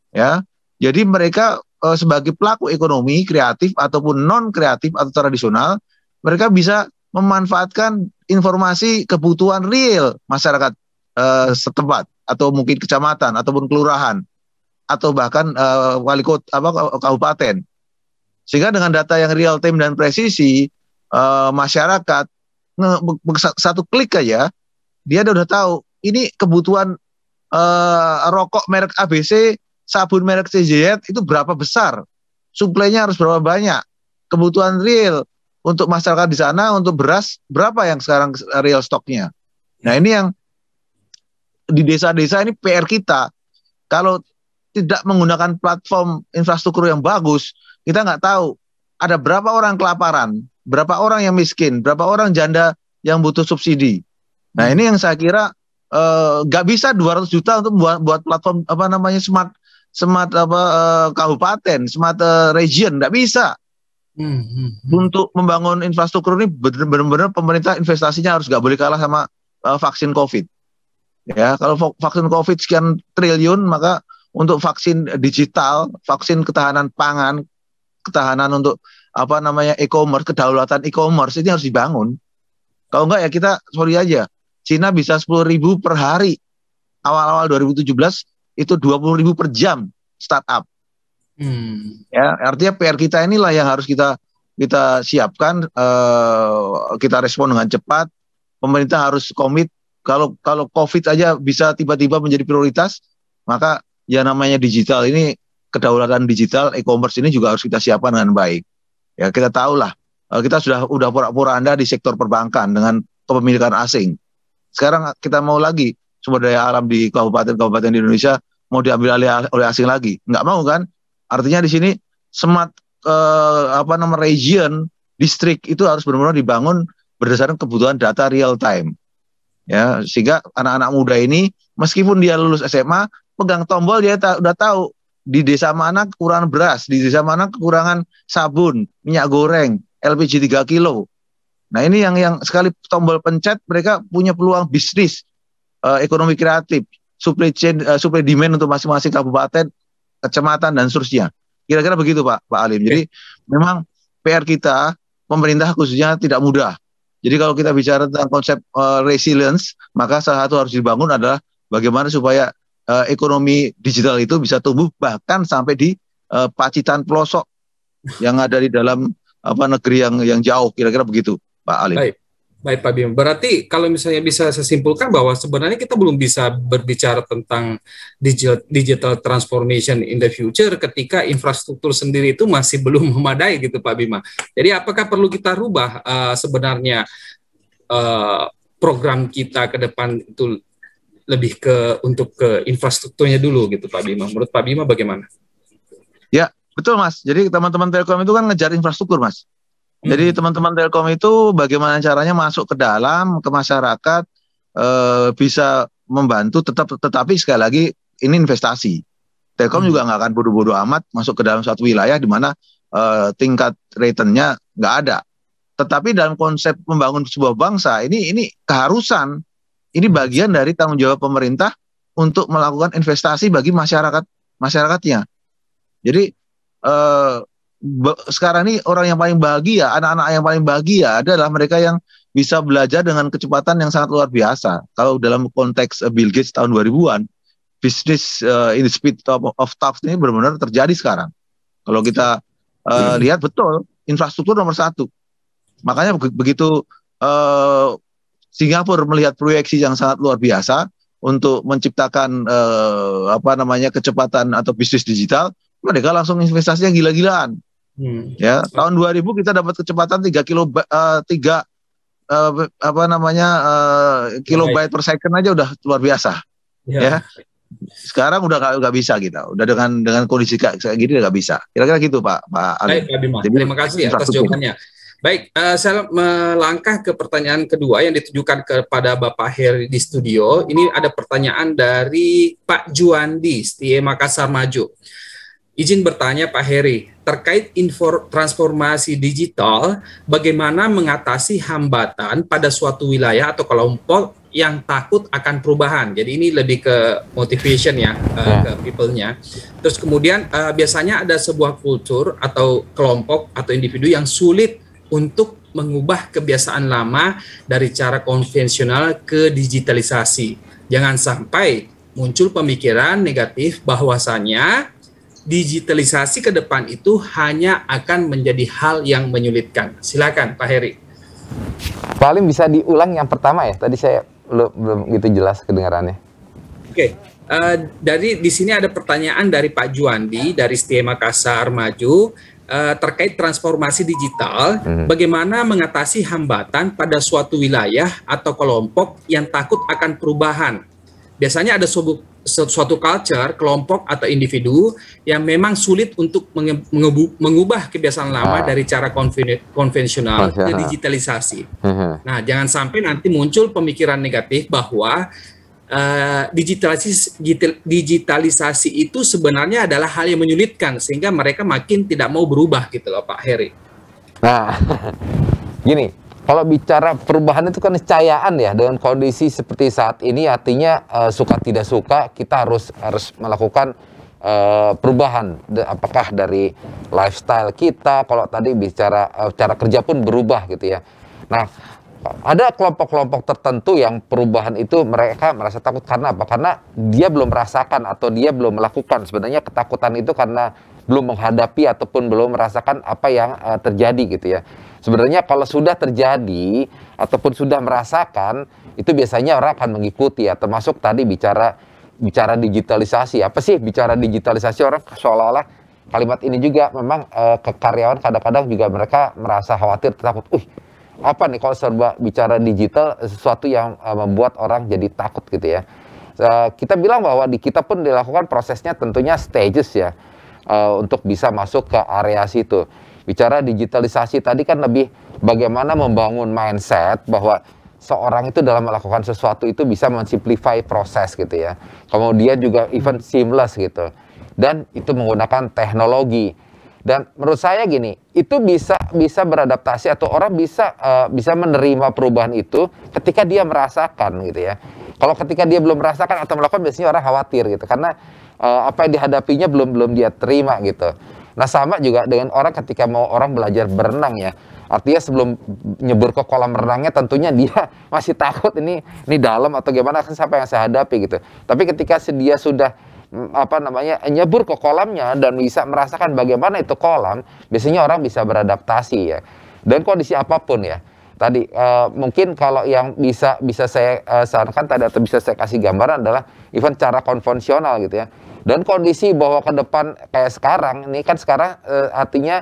C: Ya. Jadi mereka uh, sebagai pelaku ekonomi kreatif ataupun non kreatif atau tradisional, mereka bisa memanfaatkan informasi kebutuhan real masyarakat uh, setempat atau mungkin kecamatan ataupun kelurahan atau bahkan uh, wali kota apa kabupaten. Sehingga dengan data yang real time dan presisi uh, masyarakat satu klik aja dia udah tahu ini kebutuhan uh, rokok merek ABC, sabun merek CJZ itu berapa besar, suplainya harus berapa banyak, kebutuhan real untuk masyarakat di sana untuk beras berapa yang sekarang real stoknya. Nah ini yang di desa-desa ini PR kita. Kalau tidak menggunakan platform infrastruktur yang bagus, kita nggak tahu ada berapa orang kelaparan, berapa orang yang miskin, berapa orang janda yang butuh subsidi. Nah hmm. ini yang saya kira eh, nggak uh, bisa 200 juta untuk buat buat platform apa namanya smart smart apa uh, kabupaten, smart uh, region, nggak bisa. Hmm, hmm, hmm, Untuk membangun infrastruktur ini benar-benar pemerintah investasinya harus nggak boleh kalah sama uh, vaksin COVID. Ya, kalau vaksin COVID sekian triliun, maka untuk vaksin digital, vaksin ketahanan pangan, ketahanan untuk apa namanya e-commerce, kedaulatan e-commerce ini harus dibangun. Kalau enggak ya kita sorry aja, Cina bisa 10 ribu per hari. Awal-awal 2017 itu 20 ribu per jam startup.
F: Hmm.
C: Ya, artinya PR kita inilah yang harus kita kita siapkan, uh, kita respon dengan cepat. Pemerintah harus komit kalau kalau COVID aja bisa tiba-tiba menjadi prioritas, maka ya namanya digital ini kedaulatan digital e-commerce ini juga harus kita siapkan dengan baik. Ya kita tahulah eh, kita sudah udah pura-pura Anda di sektor perbankan dengan kepemilikan asing. Sekarang kita mau lagi sumber daya alam di kabupaten-kabupaten di Indonesia mau diambil alih oleh asing lagi. Nggak mau kan? Artinya di sini smart eh, apa nama region distrik itu harus benar-benar dibangun berdasarkan kebutuhan data real time. Ya, sehingga anak-anak muda ini meskipun dia lulus SMA pegang tombol dia ta udah tahu di desa mana kekurangan beras, di desa mana kekurangan sabun, minyak goreng, LPG 3 kilo. Nah ini yang yang sekali tombol pencet mereka punya peluang bisnis uh, ekonomi kreatif, supply chain, uh, supply demand untuk masing-masing kabupaten, kecamatan dan seterusnya. Kira-kira begitu Pak Pak Alim. Jadi okay. memang PR kita pemerintah khususnya tidak mudah. Jadi kalau kita bicara tentang konsep uh, resilience, maka salah satu harus dibangun adalah bagaimana supaya uh, ekonomi digital itu bisa tumbuh bahkan sampai di uh, pacitan pelosok yang ada di dalam apa negeri yang yang jauh kira-kira begitu Pak Ali. Baik.
B: Baik Pak Bim, berarti kalau misalnya bisa saya simpulkan bahwa sebenarnya kita belum bisa berbicara tentang digital, digital transformation in the future ketika infrastruktur sendiri itu masih belum memadai gitu Pak Bima. Jadi apakah perlu kita rubah uh, sebenarnya uh, program kita ke depan itu lebih ke
C: untuk ke infrastrukturnya dulu gitu Pak Bima. Menurut Pak Bima bagaimana? Ya, betul Mas. Jadi teman-teman Telkom itu kan ngejar infrastruktur Mas. Hmm. Jadi teman-teman Telkom itu bagaimana caranya masuk ke dalam ke masyarakat e, bisa membantu tetap tetapi sekali lagi ini investasi. Telkom hmm. juga nggak akan bodoh-bodoh amat masuk ke dalam suatu wilayah di mana e, tingkat returnnya nggak ada. Tetapi dalam konsep membangun sebuah bangsa ini ini keharusan ini bagian dari tanggung jawab pemerintah untuk melakukan investasi bagi masyarakat masyarakatnya. Jadi eh, sekarang ini orang yang paling bahagia, anak-anak yang paling bahagia adalah mereka yang bisa belajar dengan kecepatan yang sangat luar biasa. Kalau dalam konteks eh, Bill Gates tahun 2000-an, bisnis uh, in the speed of, of tough ini benar-benar terjadi sekarang. Kalau kita uh, hmm. lihat betul, infrastruktur nomor satu. Makanya begitu uh, Singapura melihat proyeksi yang sangat luar biasa untuk menciptakan eh, apa namanya kecepatan atau bisnis digital, mereka langsung investasinya gila-gilaan. Hmm. Ya, tahun 2000 kita dapat kecepatan 3 kilo uh, 3 uh, apa namanya uh, kilobyte per second aja udah luar biasa. Ya. ya. Sekarang udah nggak bisa kita. Udah dengan dengan kondisi kayak gini nggak bisa. Kira-kira gitu Pak Pak Ali. Baik, Pak Bima. Terima kasih ya atas jawabannya.
B: Baik, uh, saya melangkah ke pertanyaan kedua yang ditujukan kepada Bapak Heri di studio. Ini ada pertanyaan dari Pak Juandi, STIE Makassar Maju. Izin bertanya Pak Heri, terkait info transformasi digital, bagaimana mengatasi hambatan pada suatu wilayah atau kelompok yang takut akan perubahan. Jadi ini lebih ke motivation ya, yeah. Ya. ke people-nya. Terus kemudian uh, biasanya ada sebuah kultur atau kelompok atau individu yang sulit untuk mengubah kebiasaan lama dari cara konvensional ke digitalisasi. Jangan sampai muncul pemikiran negatif bahwasannya digitalisasi ke depan itu hanya akan menjadi hal yang menyulitkan. Silakan Pak Heri.
E: Paling bisa diulang yang pertama ya. Tadi saya belum, gitu jelas kedengarannya.
B: Oke. Okay. Uh, eh, dari di sini ada pertanyaan dari Pak Juandi dari Stiema Makassar Maju uh, terkait transformasi digital, hmm. bagaimana mengatasi hambatan pada suatu wilayah atau kelompok yang takut akan perubahan. Biasanya ada suatu, suatu culture, kelompok atau individu yang memang sulit untuk mengubah kebiasaan lama ah. dari cara konvensional ke digitalisasi. Hmm. Nah, jangan sampai nanti muncul pemikiran negatif bahwa Eh, digitalisasi digitalisasi itu sebenarnya adalah hal yang menyulitkan sehingga mereka makin tidak mau berubah gitu loh Pak Heri.
E: Nah, gini, kalau bicara perubahan itu kan cahayaan ya dengan kondisi seperti saat ini artinya uh, suka tidak suka kita harus harus melakukan uh, perubahan apakah dari lifestyle kita kalau tadi bicara uh, cara kerja pun berubah gitu ya. Nah, ada kelompok-kelompok tertentu yang perubahan itu mereka merasa takut karena apa? Karena dia belum merasakan atau dia belum melakukan. Sebenarnya ketakutan itu karena belum menghadapi ataupun belum merasakan apa yang uh, terjadi gitu ya. Sebenarnya kalau sudah terjadi ataupun sudah merasakan itu biasanya orang akan mengikuti ya. Termasuk tadi bicara bicara digitalisasi. Apa sih bicara digitalisasi orang seolah-olah kalimat ini juga memang uh, ke karyawan kadang-kadang juga mereka merasa khawatir takut, uh apa nih kalau serba bicara digital sesuatu yang uh, membuat orang jadi takut gitu ya. Uh, kita bilang bahwa di kita pun dilakukan prosesnya tentunya stages ya uh, untuk bisa masuk ke area situ. Bicara digitalisasi tadi kan lebih bagaimana membangun mindset bahwa seorang itu dalam melakukan sesuatu itu bisa mensimplify proses gitu ya. Kemudian juga even seamless gitu. Dan itu menggunakan teknologi dan menurut saya gini, itu bisa bisa beradaptasi atau orang bisa uh, bisa menerima perubahan itu ketika dia merasakan gitu ya. Kalau ketika dia belum merasakan atau melakukan biasanya orang khawatir gitu karena uh, apa yang dihadapinya belum belum dia terima gitu. Nah sama juga dengan orang ketika mau orang belajar berenang ya. Artinya sebelum nyebur ke kolam renangnya tentunya dia masih takut ini ini dalam atau gimana kan siapa yang saya hadapi gitu. Tapi ketika dia sudah Mm, apa namanya nyebur ke kolamnya dan bisa merasakan bagaimana itu kolam, biasanya orang bisa beradaptasi ya. Dan kondisi apapun ya. Tadi uh, mungkin kalau yang bisa bisa saya uh, sarankan tadi atau bisa saya kasih gambaran adalah event cara konvensional gitu ya. Dan kondisi bahwa ke depan kayak sekarang ini kan sekarang uh, artinya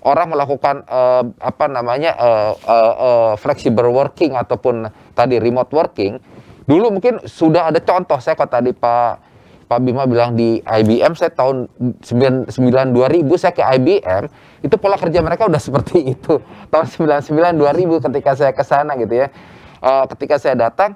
E: orang melakukan uh, apa namanya uh, uh, uh, flexible working ataupun tadi remote working dulu mungkin sudah ada contoh saya kok tadi Pak Pak Bima bilang di IBM saya tahun 99 2000 saya ke IBM itu pola kerja mereka udah seperti itu tahun 99 2000 ketika saya ke sana gitu ya uh, ketika saya datang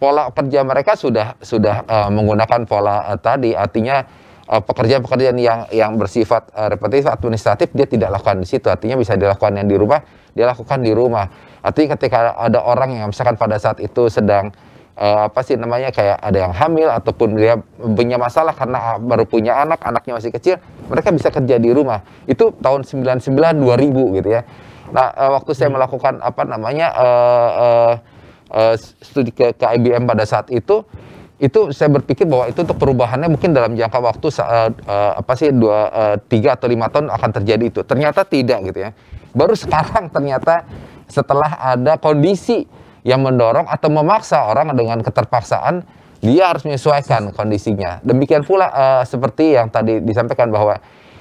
E: pola kerja mereka sudah sudah uh, menggunakan pola uh, tadi artinya pekerjaan-pekerjaan yang yang bersifat uh, repetitif administratif dia tidak lakukan di situ artinya bisa dilakukan yang di rumah dia lakukan di rumah artinya ketika ada orang yang misalkan pada saat itu sedang uh, apa sih namanya kayak ada yang hamil ataupun dia punya masalah karena baru punya anak, anaknya masih kecil, mereka bisa kerja di rumah. Itu tahun 99 2000 gitu ya. Nah, uh, waktu saya hmm. melakukan apa namanya uh, uh, uh, studi ke, ke IBM pada saat itu itu saya berpikir bahwa itu untuk perubahannya mungkin dalam jangka waktu uh, uh, apa sih dua uh, tiga atau lima tahun akan terjadi itu ternyata tidak gitu ya baru sekarang ternyata setelah ada kondisi yang mendorong atau memaksa orang dengan keterpaksaan dia harus menyesuaikan kondisinya. Demikian pula uh, seperti yang tadi disampaikan bahwa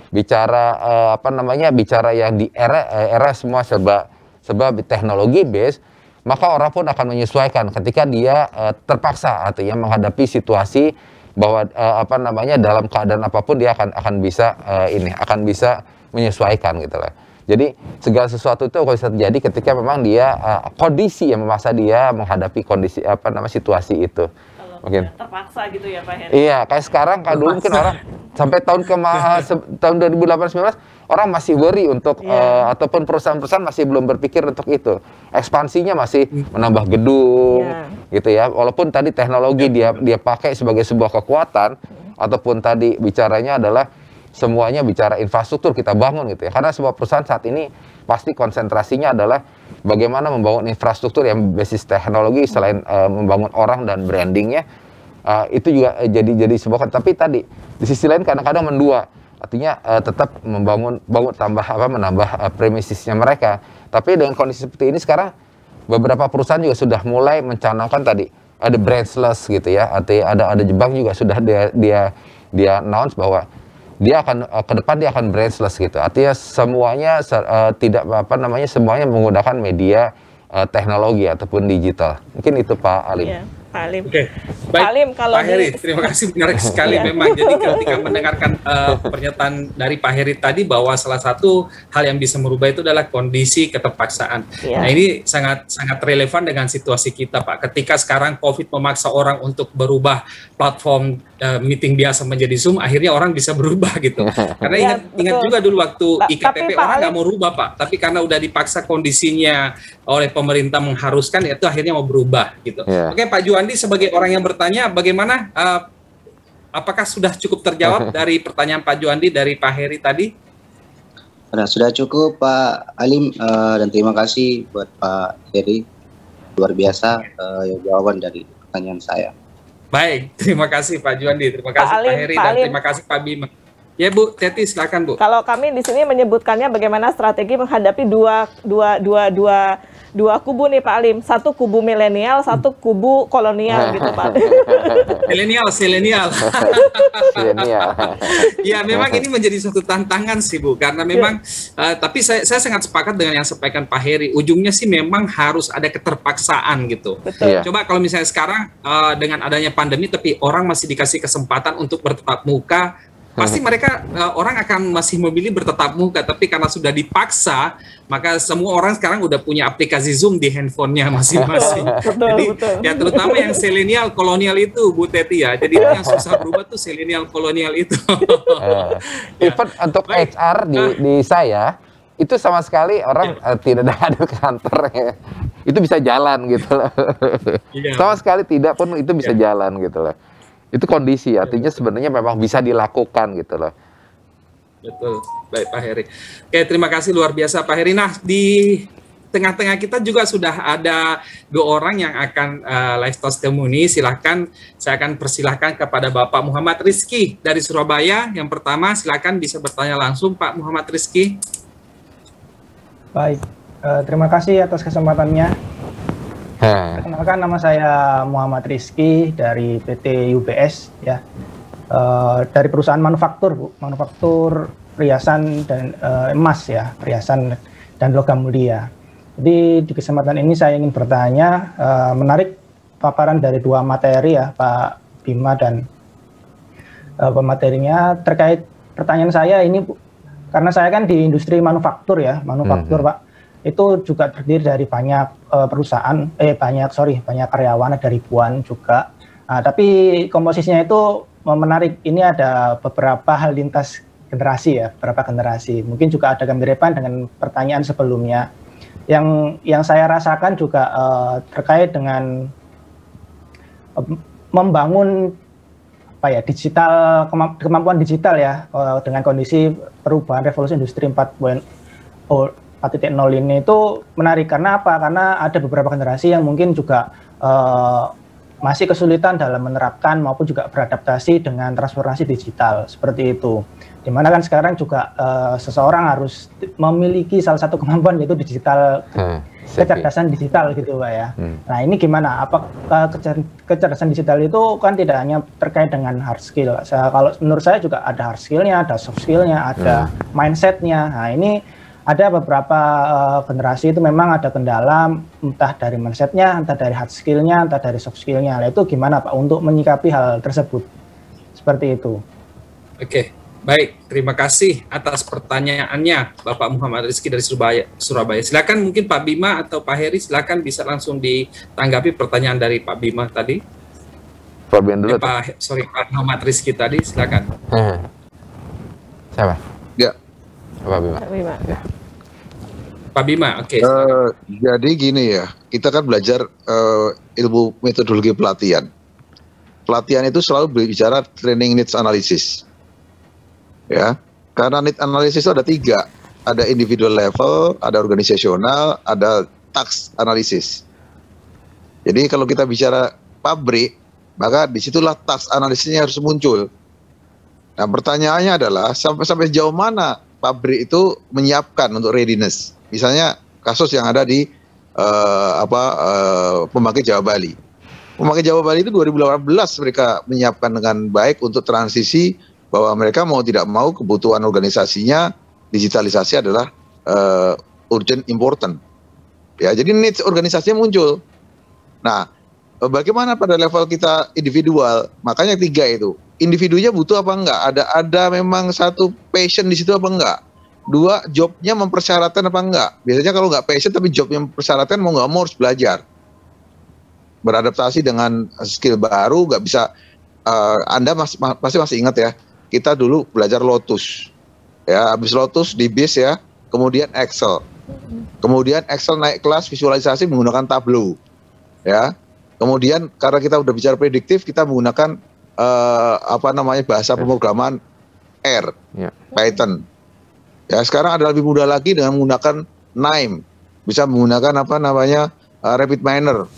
E: bicara uh, apa namanya bicara yang di era eh, era semua serba sebab teknologi base, maka orang pun akan menyesuaikan ketika dia uh, terpaksa artinya menghadapi situasi bahwa uh, apa namanya dalam keadaan apapun dia akan akan bisa uh, ini akan bisa menyesuaikan gitu lah. Jadi segala sesuatu itu bisa terjadi ketika memang dia uh, kondisi yang memaksa dia menghadapi kondisi apa namanya situasi itu. Kalau mungkin
D: terpaksa gitu ya Pak Heri. Iya, kayak sekarang kalau dulu mungkin orang
E: sampai tahun ke tahun 2018 orang masih worry untuk yeah. Iya. uh, ataupun perusahaan-perusahaan masih belum berpikir untuk itu. Ekspansinya masih menambah gedung yeah. gitu ya. Walaupun tadi teknologi iya. dia dia pakai sebagai sebuah kekuatan iya. ataupun tadi bicaranya adalah semuanya bicara infrastruktur kita bangun gitu ya. Karena sebuah perusahaan saat ini pasti konsentrasinya adalah bagaimana membangun infrastruktur yang basis teknologi selain uh, membangun orang dan brandingnya uh, itu juga eh, jadi jadi sebuah tapi tadi di sisi lain kadang-kadang mendua artinya uh, tetap membangun bangun tambah apa menambah uh, premisisnya mereka tapi dengan kondisi seperti ini sekarang beberapa perusahaan juga sudah mulai mencanangkan tadi ada brandless gitu ya artinya ada ada jebak juga sudah dia dia dia announce bahwa dia akan uh, ke depan dia akan branchless gitu. Artinya semuanya uh, tidak apa namanya semuanya menggunakan media uh, teknologi ataupun digital. Mungkin itu Pak Alim. Yeah.
D: Pak Alim. Oke. Okay. Pak Alim kalau
E: Pak Heri, terima kasih
B: menarik sekali iya. memang. Jadi ketika mendengarkan uh, pernyataan dari Pak Heri tadi bahwa salah satu hal yang bisa merubah itu adalah kondisi keterpaksaan. Yeah. Nah, ini sangat sangat relevan dengan situasi kita, Pak. Ketika sekarang Covid memaksa orang untuk berubah platform uh, meeting biasa menjadi Zoom, akhirnya orang bisa berubah gitu. Karena iya, ingat yeah, ingat juga dulu waktu Ta IKTP tapi, orang nggak mau rubah, Pak. Tapi karena udah dipaksa kondisinya oleh pemerintah mengharuskan ya itu akhirnya mau berubah gitu. Yeah. Oke, Pak Juan Andi sebagai orang yang bertanya, bagaimana? Uh, apakah sudah cukup terjawab dari pertanyaan Pak Juandi dari Pak Heri tadi?
F: Nah, sudah cukup Pak Alim uh, dan terima kasih buat Pak Heri luar biasa uh, jawaban dari pertanyaan saya.
B: Baik, terima kasih Pak Juandi, terima kasih Pak, Alim, Pak Heri Pak dan terima kasih Pak Bima. Ya Bu, Teti silakan Bu. Kalau
D: kami di sini menyebutkannya bagaimana strategi menghadapi dua dua dua dua dua kubu nih Pak Alim, satu kubu milenial, satu kubu kolonial gitu Pak.
B: milenial, milenial. ya memang ini menjadi suatu tantangan sih Bu, karena ya. memang ya. uh, tapi saya, saya sangat sepakat dengan yang sampaikan Pak Heri, ujungnya sih memang harus ada keterpaksaan gitu. Betul. Iya. Coba kalau misalnya sekarang uh, dengan adanya pandemi, tapi orang masih dikasih kesempatan untuk bertatap muka pasti mereka uh, orang akan masih memilih bertetap muka tapi karena sudah dipaksa maka semua orang sekarang udah punya aplikasi Zoom di handphonenya masing-masing. jadi
E: betul. ya terutama yang
B: selenial kolonial itu Bu Teti ya. Jadi yang susah berubah tuh selenial kolonial itu. Eh,
E: ya. Even untuk Baik. HR di uh, di saya itu sama sekali orang ya. uh, tidak ada kantor ya. Itu bisa jalan gitu loh. Ya. Sama sekali tidak pun itu bisa ya. jalan gitu loh. Itu kondisi, iya, artinya sebenarnya memang bisa dilakukan gitu loh.
B: Betul, baik Pak Heri. Oke, terima kasih luar biasa Pak Heri. Nah, di tengah-tengah kita juga sudah ada dua orang yang akan uh, live testimoni. Silahkan, saya akan persilahkan kepada Bapak Muhammad Rizky dari Surabaya. Yang pertama, silahkan bisa bertanya langsung Pak Muhammad
G: Rizky Baik, uh, terima kasih atas kesempatannya. Hmm. Perkenalkan nama saya Muhammad Rizky dari PT UBS ya. Uh, dari perusahaan manufaktur Bu, manufaktur riasan dan uh, emas ya, riasan dan logam mulia. Jadi di kesempatan ini saya ingin bertanya uh, menarik paparan dari dua materi ya Pak Bima dan uh, pematerinya terkait pertanyaan saya ini Bu, karena saya kan di industri manufaktur ya, manufaktur hmm. Pak itu juga terdiri dari banyak uh, perusahaan, eh banyak sorry banyak karyawan ada ribuan juga. Nah, tapi komposisinya itu menarik. Ini ada beberapa hal lintas generasi ya, beberapa generasi. Mungkin juga ada gambaran dengan pertanyaan sebelumnya. Yang yang saya rasakan juga uh, terkait dengan uh, membangun apa ya digital kemampuan digital ya uh, dengan kondisi perubahan revolusi industri 4.0 4.0 ini itu menarik karena apa? Karena ada beberapa generasi yang mungkin juga uh, masih kesulitan dalam menerapkan maupun juga beradaptasi dengan transformasi digital seperti itu. Dimana kan sekarang juga uh, seseorang harus memiliki salah satu kemampuan yaitu digital hmm, kecerdasan digital gitu pak ya. Hmm. Nah ini gimana? Apa eh, kecer kecerdasan digital itu kan tidak hanya terkait dengan hard skill. Saya, kalau menurut saya juga ada hard skillnya, ada soft skillnya, ada hmm. mindsetnya. Nah ini ada beberapa uh, generasi itu memang ada kendala entah dari mindsetnya, entah dari hard skillnya, entah dari soft skillnya. Nah, itu gimana Pak untuk menyikapi hal tersebut? Seperti itu.
B: Oke, baik. Terima kasih atas pertanyaannya Bapak Muhammad Rizky dari Surabaya. Surabaya. Silakan mungkin Pak Bima atau Pak Heri silakan bisa langsung ditanggapi pertanyaan dari Pak Bima tadi.
E: Pak Bima dulu. Eh, Pak,
B: sorry Pak Muhammad Rizky tadi. Silakan.
E: Eh, siapa? Ya. Pak
C: Bima. Pak Bima. Ya. Pak Bima, oke. Okay. Uh, eh, jadi gini ya, kita kan belajar uh, ilmu metodologi pelatihan. Pelatihan itu selalu berbicara training needs analysis. Ya, karena need analysis itu ada tiga. Ada individual level, ada organisasional, ada tax analysis. Jadi kalau kita bicara pabrik, maka disitulah tax analisisnya harus muncul. Nah pertanyaannya adalah sampai sampai jauh mana pabrik itu menyiapkan untuk readiness? Misalnya kasus yang ada di uh, apa uh, eh, pemakai Jawa Bali. Pemakai Jawa Bali itu 2018 mereka menyiapkan dengan baik untuk transisi bahwa mereka mau tidak mau kebutuhan organisasinya digitalisasi adalah uh, urgent important. Ya, jadi needs organisasinya muncul. Nah, bagaimana pada level kita individual? Makanya tiga itu. Individunya butuh apa enggak? Ada ada memang satu passion di situ apa enggak? Dua, jobnya mempersyaratkan apa enggak? Biasanya kalau enggak passion tapi jobnya mempersyaratkan mau enggak mau harus belajar. Beradaptasi dengan skill baru, Enggak bisa. Uh, Anda mas, mas, pasti masih ingat ya, kita dulu belajar Lotus. Ya, habis Lotus di bis ya, kemudian Excel. Kemudian Excel naik kelas visualisasi menggunakan Tableau. Ya. Kemudian karena kita udah bicara prediktif, kita menggunakan uh, apa namanya bahasa pemrograman R, yeah. Python Ya sekarang ada lebih mudah lagi dengan menggunakan NIME, bisa menggunakan apa namanya uh, rapid miner.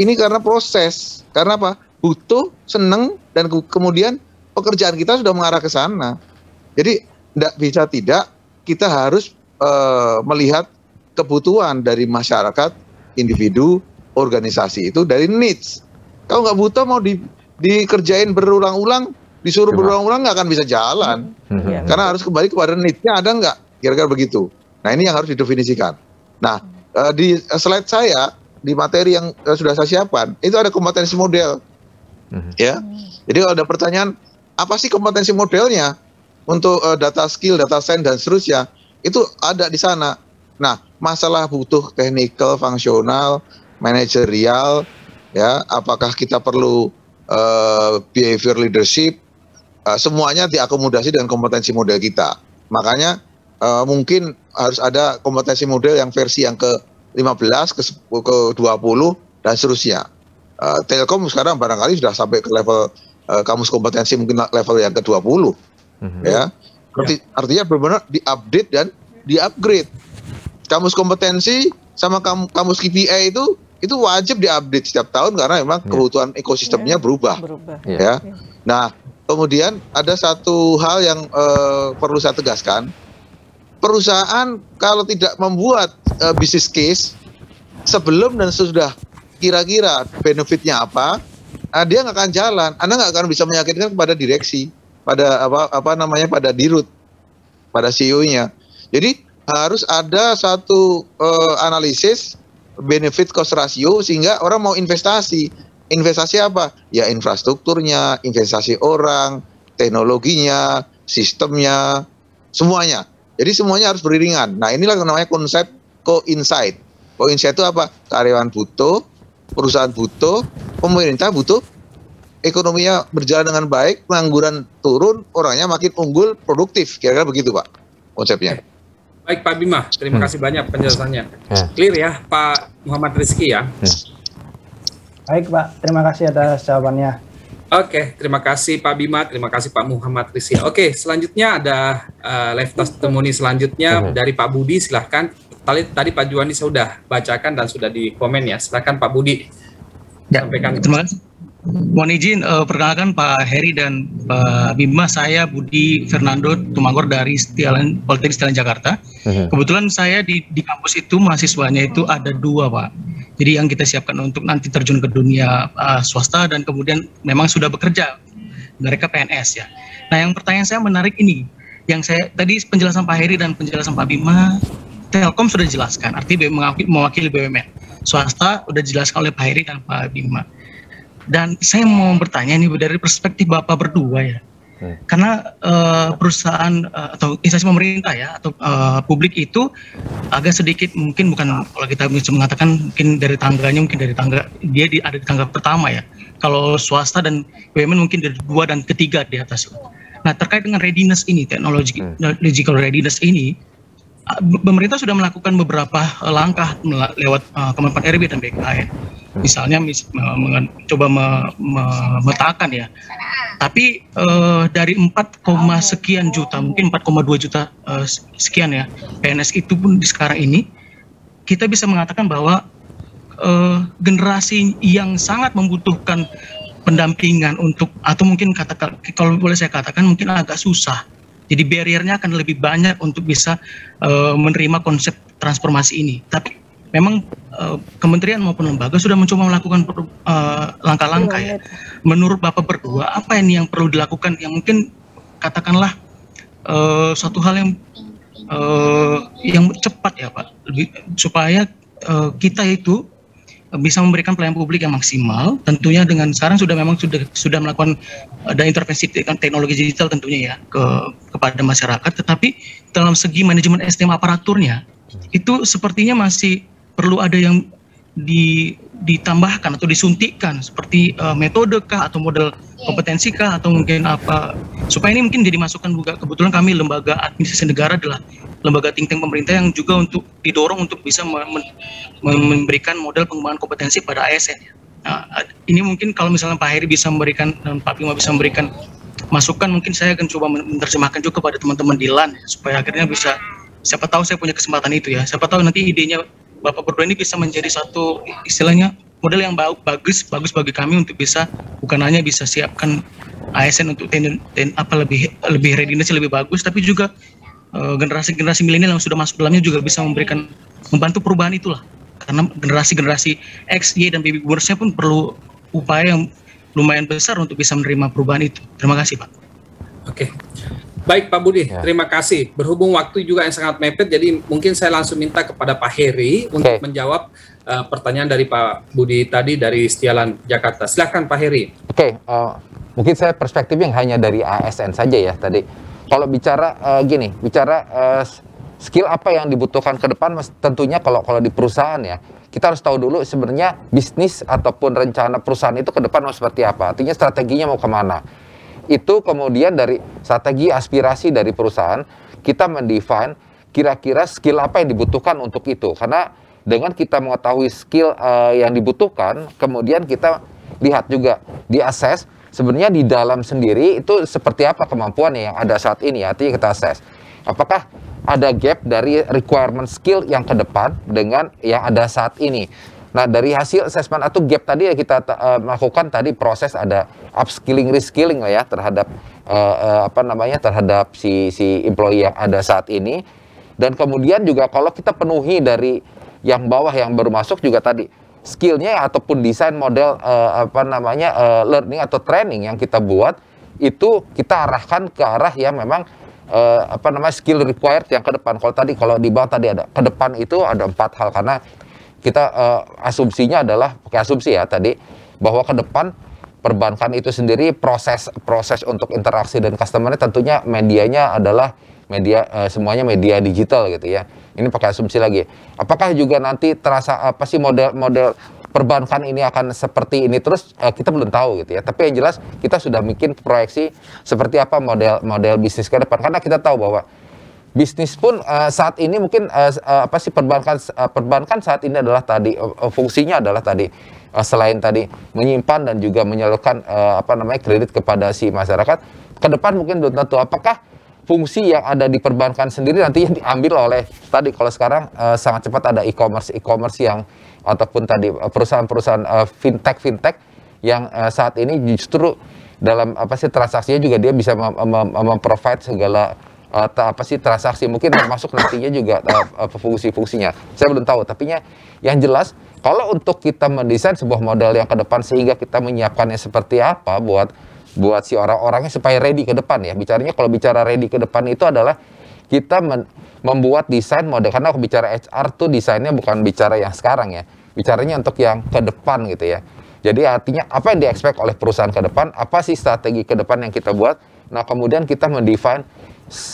C: Ini karena proses, karena apa? Butuh, seneng, dan ke kemudian pekerjaan kita sudah mengarah ke sana. Jadi tidak bisa tidak kita harus uh, melihat kebutuhan dari masyarakat, individu, organisasi itu dari needs. Kalau nggak butuh mau di, dikerjain berulang-ulang, disuruh berulang-ulang nggak akan bisa jalan. Hmm. Iya. Karena harus kembali kepada needs-nya ada nggak? Kira-kira begitu. Nah ini yang harus didefinisikan. Nah eh, di slide saya di materi yang eh, sudah saya siapkan itu ada kompetensi model. Hmm. Ya. Jadi kalau ada pertanyaan apa sih kompetensi modelnya untuk uh, data skill, data science dan seterusnya itu ada di sana. Nah, masalah butuh technical, fungsional, manajerial, ya apakah kita perlu uh, behavior leadership uh, semuanya diakomodasi dengan kompetensi model kita. Makanya uh, mungkin harus ada kompetensi model yang versi yang ke 15 ke, ke puluh dan seterusnya. Uh, Telkom sekarang barangkali sudah sampai ke level uh, kamus kompetensi mungkin level yang ke 20. Mm-hmm. Ya. Arti, ya. artinya benar-benar diupdate dan diupgrade. Kamus kompetensi sama kam, kamus KPI itu itu wajib diupdate setiap tahun karena memang yeah. kebutuhan ekosistemnya yeah. berubah.
A: berubah. Yeah. Ya. Yeah.
C: Ya. Nah, Kemudian ada satu hal yang uh, perlu saya tegaskan. Perusahaan kalau tidak membuat uh, eh, bisnis case sebelum dan sesudah kira-kira benefitnya apa, nah dia nggak akan jalan. Anda nggak akan bisa meyakinkan kepada direksi, pada apa apa namanya pada dirut, pada CEO-nya. Jadi harus ada satu uh, analisis benefit cost ratio sehingga orang mau investasi Investasi apa? Ya infrastrukturnya, investasi orang, teknologinya, sistemnya, semuanya. Jadi semuanya harus beriringan. Nah inilah namanya konsep co-insight. Co-insight itu apa? Karyawan butuh, perusahaan butuh, pemerintah butuh, ekonominya berjalan dengan baik, pengangguran turun, orangnya makin unggul, produktif. Kira-kira begitu Pak konsepnya.
B: Baik Pak Bima, terima hmm. kasih banyak penjelasannya. Ya. Clear ya Pak Muhammad Rizky ya. ya.
G: Baik Pak, terima kasih atas jawabannya.
B: Oke, okay, terima kasih Pak Bima, terima kasih Pak Muhammad Rizya. Oke, okay, selanjutnya ada uh, live testimoni selanjutnya mm -hmm. dari Pak Budi, silahkan. Tadi, tadi Pak Juwandi sudah bacakan dan sudah di komen ya, silahkan
F: Pak Budi. Ya, sampaikan. Terima kasih. Mohon izin uh, perkenalkan Pak Heri dan Pak Bima, saya Budi Fernando Tumanggor dari Stialan, Politeknik Stialan Jakarta. Uh -huh. Kebetulan saya di, di kampus itu mahasiswanya itu ada dua Pak. Jadi yang kita siapkan untuk nanti terjun ke dunia uh, swasta dan kemudian memang sudah bekerja mereka PNS ya. Nah yang pertanyaan saya menarik ini, yang saya tadi penjelasan Pak Heri dan penjelasan Pak Bima, Telkom sudah jelaskan, artinya mewakili BUMN. Swasta sudah dijelaskan oleh Pak Heri dan Pak Bima. Dan saya mau bertanya nih dari perspektif Bapak berdua ya. Hmm. Karena uh, perusahaan uh, atau instansi pemerintah ya atau uh, publik itu agak sedikit mungkin bukan kalau kita bisa mengatakan mungkin dari tangganya mungkin dari tangga dia di, ada di tangga pertama ya. Kalau swasta dan BUMN mungkin dari dua dan ketiga di atas. Nah terkait dengan readiness ini teknologi hmm. readiness ini pemerintah sudah melakukan beberapa eh, langkah lewat uh, eh, Kementerian RB dan BKN. Ya. Misalnya mis, me, me, me, memetakan ya. Tapi uh, dari 4, sekian juta, mungkin 4,2 juta uh, sekian ya PNS itu pun di sekarang ini kita bisa mengatakan bahwa uh, generasi yang sangat membutuhkan pendampingan untuk atau mungkin kata kalau boleh saya katakan mungkin agak susah jadi barriernya akan lebih banyak untuk bisa uh, menerima konsep transformasi ini. Tapi memang uh, kementerian maupun lembaga sudah mencoba melakukan eh, langkah-langkah ya. Iya, iya. Menurut Bapak berdua, apa ini yang perlu dilakukan yang mungkin katakanlah uh, suatu hal yang uh, yang cepat ya Pak, lebih, supaya uh, kita itu bisa memberikan pelayanan publik yang maksimal tentunya dengan sekarang sudah memang sudah sudah melakukan eh, ada intervensi teknologi digital tentunya ya ke kepada masyarakat tetapi dalam segi manajemen SDM aparaturnya hmm. itu sepertinya masih perlu ada yang di ditambahkan atau disuntikkan seperti uh, metode kah atau model iya. kompetensi kah atau mungkin apa supaya ini mungkin jadi masukan juga kebetulan kami lembaga administrasi negara adalah lembaga tingting pemerintah yang juga untuk didorong untuk bisa memberikan model pengembangan kompetensi pada ASN. Nah, ini mungkin kalau misalnya Pak Heri bisa memberikan dan Pak Bima bisa memberikan masukan mungkin saya akan coba menerjemahkan juga kepada teman-teman di LAN supaya akhirnya bisa siapa tahu saya punya kesempatan itu ya siapa tahu nanti idenya Bapak berdua ini bisa menjadi satu istilahnya model yang bagus bagus bagi kami untuk bisa bukan hanya bisa siapkan ASN untuk ten, ten apa lebih lebih readiness lebih bagus tapi juga uh, generasi-generasi milenial yang sudah masuk dalamnya juga bisa memberikan membantu perubahan itulah karena generasi-generasi X, Y dan baby boomersnya pun perlu upaya yang lumayan besar untuk bisa menerima perubahan itu. Terima kasih Pak.
B: Oke, Baik Pak Budi, ya. terima kasih. Berhubung waktu juga yang sangat mepet, jadi mungkin saya langsung minta kepada Pak Heri okay. untuk menjawab uh, pertanyaan dari Pak Budi tadi dari Setialan Jakarta. Silahkan Pak Heri.
E: Oke, okay, uh, eh, mungkin saya perspektif yang hanya dari ASN saja ya tadi. Kalau bicara uh, gini, bicara uh, skill apa yang dibutuhkan ke depan, tentunya kalau kalau di perusahaan ya, kita harus tahu dulu sebenarnya bisnis ataupun rencana perusahaan itu ke depan mau seperti apa. Artinya strateginya mau kemana itu kemudian dari strategi aspirasi dari perusahaan kita mendefine kira-kira skill apa yang dibutuhkan untuk itu karena dengan kita mengetahui skill uh, yang dibutuhkan kemudian kita lihat juga di assess sebenarnya di dalam sendiri itu seperti apa kemampuan yang ada saat ini artinya kita assess apakah ada gap dari requirement skill yang ke depan dengan yang ada saat ini nah dari hasil assessment atau gap tadi ya kita uh, lakukan tadi proses ada upskilling reskilling lah ya terhadap uh, uh, apa namanya terhadap si si employee yang ada saat ini dan kemudian juga kalau kita penuhi dari yang bawah yang baru masuk juga tadi skillnya ataupun desain model uh, apa namanya uh, learning atau training yang kita buat itu kita arahkan ke arah yang memang uh, apa namanya skill required yang ke depan. Kalau tadi kalau di bawah tadi ada ke depan itu ada empat hal karena kita uh, asumsinya adalah pakai asumsi ya tadi bahwa ke depan perbankan itu sendiri proses proses untuk interaksi dan customernya tentunya medianya adalah media uh, semuanya media digital gitu ya. Ini pakai asumsi lagi. Apakah juga nanti terasa apa sih model-model perbankan ini akan seperti ini terus uh, kita belum tahu gitu ya. Tapi yang jelas kita sudah bikin proyeksi seperti apa model-model bisnis ke depan karena kita tahu bahwa bisnis pun uh, saat ini mungkin uh, uh, apa sih perbankan uh, perbankan saat ini adalah tadi uh, fungsinya adalah tadi uh, selain tadi menyimpan dan juga menyalurkan uh, apa namanya kredit kepada si masyarakat ke depan mungkin belum tentu apakah fungsi yang ada di perbankan sendiri yang diambil oleh tadi kalau sekarang uh, sangat cepat ada e-commerce e-commerce yang ataupun tadi perusahaan-perusahaan uh, fintech fintech yang uh, saat ini justru dalam apa sih transaksinya juga dia bisa mem mem memprovide segala uh, apa sih transaksi mungkin termasuk nantinya juga uh, fungsi-fungsinya saya belum tahu tapi yang jelas kalau untuk kita mendesain sebuah model yang ke depan sehingga kita menyiapkannya seperti apa buat buat si orang-orangnya supaya ready ke depan ya. Bicaranya kalau bicara ready ke depan itu adalah kita membuat desain model karena aku bicara HR tuh desainnya bukan bicara yang sekarang ya. Bicaranya untuk yang ke depan gitu ya. Jadi artinya apa yang diekspek oleh perusahaan ke depan, apa sih strategi ke depan yang kita buat? Nah, kemudian kita mendefine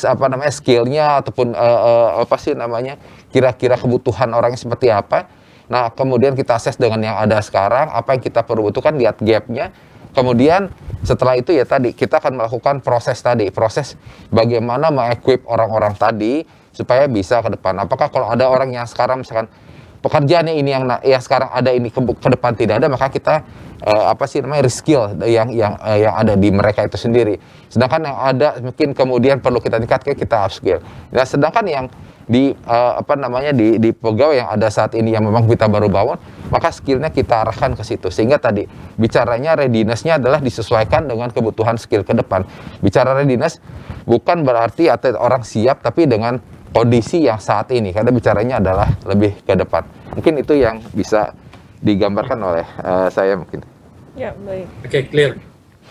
E: apa namanya skillnya ataupun uh, uh, apa sih namanya kira-kira kebutuhan orangnya seperti apa Nah, kemudian kita assess dengan yang ada sekarang, apa yang kita perlu butuhkan, lihat gapnya. Kemudian setelah itu ya tadi, kita akan melakukan proses tadi, proses bagaimana mengequip orang-orang tadi supaya bisa ke depan. Apakah kalau ada orang yang sekarang misalkan pekerjaannya ini yang ya sekarang ada ini ke, ke depan tidak ada maka kita eh, apa sih namanya reskill yang yang eh, yang ada di mereka itu sendiri sedangkan yang ada mungkin kemudian perlu kita tingkatkan kita upskill nah sedangkan yang di uh, apa namanya di, di pegawai yang ada saat ini yang memang kita baru bangun maka skillnya kita arahkan ke situ sehingga tadi bicaranya readinessnya adalah disesuaikan dengan kebutuhan skill ke depan bicara readiness bukan berarti atlet orang siap tapi dengan kondisi yang saat ini karena bicaranya adalah lebih ke depan mungkin itu yang bisa digambarkan oleh uh, saya mungkin
B: ya baik oke okay, clear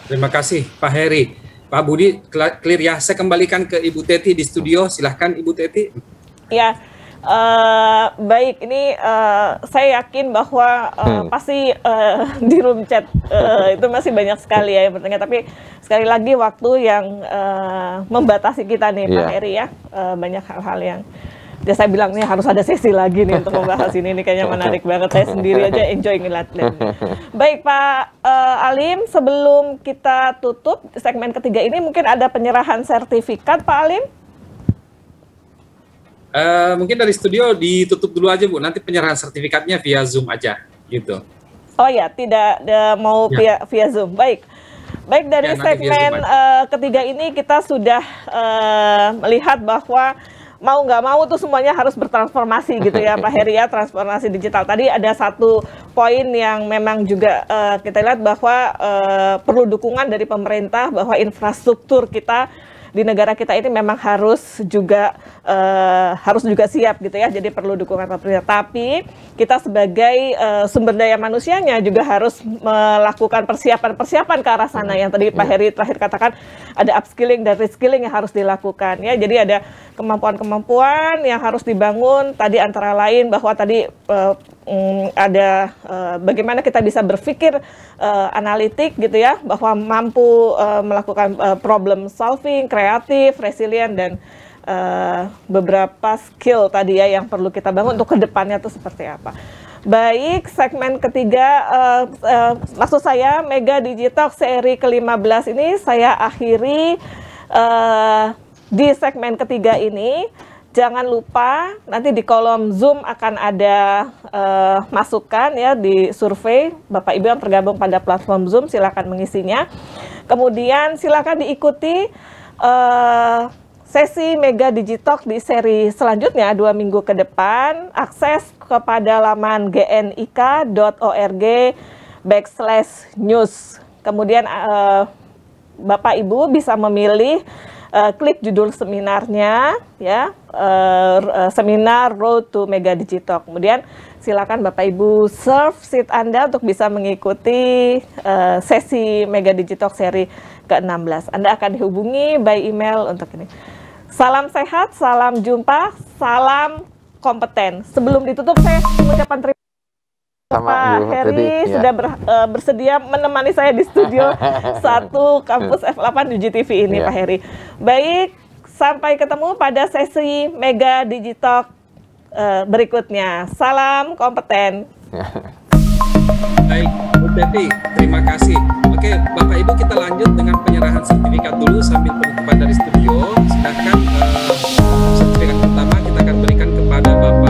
B: terima kasih Pak Heri Pak Budi clear ya saya kembalikan ke Ibu Teti di studio silahkan Ibu Teti
D: Ya, uh, baik. Ini uh, saya yakin bahwa uh, hmm. pasti uh, di room chat uh, itu masih banyak sekali ya yang bertanya. Tapi sekali lagi waktu yang uh, membatasi kita nih, yeah. Pak iya. Eri ya. Uh, banyak hal-hal yang ya saya bilang nih harus ada sesi lagi nih untuk membahas ini ini kayaknya menarik banget saya sendiri aja enjoy ngeliatnya. Baik Pak uh, Alim, sebelum kita tutup segmen ketiga ini mungkin ada penyerahan sertifikat Pak Alim.
B: Uh, mungkin dari studio ditutup dulu aja Bu. Nanti penyerahan sertifikatnya via Zoom aja gitu.
D: Oh ya, tidak mau ya. via via Zoom. Baik. Baik dari ya, segmen uh, ketiga ini kita sudah uh, melihat bahwa mau nggak mau tuh semuanya harus bertransformasi gitu ya Pak Heria. Ya, transformasi digital tadi ada satu poin yang memang juga uh, kita lihat bahwa uh, perlu dukungan dari pemerintah bahwa infrastruktur kita di negara kita ini memang harus juga uh, harus juga siap gitu ya. Jadi perlu dukungan pemerintah. Tapi kita sebagai uh, sumber daya manusianya juga harus melakukan persiapan-persiapan ke arah sana. Yang tadi Pak ya. Heri terakhir katakan ada upskilling dan reskilling yang harus dilakukan ya. Jadi ada kemampuan-kemampuan yang harus dibangun tadi antara lain bahwa tadi uh, um, ada uh, bagaimana kita bisa berpikir uh, analitik gitu ya bahwa mampu uh, melakukan uh, problem solving, kreatif, resilient dan uh, beberapa skill tadi ya yang perlu kita bangun untuk kedepannya itu seperti apa. Baik, segmen ketiga, uh, uh, maksud saya Mega Digital seri ke-15 ini saya akhiri uh, di segmen ketiga ini. Jangan lupa nanti di kolom Zoom akan ada uh, masukan ya di survei Bapak Ibu yang tergabung pada platform Zoom silakan mengisinya. Kemudian silakan diikuti uh, sesi Mega Digitalk di seri selanjutnya dua minggu ke depan. Akses kepada laman gnik.org backslash news. Kemudian uh, Bapak Ibu bisa memilih uh, klik judul seminarnya ya uh, seminar Road to Mega Digital. Kemudian silakan Bapak Ibu serve seat Anda untuk bisa mengikuti uh, sesi Mega Digital seri ke-16. Anda akan dihubungi by email untuk ini. Salam sehat, salam jumpa, salam kompeten. Sebelum ditutup saya mengucapkan terima
F: sama Pak Bu. Heri Jadi, iya. sudah ya. ber,
D: uh, bersedia menemani saya di studio satu kampus F8 UGTV ini ya. Pak Heri. Baik, sampai ketemu pada sesi Mega Digitalk uh, berikutnya. Salam kompeten.
B: Baik, Bu Betty, terima kasih. Oke, Bapak Ibu kita lanjut dengan penyerahan sertifikat dulu sambil penutupan dari studio. Sedangkan uh, eh, sertifikat pertama kita akan berikan kepada Bapak